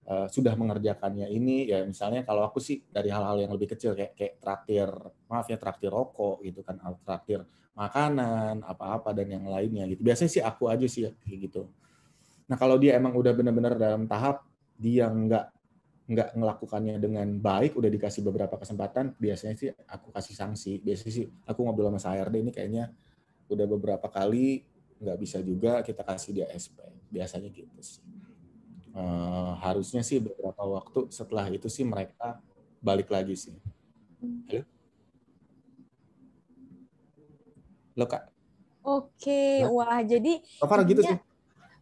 uh, sudah mengerjakannya ini ya misalnya kalau aku sih dari hal-hal yang lebih kecil kayak kayak traktir maaf ya traktir rokok gitu kan al traktir makanan apa-apa dan yang lainnya gitu biasanya sih aku aja sih ya, kayak gitu nah kalau dia emang udah benar-benar dalam tahap dia nggak nggak melakukannya dengan baik udah dikasih beberapa kesempatan biasanya sih aku kasih sanksi biasanya sih aku ngobrol sama saya HRD ini kayaknya udah beberapa kali nggak bisa juga kita kasih dia SP biasanya gitu sih uh, harusnya sih beberapa waktu setelah itu sih mereka balik lagi sih. Halo? Lo kak? Oke, nah. wah jadi. Apa gitu sih?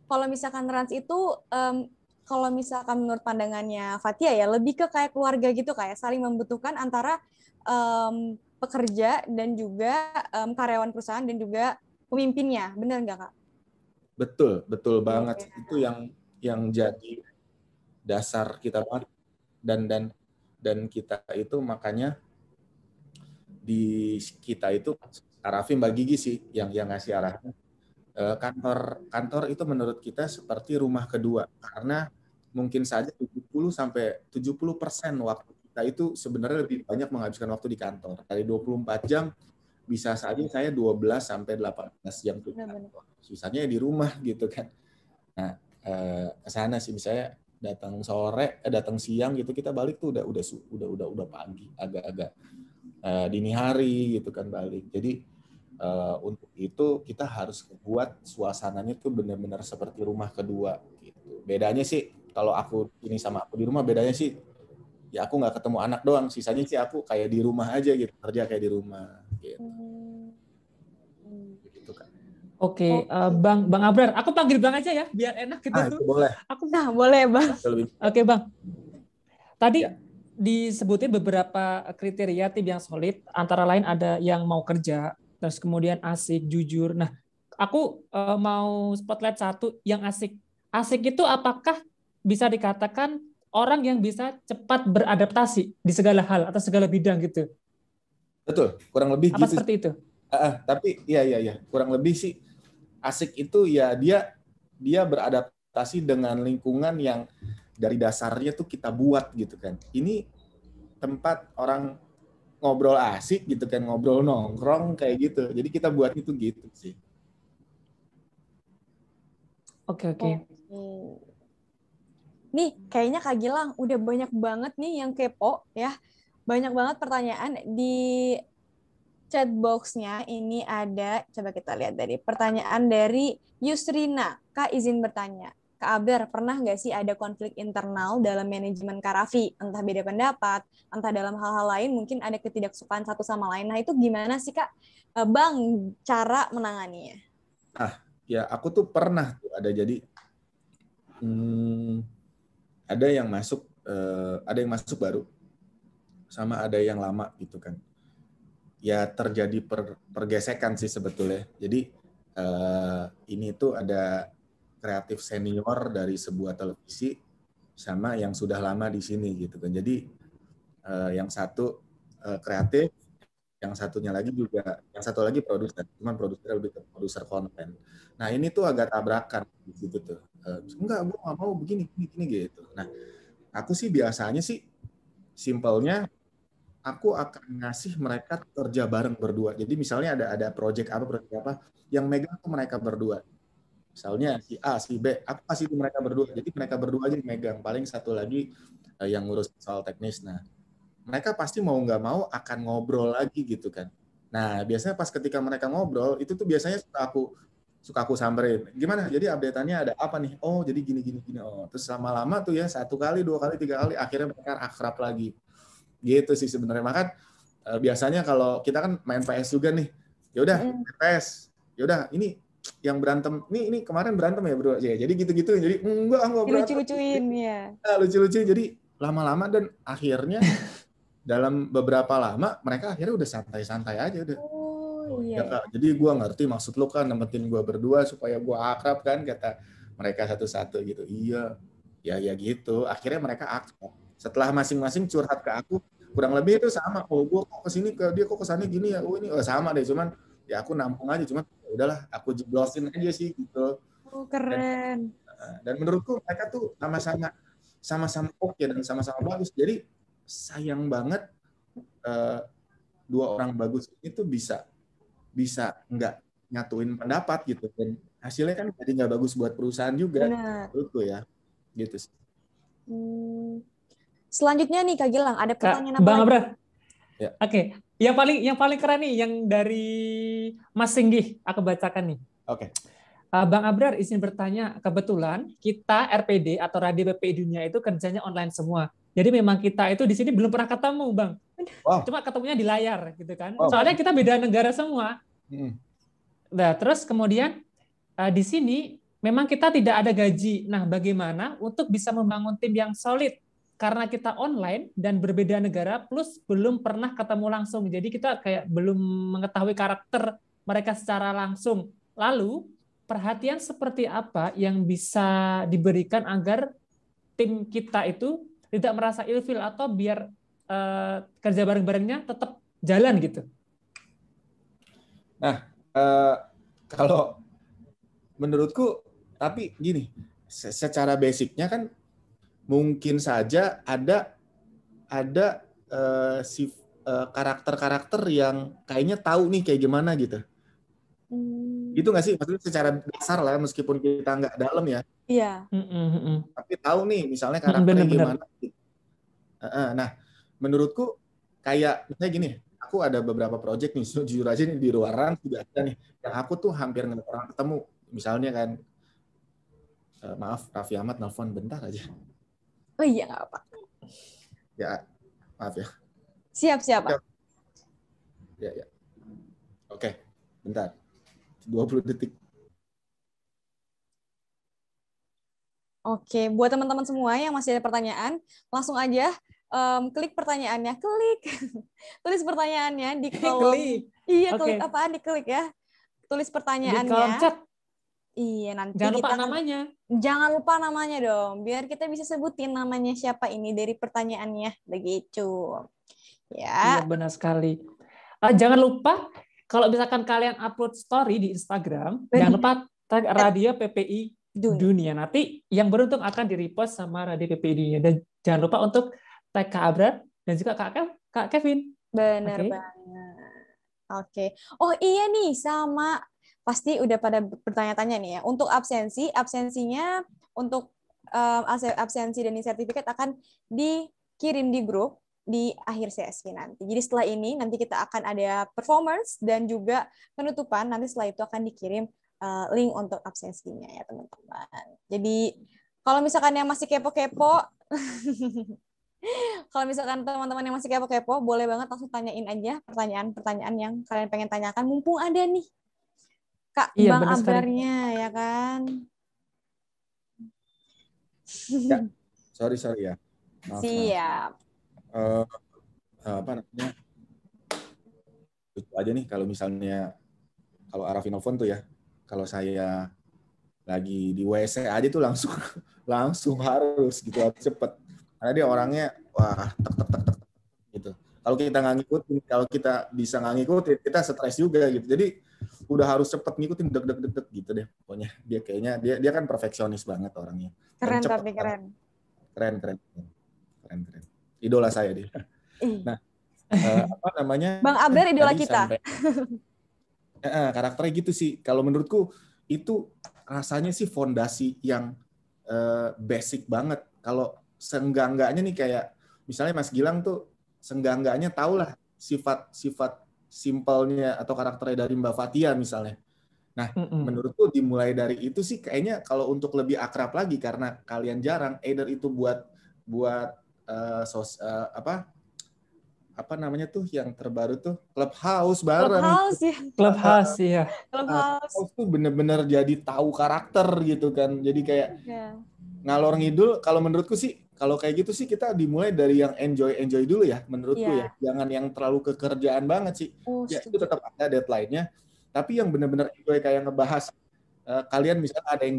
Kalau misalkan trans itu, um, kalau misalkan menurut pandangannya Fatia ya lebih ke kayak keluarga gitu kayak ya. saling membutuhkan antara um, pekerja dan juga um, karyawan perusahaan dan juga pemimpinnya, benar nggak kak? Betul, betul banget. Oke. Itu yang yang jadi dasar kita banget dan dan dan kita itu makanya di kita itu Arafin Mbak Gigi sih yang yang ngasih arahnya eh, kantor kantor itu menurut kita seperti rumah kedua karena mungkin saja 70 sampai 70 persen waktu kita itu sebenarnya lebih banyak menghabiskan waktu di kantor dari 24 jam bisa saja saya 12 sampai 18 jam tuh sisanya di rumah gitu kan nah Eh, ke sana sih misalnya datang sore eh datang siang gitu kita balik tuh udah udah udah udah udah pagi agak-agak uh, dini hari gitu kan balik jadi uh, untuk itu kita harus buat suasananya tuh benar-benar seperti rumah kedua gitu bedanya sih kalau aku ini sama aku di rumah bedanya sih ya aku nggak ketemu anak doang sisanya sih aku kayak di rumah aja gitu kerja kayak di rumah gitu hmm. Oke, eh, okay. uh, Bang Bang Abrar, aku panggil Bang aja ya, biar enak gitu. Ah, boleh. Aku nah, boleh, Bang. Oke, okay, Bang. Tadi ya. disebutin beberapa kriteria tim yang solid, antara lain ada yang mau kerja, terus kemudian asik, jujur. Nah, aku uh, mau spotlight satu yang asik. Asik itu apakah bisa dikatakan orang yang bisa cepat beradaptasi di segala hal atau segala bidang gitu? Betul, kurang lebih Apa gitu. seperti itu? Uh, tapi iya iya iya kurang lebih sih asik itu ya dia dia beradaptasi dengan lingkungan yang dari dasarnya tuh kita buat gitu kan. Ini tempat orang ngobrol asik gitu kan, ngobrol nongkrong kayak gitu. Jadi kita buat itu gitu sih. Oke, oke. Nih, kayaknya Kak Gilang udah banyak banget nih yang kepo ya. Banyak banget pertanyaan di chat boxnya ini ada, coba kita lihat dari pertanyaan dari Yusrina. Kak izin bertanya, Kak Abar, pernah nggak sih ada konflik internal dalam manajemen Karafi? Entah beda pendapat, entah dalam hal-hal lain, mungkin ada ketidaksukaan satu sama lain. Nah, itu gimana sih, Kak? E, Bang, cara menanganinya? Ah, ya aku tuh pernah tuh ada jadi hmm, ada yang masuk eh, ada yang masuk baru sama ada yang lama gitu kan ya terjadi per, pergesekan sih sebetulnya. Jadi uh, ini tuh ada kreatif senior dari sebuah televisi sama yang sudah lama di sini gitu kan. Jadi uh, yang satu uh, kreatif, yang satunya lagi juga, yang satu lagi produser, cuman produser lebih ke produser konten. Nah ini tuh agak tabrakan gitu tuh. Uh, enggak, gue nggak mau begini, begini, gitu. Nah aku sih biasanya sih simpelnya aku akan ngasih mereka kerja bareng berdua. Jadi misalnya ada ada project apa project apa yang megang tuh mereka berdua. Misalnya si A, si B, aku kasih itu mereka berdua. Jadi mereka berdua aja yang megang. Paling satu lagi eh, yang ngurus soal teknis. Nah, mereka pasti mau nggak mau akan ngobrol lagi gitu kan. Nah, biasanya pas ketika mereka ngobrol itu tuh biasanya suka aku suka aku samperin. Gimana? Jadi updateannya ada apa nih? Oh, jadi gini gini gini. Oh, terus lama-lama tuh ya satu kali, dua kali, tiga kali, akhirnya mereka akrab lagi Gitu sih sebenarnya. maka uh, biasanya kalau kita kan main PS juga nih. Ya udah, mm. PS. Ya udah, ini yang berantem ini ini kemarin berantem ya bro ya, jadi gitu-gitu jadi enggak enggak berantem lucu-lucuin ya nah, lucu-lucuin jadi lama-lama dan akhirnya *laughs* dalam beberapa lama mereka akhirnya udah santai-santai aja udah oh, oh iya, iya jadi gue ngerti maksud lu kan nemetin gue berdua supaya gue akrab kan kata mereka satu-satu gitu iya ya ya gitu akhirnya mereka akrab setelah masing-masing curhat ke aku kurang lebih itu sama oh gue kok kesini ke dia kok sana gini ya oh ini oh, sama deh cuman ya aku nampung aja cuman ya udahlah aku jeblosin aja sih gitu oh, keren dan, eh, dan menurutku mereka tuh sama-sama sama-sama oke okay dan sama-sama bagus jadi sayang banget uh, dua orang bagus itu bisa bisa nggak nyatuin pendapat gitu dan hasilnya kan jadi nggak bagus buat perusahaan juga menurutku ya gitu sih. Hmm. Selanjutnya nih Kak Gilang, ada pertanyaan apa? Bang Abra. Ya. Oke, okay. yang paling yang paling keren nih yang dari Mas Singgih, aku bacakan nih. Oke. Okay. Eh, Bang Abrar izin bertanya, kebetulan kita RPD atau Radio BPI Dunia itu kerjanya online semua. Jadi memang kita itu di sini belum pernah ketemu, Bang. Wow. Cuma ketemunya di layar gitu kan. Wow. Soalnya kita beda negara semua. Hmm. Nah, terus kemudian eh, di sini memang kita tidak ada gaji. Nah, bagaimana untuk bisa membangun tim yang solid karena kita online dan berbeda negara plus belum pernah ketemu langsung jadi kita kayak belum mengetahui karakter mereka secara langsung lalu perhatian seperti apa yang bisa diberikan agar tim kita itu tidak merasa ilfil atau biar uh, kerja bareng-barengnya tetap jalan gitu nah uh, kalau menurutku tapi gini secara basicnya kan mungkin saja ada ada uh, eh, si uh, eh, karakter-karakter yang kayaknya tahu nih kayak gimana gitu. Hmm. Itu nggak sih maksudnya secara dasar lah ya, meskipun kita nggak dalam ya. Iya. Mm-mm. Tapi tahu nih misalnya karakternya bener, gimana. Gitu. Nah, menurutku kayak misalnya gini, aku ada beberapa project nih *laughs* jujur aja nih di ruangan juga ada nih yang aku tuh hampir nggak pernah ketemu. Misalnya kan eh, maaf Raffi Ahmad nelfon bentar aja. Oh iya nggak apa. Ya, maaf ya. Siap siap. siap. Ya ya. Oke, bentar. 20 detik. Oke, buat teman-teman semua yang masih ada pertanyaan, langsung aja um, klik pertanyaannya, klik. *laughs* Tulis pertanyaannya di kolom. Iya, klik. Iya, okay. klik apaan diklik ya. Tulis pertanyaannya. Di kolom chat. Iya nanti jangan lupa kita, namanya. Jangan lupa namanya dong, biar kita bisa sebutin namanya siapa ini dari pertanyaannya, begitu. Ya. Iya benar sekali. Uh, jangan lupa kalau misalkan kalian upload story di Instagram, Beri. jangan lupa tag Radio PPI Dunia. Dunia. Nanti yang beruntung akan di-repost sama Radio PPI Dunia. Dan jangan lupa untuk tag Kak Abra dan juga Kak, Kev, Kak Kevin. Benar okay. banget. Oke. Okay. Oh iya nih sama pasti udah pada bertanya-tanya nih ya. Untuk absensi, absensinya untuk um, absensi dan sertifikat akan dikirim di grup di akhir sesi nanti. Jadi setelah ini nanti kita akan ada performance dan juga penutupan. Nanti setelah itu akan dikirim uh, link untuk absensinya ya teman-teman. Jadi kalau misalkan yang masih kepo-kepo, *laughs* kalau misalkan teman-teman yang masih kepo-kepo, boleh banget langsung tanyain aja pertanyaan-pertanyaan yang kalian pengen tanyakan. Mumpung ada nih Kak iya, Bang Abarnya ya kan? Ya, sorry sorry ya. Maaf, Siap. Uh, apa namanya? Itu aja nih kalau misalnya kalau Arafinovon tuh ya, kalau saya lagi di WC e aja tuh langsung *laughs* langsung harus gitu harus cepet karena dia orangnya wah tek tek tek tek gitu kalau kita nggak ngikutin kalau kita bisa nggak ngikutin kita stres juga gitu jadi udah harus cepet ngikutin deg deg deg deg gitu deh pokoknya dia kayaknya dia dia kan perfeksionis banget orangnya keren cepet, tapi keren keren keren keren keren idola saya dia nah eh, apa namanya bang Abner idola kita sampai, uh, karakternya gitu sih kalau menurutku itu rasanya sih fondasi yang uh, basic banget kalau enggaknya nih kayak misalnya Mas Gilang tuh tau lah sifat-sifat simpelnya atau karakternya dari Mbak Fatia misalnya. Nah, mm -mm. menurutku dimulai dari itu sih kayaknya kalau untuk lebih akrab lagi karena kalian jarang either itu buat buat uh, sos uh, apa apa namanya tuh yang terbaru tuh clubhouse bareng clubhouse ya clubhouse ya *laughs* clubhouse uh, tuh bener-bener jadi tahu karakter gitu kan jadi kayak yeah. ngalor ngidul kalau menurutku sih kalau kayak gitu sih kita dimulai dari yang enjoy enjoy dulu ya menurutku yeah. ya jangan yang terlalu kekerjaan banget sih oh, ya itu tetap ada deadline-nya tapi yang benar-benar enjoy kayak ngebahas uh, kalian misalnya ada yang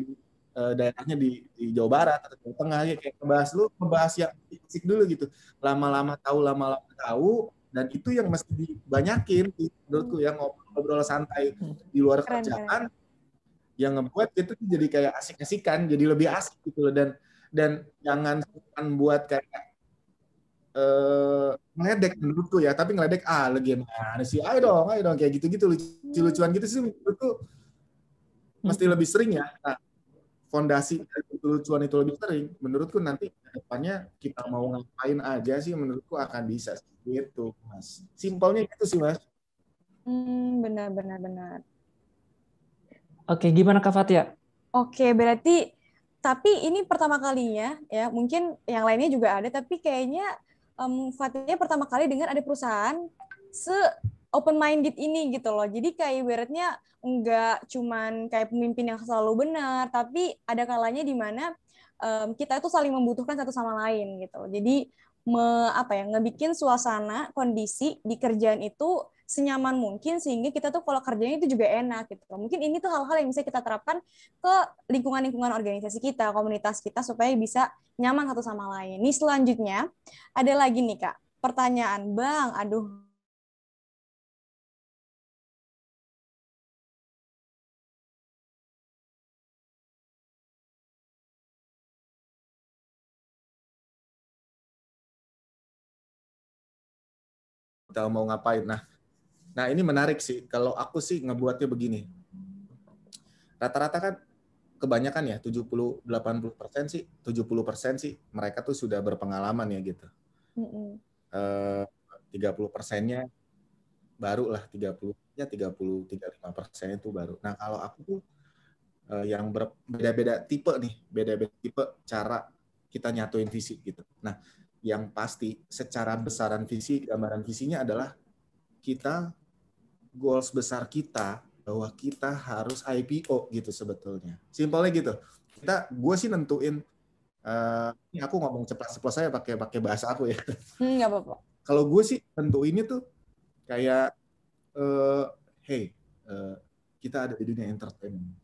uh, daerahnya di, di Jawa Barat atau Jawa Tengah ya kayak ngebahas lu ngebahas yang fisik dulu gitu lama-lama tahu lama-lama tahu dan itu yang mesti dibanyakin menurutku yang ngobrol-ngobrol santai hmm. di luar keren, kerjaan yang ngebuat itu jadi kayak asik-asikan jadi lebih asik gitu loh dan dan jangan buat kayak eh ngeledek menurutku ya tapi ngeledek ah lu gimana sih ayo dong ayo dong kayak gitu-gitu lucu-lucuan gitu sih menurutku mesti hmm. lebih sering ya nah, fondasi lucu-lucuan itu lebih sering menurutku nanti depannya kita mau ngapain aja sih menurutku akan bisa gitu mas simpelnya gitu sih mas hmm, benar benar benar oke gimana kak Fatia oke berarti tapi ini pertama kalinya ya, mungkin yang lainnya juga ada, tapi kayaknya um, pertama kali dengan ada perusahaan se open minded ini gitu loh. Jadi kayak beratnya nggak cuman kayak pemimpin yang selalu benar, tapi ada kalanya di mana um, kita itu saling membutuhkan satu sama lain gitu. Jadi me, apa ya ngebikin suasana kondisi di kerjaan itu senyaman mungkin sehingga kita tuh kalau kerjanya itu juga enak gitu. Mungkin ini tuh hal-hal yang bisa kita terapkan ke lingkungan-lingkungan organisasi kita, komunitas kita supaya bisa nyaman satu sama lain. Ini selanjutnya ada lagi nih Kak, pertanyaan Bang. Aduh, kita mau ngapain. Nah, nah ini menarik sih. Kalau aku sih ngebuatnya begini. Rata-rata kan kebanyakan ya 70 80 persen sih 70 persen sih mereka tuh sudah berpengalaman ya gitu. Mm -hmm. 30 persennya baru lah 30 ya 30 35 persen itu baru. Nah kalau aku tuh uh, yang berbeda-beda tipe nih, beda-beda tipe cara kita nyatuin visi gitu. Nah yang pasti secara besaran visi, gambaran visinya adalah kita goals besar kita bahwa kita harus IPO gitu sebetulnya. Simpelnya gitu. Kita gue sih nentuin uh, ini aku ngomong cepat cepat saya pakai pakai bahasa aku ya. Hmm, nggak apa-apa. Kalau gue sih tentuinnya tuh kayak uh, hey, uh, kita ada di dunia entertainment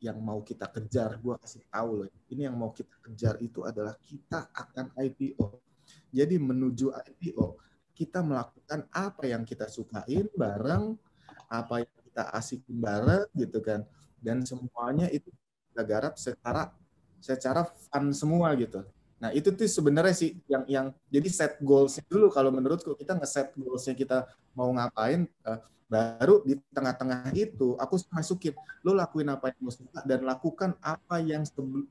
yang mau kita kejar, gue kasih tahu loh. Ini yang mau kita kejar itu adalah kita akan IPO jadi menuju IPO, kita melakukan apa yang kita sukain bareng, apa yang kita asik bareng gitu kan. Dan semuanya itu kita garap secara secara fun semua gitu. Nah itu tuh sebenarnya sih yang yang jadi set goalsnya dulu kalau menurutku kita nge-set ngeset goalsnya kita mau ngapain uh, baru di tengah-tengah itu aku masukin lo lakuin apa yang lo suka dan lakukan apa yang sebelum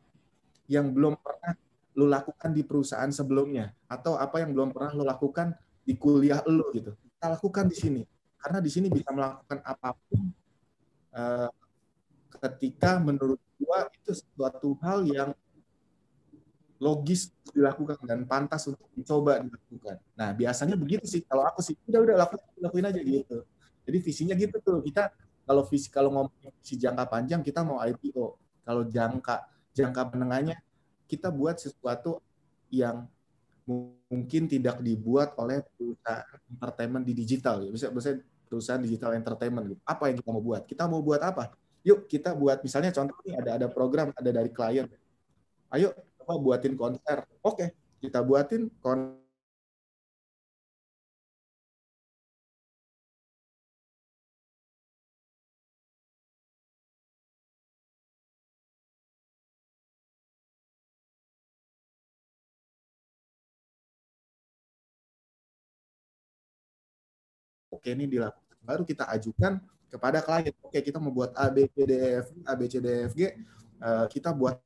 yang belum pernah lo lakukan di perusahaan sebelumnya atau apa yang belum pernah lo lakukan di kuliah lo gitu kita lakukan di sini karena di sini bisa melakukan apapun uh, ketika menurut gua itu suatu hal yang logis dilakukan dan pantas untuk dicoba dilakukan. Nah biasanya begitu sih kalau aku sih udah udah lakuin lakuin aja gitu. Jadi visinya gitu tuh kita kalau visi kalau ngomong si jangka panjang kita mau IPO. Kalau jangka jangka menengahnya kita buat sesuatu yang mungkin tidak dibuat oleh perusahaan entertainment di digital ya. Bisa misalnya perusahaan digital entertainment gitu. Apa yang kita mau buat? Kita mau buat apa? Yuk kita buat misalnya contohnya ada ada program ada dari klien. Ayo coba buatin konser. Oke, kita buatin konser Oke, ini dilakukan. Baru kita ajukan kepada klien. Oke, kita membuat A, B, C, D, E, F, A, B, C, D, E, F, G. E, eh, kita buat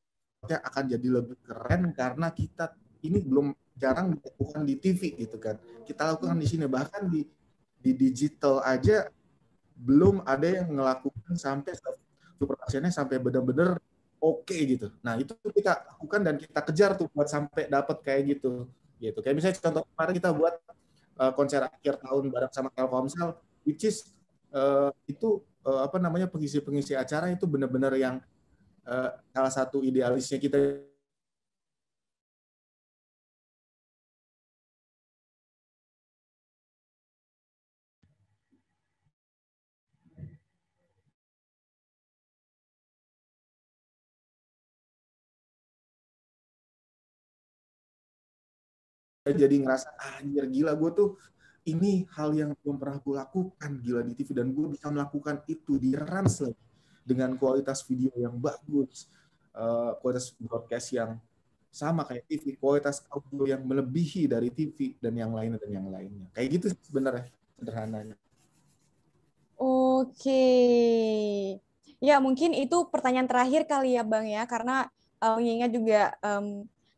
akan jadi lebih keren karena kita ini belum jarang dilakukan di TV gitu kan. Kita lakukan di sini bahkan di di digital aja belum ada yang melakukan sampai superactionnya sampai benar-benar oke okay, gitu. Nah, itu kita lakukan dan kita kejar tuh buat sampai dapat kayak gitu. Gitu. Kayak misalnya contoh kemarin kita buat uh, konser akhir tahun bareng sama Telkomsel which is uh, itu uh, apa namanya pengisi-pengisi acara itu benar-benar yang uh, salah satu idealisnya kita jadi ngerasa ah, anjir gila gue tuh ini hal yang belum pernah gue lakukan gila di TV dan gue bisa melakukan itu di Rans lagi dengan kualitas video yang bagus eh, kualitas broadcast yang sama kayak TV kualitas audio yang melebihi dari TV dan yang lainnya dan yang lainnya kayak gitu sebenarnya sederhananya oke ya mungkin itu pertanyaan terakhir kali ya bang ya karena eh, mengingat um, juga um,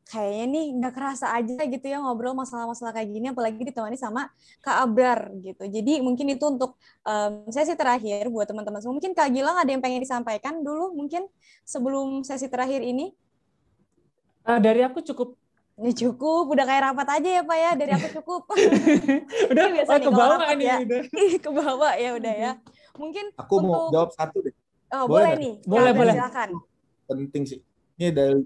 kayaknya nih nggak kerasa aja gitu ya ngobrol masalah-masalah kayak gini apalagi ditemani sama Kak Abrar gitu. Jadi mungkin itu untuk um, sesi terakhir buat teman-teman semua. Mungkin Kak Gilang ada yang pengen disampaikan dulu mungkin sebelum sesi terakhir ini? Uh, dari aku cukup ini ya, cukup, udah kayak rapat aja ya Pak ya, dari aku cukup. *laughs* udah biasa oh, nih, eh, ke bawah ini. Ya. Udah. *laughs* ke bawah ya udah ya. Mungkin Aku untuk... mau jawab satu deh. Oh, boleh, boleh nih. Boleh, ya, boleh. Silakan. Penting sih. Ini dari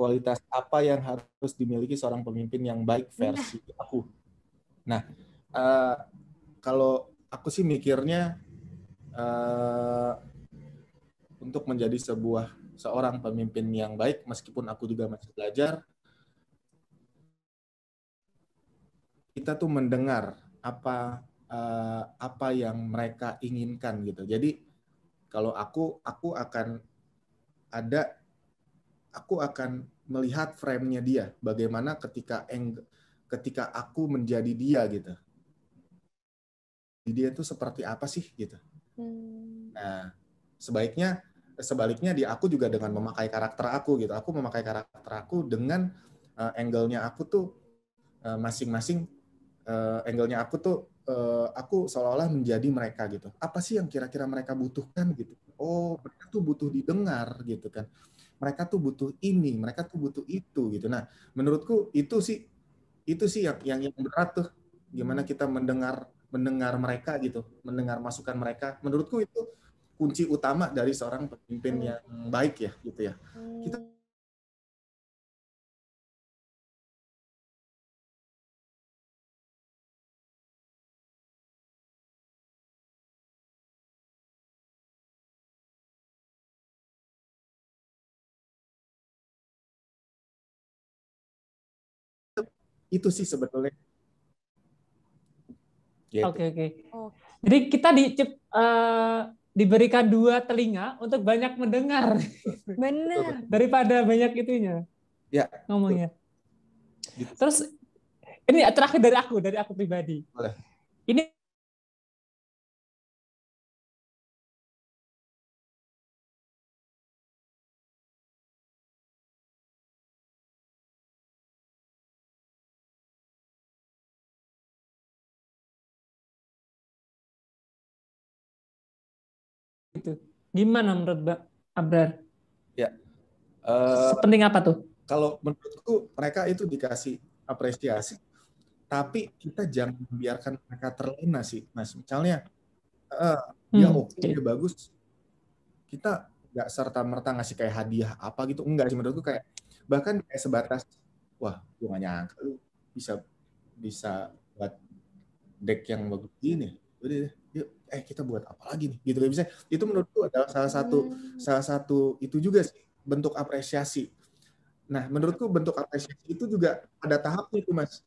kualitas apa yang harus dimiliki seorang pemimpin yang baik versi nah. aku. Nah, uh, kalau aku sih mikirnya uh, untuk menjadi sebuah seorang pemimpin yang baik, meskipun aku juga masih belajar, kita tuh mendengar apa uh, apa yang mereka inginkan gitu. Jadi kalau aku aku akan ada aku akan melihat frame-nya dia, bagaimana ketika eng, ketika aku menjadi dia gitu. dia itu seperti apa sih gitu. Hmm. Nah, sebaiknya sebaliknya di aku juga dengan memakai karakter aku gitu. Aku memakai karakter aku dengan uh, angle-nya aku tuh masing eh, masing-masing uh, angle-nya aku tuh uh, aku seolah-olah menjadi mereka gitu. Apa sih yang kira-kira mereka butuhkan gitu? Oh, mereka tuh butuh didengar gitu kan mereka tuh butuh ini, mereka tuh butuh itu gitu. Nah, menurutku itu sih itu sih yang yang, yang berat tuh gimana kita mendengar mendengar mereka gitu, mendengar masukan mereka. Menurutku itu kunci utama dari seorang pemimpin yang baik ya gitu ya. Kita Itu sih sebetulnya. Oke gitu. oke. Okay, Jadi kita di uh, diberikan dua telinga untuk banyak mendengar. Benar. Daripada banyak itunya. Ya. Ngomongnya. Gitu. Terus ini terakhir dari aku, dari aku pribadi. Boleh. Ini gitu. Gimana menurut Mbak Abrar? Ya. Uh, Sepenting apa tuh? Kalau menurutku mereka itu dikasih apresiasi, tapi kita jangan biarkan mereka terlena sih, Mas. Misalnya, uh, hmm, ya oke, okay, okay. dia bagus. Kita nggak serta merta ngasih kayak hadiah apa gitu, enggak sih menurutku kayak bahkan kayak sebatas, wah, gue gak nyangka lu bisa bisa buat deck yang bagus gini. Udah eh kita buat apa lagi nih gitu kan bisa itu menurutku adalah salah satu hmm. salah satu itu juga sih bentuk apresiasi nah menurutku bentuk apresiasi itu juga ada tahapnya tuh mas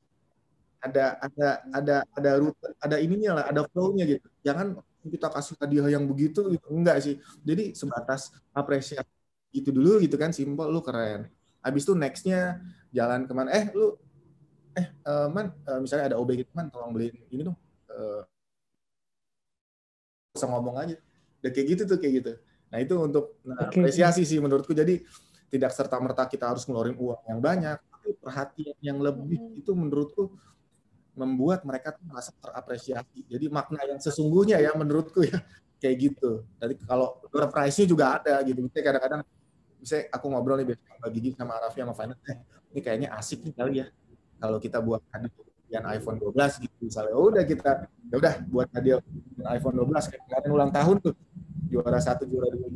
ada ada ada ada rute ada ininya lah ada flownya gitu jangan kita kasih hadiah yang begitu gitu enggak sih jadi sebatas apresiasi gitu dulu gitu kan simpel lu keren habis itu nextnya jalan kemana eh lu eh uh, man uh, misalnya ada OB gitu man tolong beliin ini dong uh, usah ngomong aja udah kayak gitu tuh kayak gitu nah itu untuk nah, okay. apresiasi sih menurutku jadi tidak serta merta kita harus ngeluarin uang yang banyak tapi perhatian yang lebih hmm. itu menurutku membuat mereka merasa terapresiasi jadi makna yang sesungguhnya ya menurutku ya kayak gitu Jadi kalau price-nya juga ada gitu misalnya kadang-kadang misalnya aku ngobrol nih bagi sama Raffi sama Finance eh, ini kayaknya asik nih kali ya kalau kita buat yang iPhone 12 gitu misalnya oh, udah kita ya udah buat hadiah iPhone 12 kayak kemarin ulang tahun tuh juara satu juara dua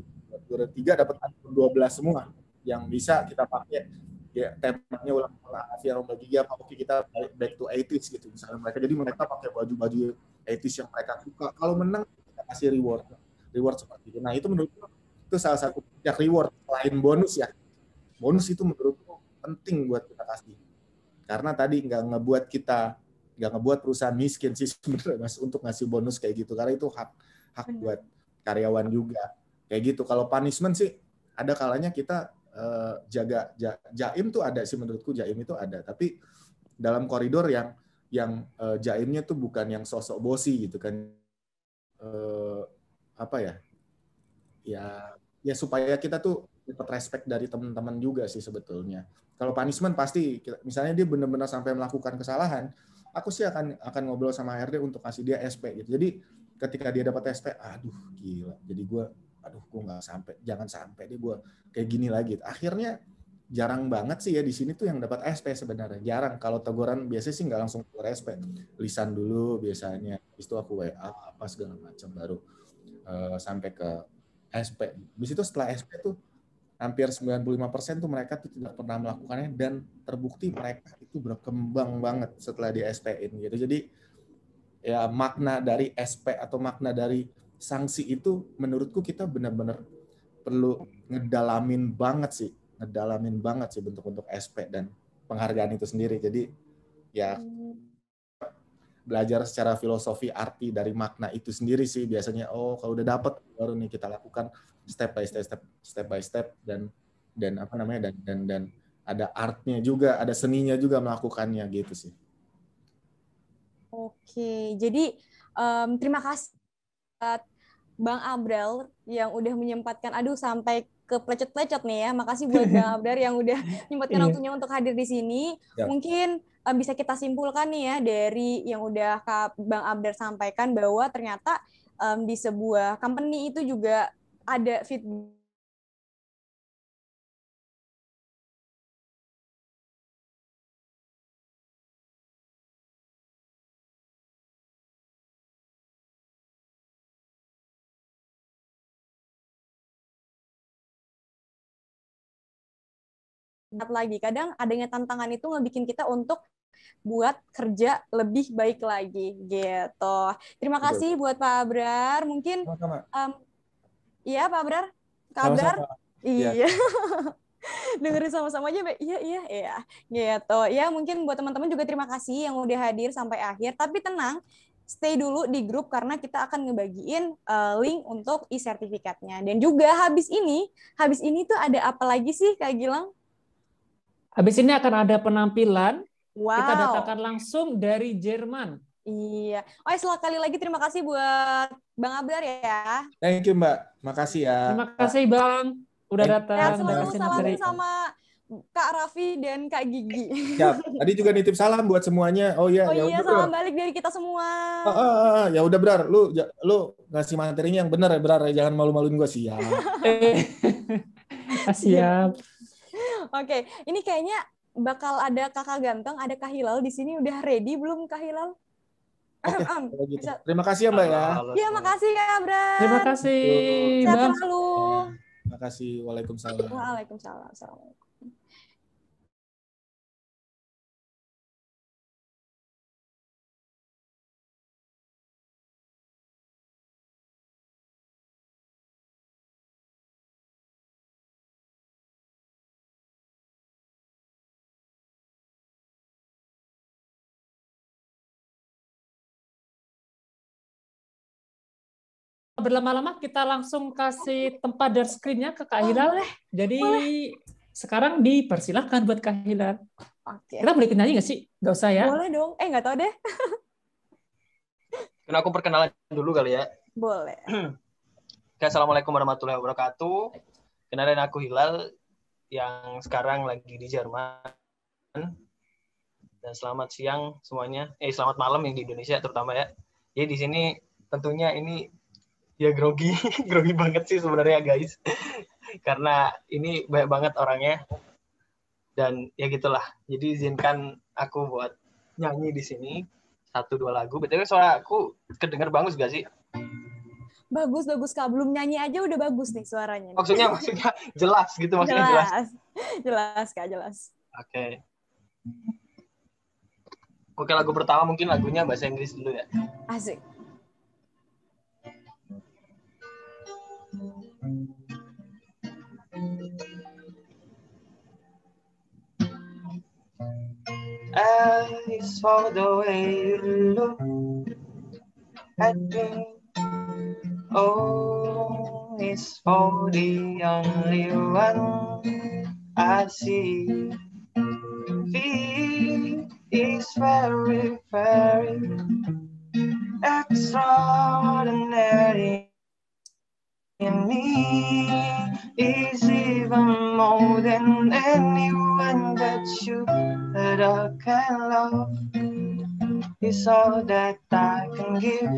juara tiga dapat iPhone 12 semua yang bisa kita pakai ya temanya ulang tahun Afi ah, Rombel Giga pakai kita balik back to 80s gitu misalnya mereka jadi mereka pakai baju-baju 80s yang mereka suka kalau menang kita kasih reward reward seperti itu nah itu menurutku itu salah satu puncak reward selain bonus ya bonus itu menurutku penting buat kita kasih karena tadi nggak ngebuat kita nggak ngebuat perusahaan miskin sih *laughs* sebenarnya mas untuk ngasih bonus kayak gitu karena itu hak hak buat karyawan juga kayak gitu kalau punishment sih ada kalanya kita uh, jaga ja, jaim tuh ada sih menurutku jaim itu ada tapi dalam koridor yang yang uh, jaimnya tuh bukan yang sosok bosi gitu kan uh, apa ya ya ya supaya kita tuh dapat respect dari teman-teman juga sih sebetulnya kalau punishment pasti, misalnya dia benar-benar sampai melakukan kesalahan, aku sih akan akan ngobrol sama HRD untuk kasih dia SP gitu. Jadi ketika dia dapat SP, aduh gila. Jadi gue, aduh gue nggak sampai, jangan sampai deh gue kayak gini lagi. Akhirnya jarang banget sih ya di sini tuh yang dapat SP sebenarnya jarang kalau teguran biasa sih nggak langsung keluar SP lisan dulu biasanya itu aku WA apa segala macam baru uh, sampai ke SP di situ setelah SP tuh hampir 95% tuh mereka tuh tidak pernah melakukannya dan terbukti mereka itu berkembang banget setelah di S.P. In gitu. Jadi ya makna dari SP atau makna dari sanksi itu menurutku kita benar-benar perlu ngedalamin banget sih, ngedalamin banget sih bentuk-bentuk SP dan penghargaan itu sendiri. Jadi ya belajar secara filosofi arti dari makna itu sendiri sih biasanya oh kalau udah dapat baru nih kita lakukan step by step step step by step dan dan apa namanya dan dan dan ada artnya juga ada seninya juga melakukannya gitu sih oke jadi um, terima kasih Bang Abdel yang udah menyempatkan aduh sampai ke plecet-plecet nih ya. Makasih buat Bang *laughs* Abdel yang udah menyempatkan iya. waktunya untuk hadir di sini. Ya. Mungkin um, bisa kita simpulkan nih ya dari yang udah Bang Abdel sampaikan bahwa ternyata um, di sebuah company itu juga ada feedback lagi. Kadang adanya tantangan itu ngebikin kita untuk buat kerja lebih baik lagi gitu. Terima kasih Betul. buat Pak Abrar. Mungkin Sama um, mmm, Iya, Pak Abrar. Kabar? Iya. Ya. *laughs* dengerin sama-sama aja, Mbak. Iya, iya, iya. Gitu. Ya, mungkin buat teman-teman juga terima kasih yang udah hadir sampai akhir. Tapi tenang, stay dulu di grup karena kita akan ngebagiin uh, link untuk e-sertifikatnya. Dan juga habis ini, habis ini tuh ada apa lagi sih Kak Gilang? Habis ini akan ada penampilan. Wow. Kita datangkan langsung dari Jerman. Iya. Oh, ya, kali lagi terima kasih buat Bang Abdar ya. Thank you Mbak. Makasih ya. Terima kasih Bang. Udah datang. Ya, selalu salam sama Kak Raffi dan Kak Gigi. Ya, tadi juga nitip salam buat semuanya. Oh iya. Oh ya iya, salam balik dari kita semua. Oh, oh, oh, ya udah benar. Lu lu ngasih materinya yang benar ya benar. Ya, jangan malu-maluin gue sih ya. Siap. Oke, ini kayaknya bakal ada kakak ganteng, ada Kak Hilal di sini. Udah ready belum Kak Hilal? Oke, okay, gitu. Terima kasih ya Mbak ya. Iya, makasih ya, Bra. Terima kasih. selalu. Terima kasih. Waalaikumsalam. Waalaikumsalam. Assalamualaikum. berlama-lama kita langsung kasih tempat dan screennya ke Kak Hilal deh. Jadi Boleh. sekarang dipersilahkan buat Kak Hilal. Okay. Kita boleh nyanyi nggak sih? Nggak usah ya. Boleh dong. Eh nggak tau deh. *laughs* Karena aku perkenalan dulu kali ya. Boleh. *clears throat* Oke, Assalamualaikum warahmatullahi wabarakatuh. Kenalin aku Hilal yang sekarang lagi di Jerman. Dan selamat siang semuanya. Eh, selamat malam yang di Indonesia terutama ya. Jadi di sini tentunya ini ya grogi *laughs* grogi banget sih sebenarnya guys *laughs* karena ini banyak banget orangnya dan ya gitulah jadi izinkan aku buat nyanyi di sini satu dua lagu btw suara aku kedengar bagus gak sih bagus bagus kak belum nyanyi aja udah bagus nih suaranya maksudnya *laughs* maksudnya jelas gitu maksudnya jelas jelas, jelas kak jelas oke okay. oke lagu pertama mungkin lagunya bahasa Inggris dulu ya asik I saw the way you look at me. Oh, it's for the only one I see. He is very, very extraordinary in me is even more than anyone that you that I can love. It's all that I can give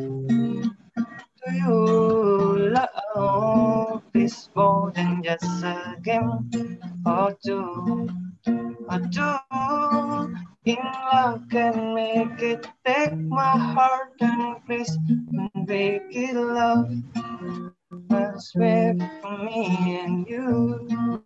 to you. Love is more than just a game or two. Or two in love can make it take my heart and please make it love was swift for me and you.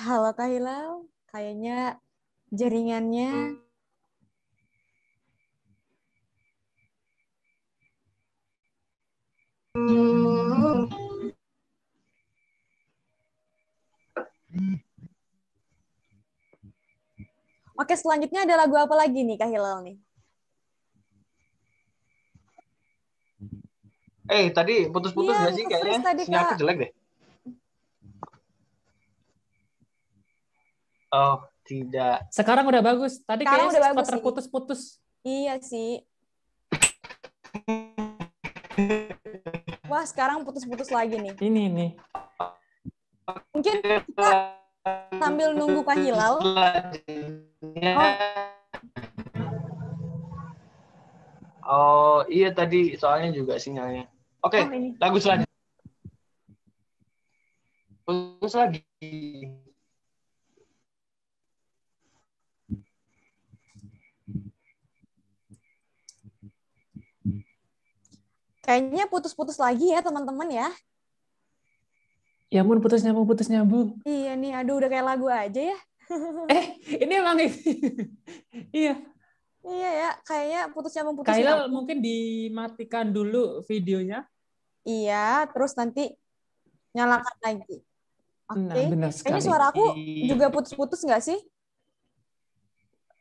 halo Kak Hilal. Kayaknya jaringannya Oke, selanjutnya ada lagu apa lagi nih Kak Hilal nih? Eh, hey, tadi putus-putus ya, gak sih kayaknya? sinyalnya jelek deh. Oh, tidak. Sekarang udah bagus. Tadi Sekarang kayaknya sempat terputus-putus. Iya sih. Wah, sekarang putus-putus lagi nih. Ini nih. Mungkin kita sambil nunggu Pak Hilal. Oh. oh, iya tadi soalnya juga sinyalnya. Oke, okay, oh, lagu selanjutnya. Putus lagi. Kayaknya putus-putus lagi ya teman-teman ya. Ya ampun putus nyambung putus nyambung. Iya nih, aduh udah kayak lagu aja ya. *laughs* eh, ini emang iya. Iya ya, kayaknya putus nyambung putus Kaila nyambung. mungkin dimatikan dulu videonya. Iya, terus nanti nyalakan lagi. Oke. Okay. Nah, Kayaknya suara aku iya. juga putus-putus nggak sih?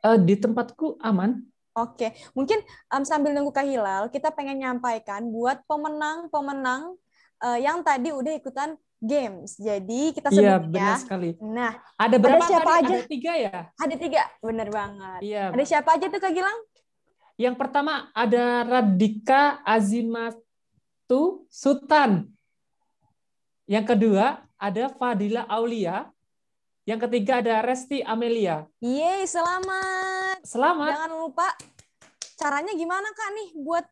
Uh, di tempatku aman. Oke, mungkin um, sambil nunggu Kak Hilal, kita pengen nyampaikan buat pemenang-pemenang uh, yang tadi udah ikutan games. Jadi kita iya, sebut ya. benar sekali. Nah, ada berapa ada siapa aja? Ada tiga ya? Ada tiga, benar banget. Iya. Ada siapa aja tuh Kak Gilang? Yang pertama ada Radika Azimatu Sultan. Yang kedua ada Fadila Aulia. Yang ketiga ada Resti Amelia. Yeay, selamat. Selamat. Jangan lupa caranya gimana Kak nih buat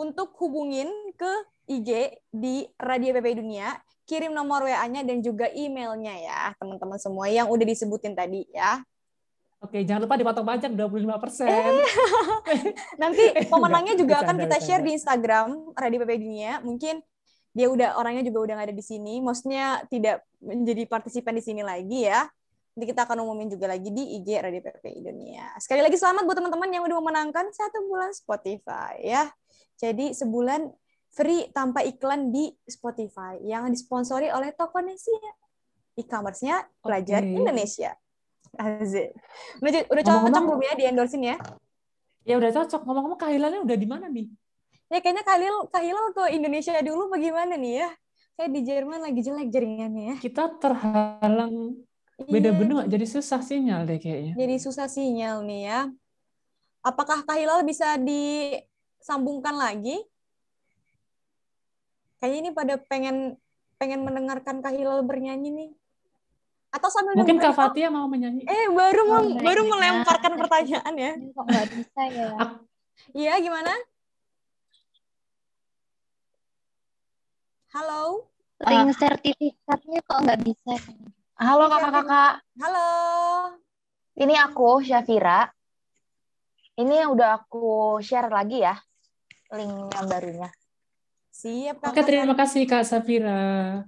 untuk hubungin ke IG di Radio PP Dunia, kirim nomor WA-nya dan juga emailnya ya, teman-teman semua yang udah disebutin tadi ya. Oke, jangan lupa dipotong pajak 25 persen. Eh, *laughs* nanti *laughs* pemenangnya juga akan kita share di Instagram Radio PP Dunia. Mungkin dia udah orangnya juga udah nggak ada di sini, maksudnya tidak menjadi partisipan di sini lagi ya. Nanti kita akan umumin juga lagi di IG Radio PPI Dunia. Sekali lagi selamat buat teman-teman yang udah memenangkan satu bulan Spotify ya. Jadi sebulan free tanpa iklan di Spotify yang disponsori oleh Toko Indonesia E-commerce-nya Pelajar okay. Indonesia. Azir. Udah, udah cocok belum ya di endorsein ya? Ya udah cocok. Ngomong-ngomong kehilangannya udah di mana nih? Ya kayaknya Khalil, Kahilal ke Indonesia dulu bagaimana nih ya? Kayak di Jerman lagi jelek jaringannya ya. Kita terhalang beda iya. benua, jadi susah sinyal deh kayaknya. Jadi susah sinyal nih ya. Apakah Kahilal bisa disambungkan lagi? Kayaknya ini pada pengen pengen mendengarkan Kahilal bernyanyi nih atau sambil mungkin Kak Fatia mau menyanyi eh baru oh, baru melemparkan pertanyaan ya kok nggak bisa ya iya gimana Halo. Link sertifikatnya kok nggak bisa. Halo kakak-kakak. Iya, Halo. Ini aku Syafira. Ini udah aku share lagi ya link yang barunya. Siap kakak. Oke terima kasih kak Syafira.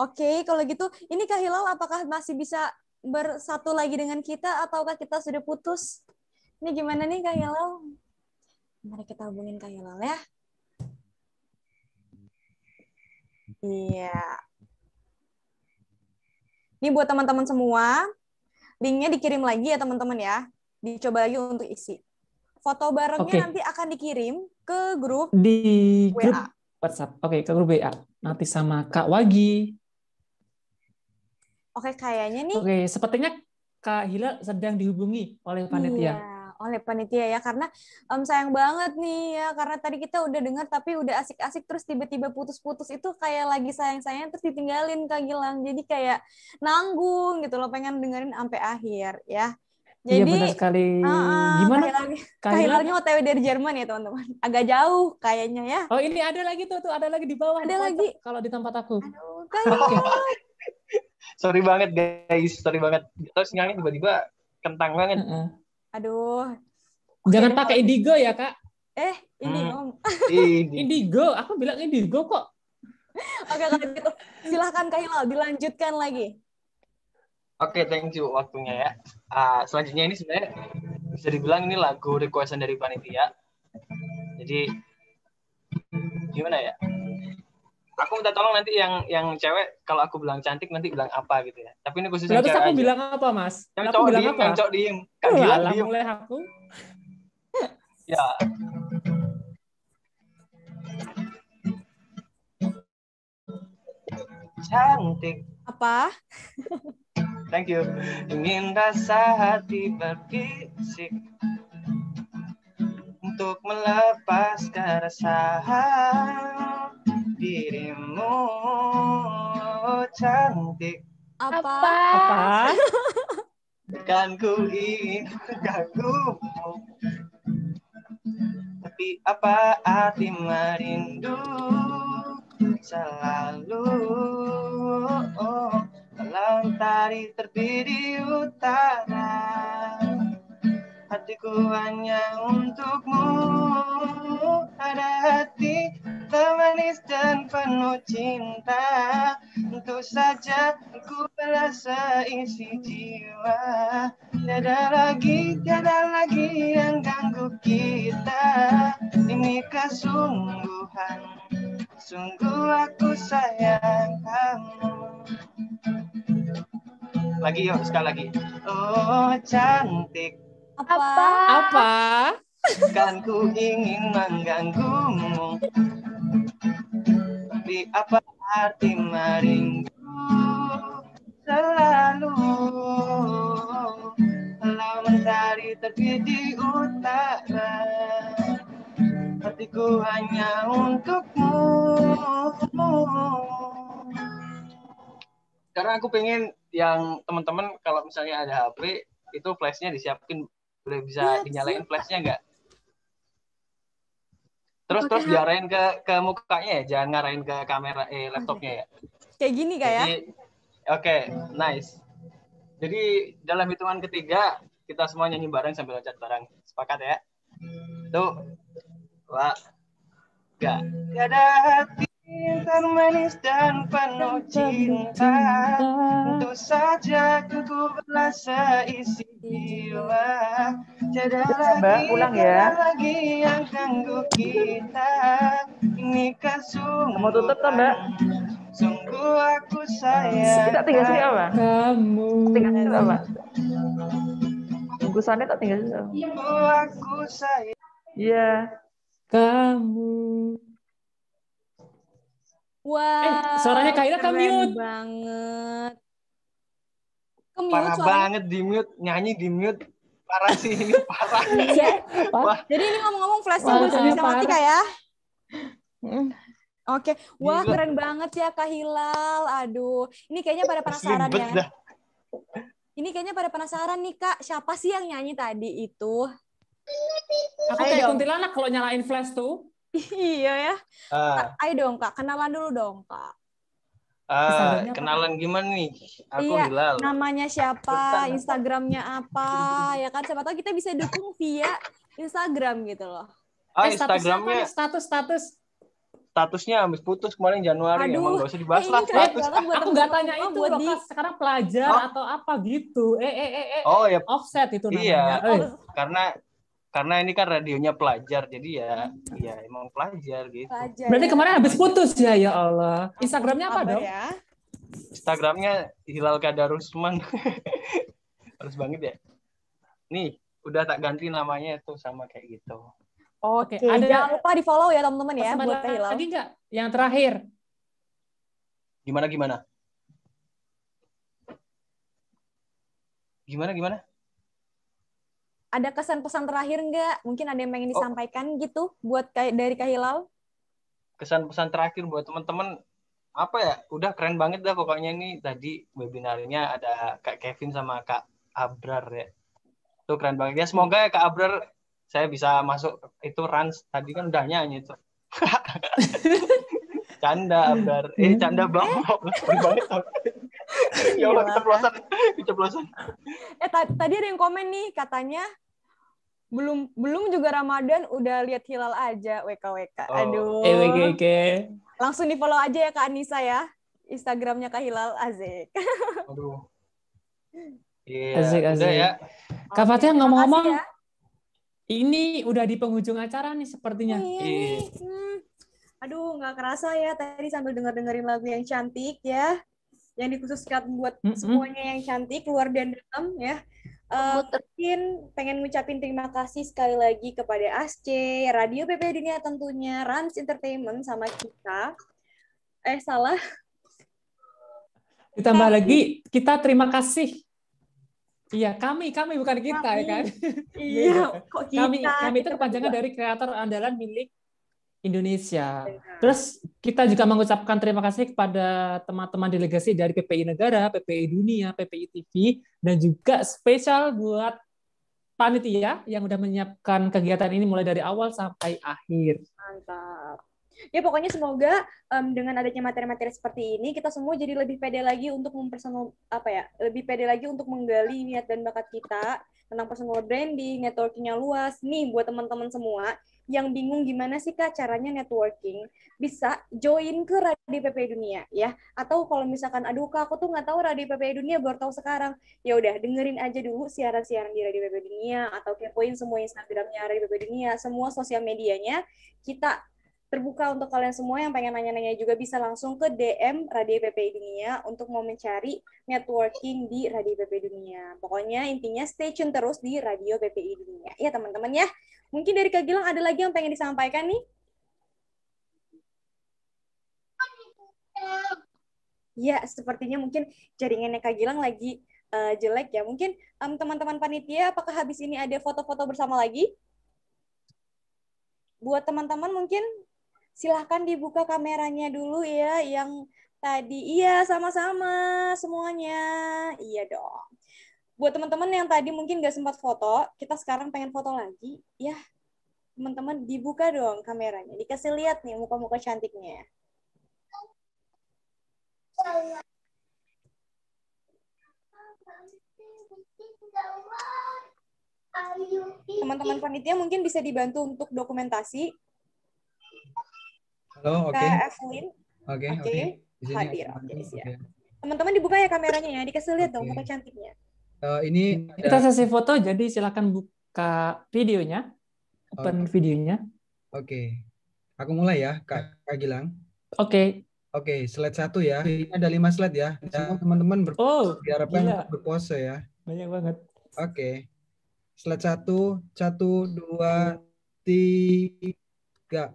Oke kalau gitu ini Kak Hilal apakah masih bisa bersatu lagi dengan kita ataukah kita sudah putus? Ini gimana nih Kak Hilal? Mari kita hubungin Kak Hilal ya. Iya. Ini buat teman-teman semua. Linknya dikirim lagi ya teman-teman ya. Dicoba lagi untuk isi. Foto barengnya okay. nanti akan dikirim ke grup di WA. grup WhatsApp. Oke, okay, ke grup WA. Nanti sama Kak Wagi. Oke, okay, kayaknya nih. Oke, okay, sepertinya Kak Hila sedang dihubungi oleh panitia. Iya oleh panitia ya karena um, sayang banget nih ya karena tadi kita udah dengar tapi udah asik-asik terus tiba-tiba putus-putus itu kayak lagi sayang-sayang terus ditinggalin Kak Gilang. Jadi kayak nanggung gitu loh pengen dengerin sampai akhir ya. Iya, Jadi, iya benar sekali. Uh, Gimana? Kahilangnya OTW dari Jerman ya teman-teman. Agak jauh kayaknya ya. Oh ini ada lagi tuh, tuh ada lagi di bawah. Ada lagi. Kalau di tempat aku. Aduh, okay. Sorry banget guys, sorry banget. Terus nyanyi tiba-tiba kentang banget. Uh -uh. Aduh. Jangan pakai gitu. indigo ya, Kak. Eh, ini Hmm. *laughs* indigo, aku bilang indigo kok. Oke, kalau gitu. Silahkan Kak Hilal, dilanjutkan lagi. Oke, okay, thank you waktunya ya. Uh, selanjutnya ini sebenarnya bisa dibilang ini lagu requestan dari panitia. Jadi gimana ya? aku minta tolong nanti yang yang cewek kalau aku bilang cantik nanti bilang apa gitu ya. Tapi ini khususnya Terus aku aja. bilang apa, Mas? Yang cowok bilang diem, apa? Yang cowok diem. kan dia diem. mulai aku. *laughs* ya. Cantik. Apa? *laughs* Thank you. Ingin rasa hati berbisik untuk melepas rasa dirimu cantik apa apa kan ku ingin tapi apa hati merindu selalu oh, oh, tari terdiri utara Hatiku hanya untukmu Ada hati temanis dan penuh cinta Tentu saja ku merasa isi jiwa Tiada lagi, tiada lagi yang ganggu kita Ini kesungguhan Sungguh aku sayang kamu Lagi yuk, sekali lagi Oh cantik apa? Apa? Kan ku ingin mengganggumu. Tapi apa arti merindu selalu Kalau mentari terbit di utara Hatiku hanya untukmu Karena aku pengen yang teman-teman kalau misalnya ada HP itu flashnya disiapin boleh bisa iya, dinyalain flashnya nggak terus Oke, terus hati. diarahin ke ke mukanya ya jangan ngarahin ke kamera eh laptopnya ya kayak gini kayak ya oke okay, nice jadi dalam hitungan ketiga kita semua nyanyi bareng sambil loncat bareng sepakat ya tuh Wah. enggak Gak ada hati Intan manis dan penuh cinta Tentu saja ku belah isi jiwa Tiada lagi, ya. lagi yang ganggu kita Ini kesungguhan Mau tutup kan mbak? Sungguh aku sayang Kita tinggal sini apa? Kamu Tinggal sini apa? Bungkusannya tak tinggal sini Aku sayang Iya Kamu Eh, wah. eh, suaranya Kaila ke mute. banget. Ke parah suaranya. banget di mute, nyanyi di mute. Parah sih ini *laughs* parah. Iya. Wah. Jadi ini ngomong-ngomong flashnya bisa bisa mati Kak ya? Hmm. Oke, okay. wah Gila. keren banget ya Kak Hilal. Aduh, ini kayaknya pada penasaran ya. Ini kayaknya pada penasaran nih Kak, siapa sih yang nyanyi tadi itu? Aku kayak kuntilanak kalau nyalain flash tuh iya ya. Uh. Ayo dong kak, kenalan dulu dong kak. Ah, kenalan apa? gimana nih? Aku iya, Hilal. Namanya siapa? Instagramnya apa? Ya kan siapa tahu kita bisa dukung via Instagram gitu loh. Ah, eh, Instagramnya status status statusnya habis putus kemarin Januari Aduh, emang gak usah dibahas eh, lah status. Aku nggak tanya itu buat loh, di... sekarang pelajar oh? atau apa gitu. Eh eh eh eh. Oh ya. Offset itu iya. namanya. Iya. eh. Karena karena ini kan radionya pelajar jadi ya ya emang pelajar gitu pelajar, berarti ya. kemarin habis putus ya ya Allah Instagramnya apa, apa dong ya? Instagramnya Hilal Kadarusman harus *laughs* banget ya nih udah tak ganti namanya itu sama kayak gitu oke okay. ada jangan lupa di follow ya teman-teman ya buat Hilal lagi nggak yang terakhir gimana gimana gimana gimana ada kesan-pesan terakhir nggak? Mungkin ada yang pengen oh. disampaikan oh. gitu buat kayak dari Kahilal Kesan-pesan terakhir buat teman-teman apa ya? Udah keren banget dah pokoknya ini tadi webinarnya ada Kak Kevin sama Kak Abrar ya. Itu keren banget. Ya semoga ya Kak Abrar saya bisa masuk itu runs tadi kan udah nyanyi itu. *laughs* canda Abrar. Eh canda *laughs* banget. *laughs* ya Allah keceplosan keceplosan eh tadi ada yang komen nih katanya belum belum juga Ramadan udah lihat hilal aja WK WK. Oh. Aduh. Eh, WK, WK. Langsung di follow aja ya Kak Anissa ya. Instagramnya Kak Hilal Azik. *laughs* Aduh. Yeah, Azik Azik Ya. Kak Fatih ngomong-ngomong, ya. ini udah di penghujung acara nih sepertinya. Oh, iya. hmm. Aduh, nggak kerasa ya tadi sambil denger dengerin lagu yang cantik ya, yang dikhususkan buat mm -hmm. semuanya yang cantik luar dan dalam ya. Uh, mungkin pengen ngucapin terima kasih sekali lagi kepada ASC, Radio PP Dunia tentunya, Rans Entertainment sama kita. Eh, salah. Ditambah kami. lagi, kita terima kasih. Iya, kami, kami bukan kita, ya kami. ya kan? Iya, *laughs* kok kita? Kami, kami itu kepanjangan dari kreator andalan milik Indonesia. Terus kita juga mengucapkan terima kasih kepada teman-teman delegasi dari PPI Negara, PPI Dunia, PPI TV, dan juga spesial buat panitia yang sudah menyiapkan kegiatan ini mulai dari awal sampai akhir. Mantap ya pokoknya semoga um, dengan adanya materi-materi seperti ini kita semua jadi lebih pede lagi untuk mempersonal apa ya lebih pede lagi untuk menggali niat dan bakat kita tentang personal branding networkingnya luas nih buat teman-teman semua yang bingung gimana sih kak caranya networking bisa join ke Radio PP Dunia ya atau kalau misalkan aduh kak aku tuh nggak tahu Radio PP Dunia baru tahu sekarang ya udah dengerin aja dulu siaran-siaran di Radio PP Dunia atau kepoin semua Instagramnya Radio PP Dunia semua sosial medianya kita terbuka untuk kalian semua yang pengen nanya-nanya juga bisa langsung ke DM Radio ppi Dunia untuk mau mencari networking di Radio ppi Dunia. Pokoknya intinya stay tune terus di Radio PPI Dunia. Ya teman-teman ya. Mungkin dari Kak Gilang ada lagi yang pengen disampaikan nih? Ya, sepertinya mungkin jaringannya Kak Gilang lagi uh, jelek ya. Mungkin teman teman-teman panitia, apakah habis ini ada foto-foto bersama lagi? Buat teman-teman mungkin silahkan dibuka kameranya dulu ya yang tadi. Iya, sama-sama semuanya. Iya dong. Buat teman-teman yang tadi mungkin gak sempat foto, kita sekarang pengen foto lagi. Ya, teman-teman dibuka dong kameranya. Dikasih lihat nih muka-muka cantiknya. Teman-teman panitia mungkin bisa dibantu untuk dokumentasi Halo, oke. Okay. Kak Asmin. Oke, okay, oke. Okay. Hadir. Oke, okay. Teman-teman dibuka ya kameranya ya, dikasih lihat okay. dong muka cantiknya. Uh, ini kita sesi foto, jadi silakan buka videonya, open okay. videonya. Oke, okay. aku mulai ya, Kak, Kak Gilang. Oke. Okay. Oke, okay, slide satu ya. Ini ada lima slide ya. Semua teman-teman ber oh, diharapkan gila. berpose ya. Banyak banget. Oke. Okay. Slide satu, satu, dua, tiga.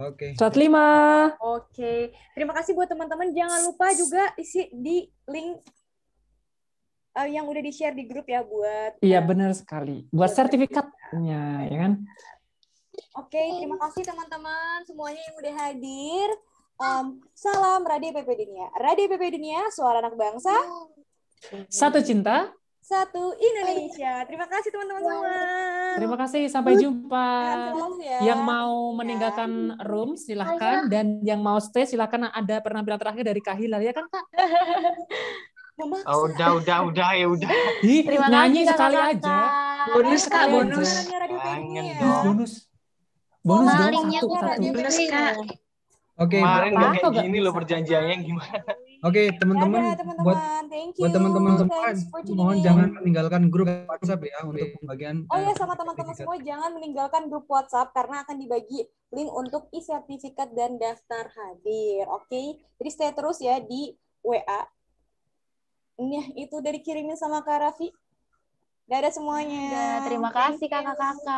Oke. Okay. lima. Oke. Okay. Terima kasih buat teman-teman. Jangan lupa juga isi di link uh, yang udah di share di grup ya buat. Iya benar sekali. Buat iya, sertifikatnya, ya kan? Oke, okay, terima kasih teman-teman semuanya yang udah hadir. Um, salam Radio PP Dunia. Radio PP Dunia, suara anak bangsa. Satu cinta, satu Indonesia. Terima kasih teman-teman semua. Terima kasih, sampai jumpa. Yang mau iya. meninggalkan room silahkan dan yang mau stay silahkan ada penampilan terakhir dari Kahila ya kan Kak? Oh, udah, udah, udah ya udah. Hi, Terima nyanyi kasih, sekali kakak. aja. Bonus Kak, ya. bonus. Bonus. Bonus dong satu, satu. Bonus Kak. Oke, kemarin kayak gini loh perjanjiannya gimana? Oke, okay, teman-teman buat teman-teman semua mohon jangan meninggalkan grup WhatsApp ya untuk pembagian Oh ya sama teman-teman semua jangan meninggalkan grup WhatsApp karena akan dibagi link untuk e-sertifikat dan daftar hadir. Oke. Okay? Jadi stay terus ya di WA. Nah, itu dari kirimnya sama Kak Raffi. Dadah semuanya. Dadah, terima kasih kakak-kakak.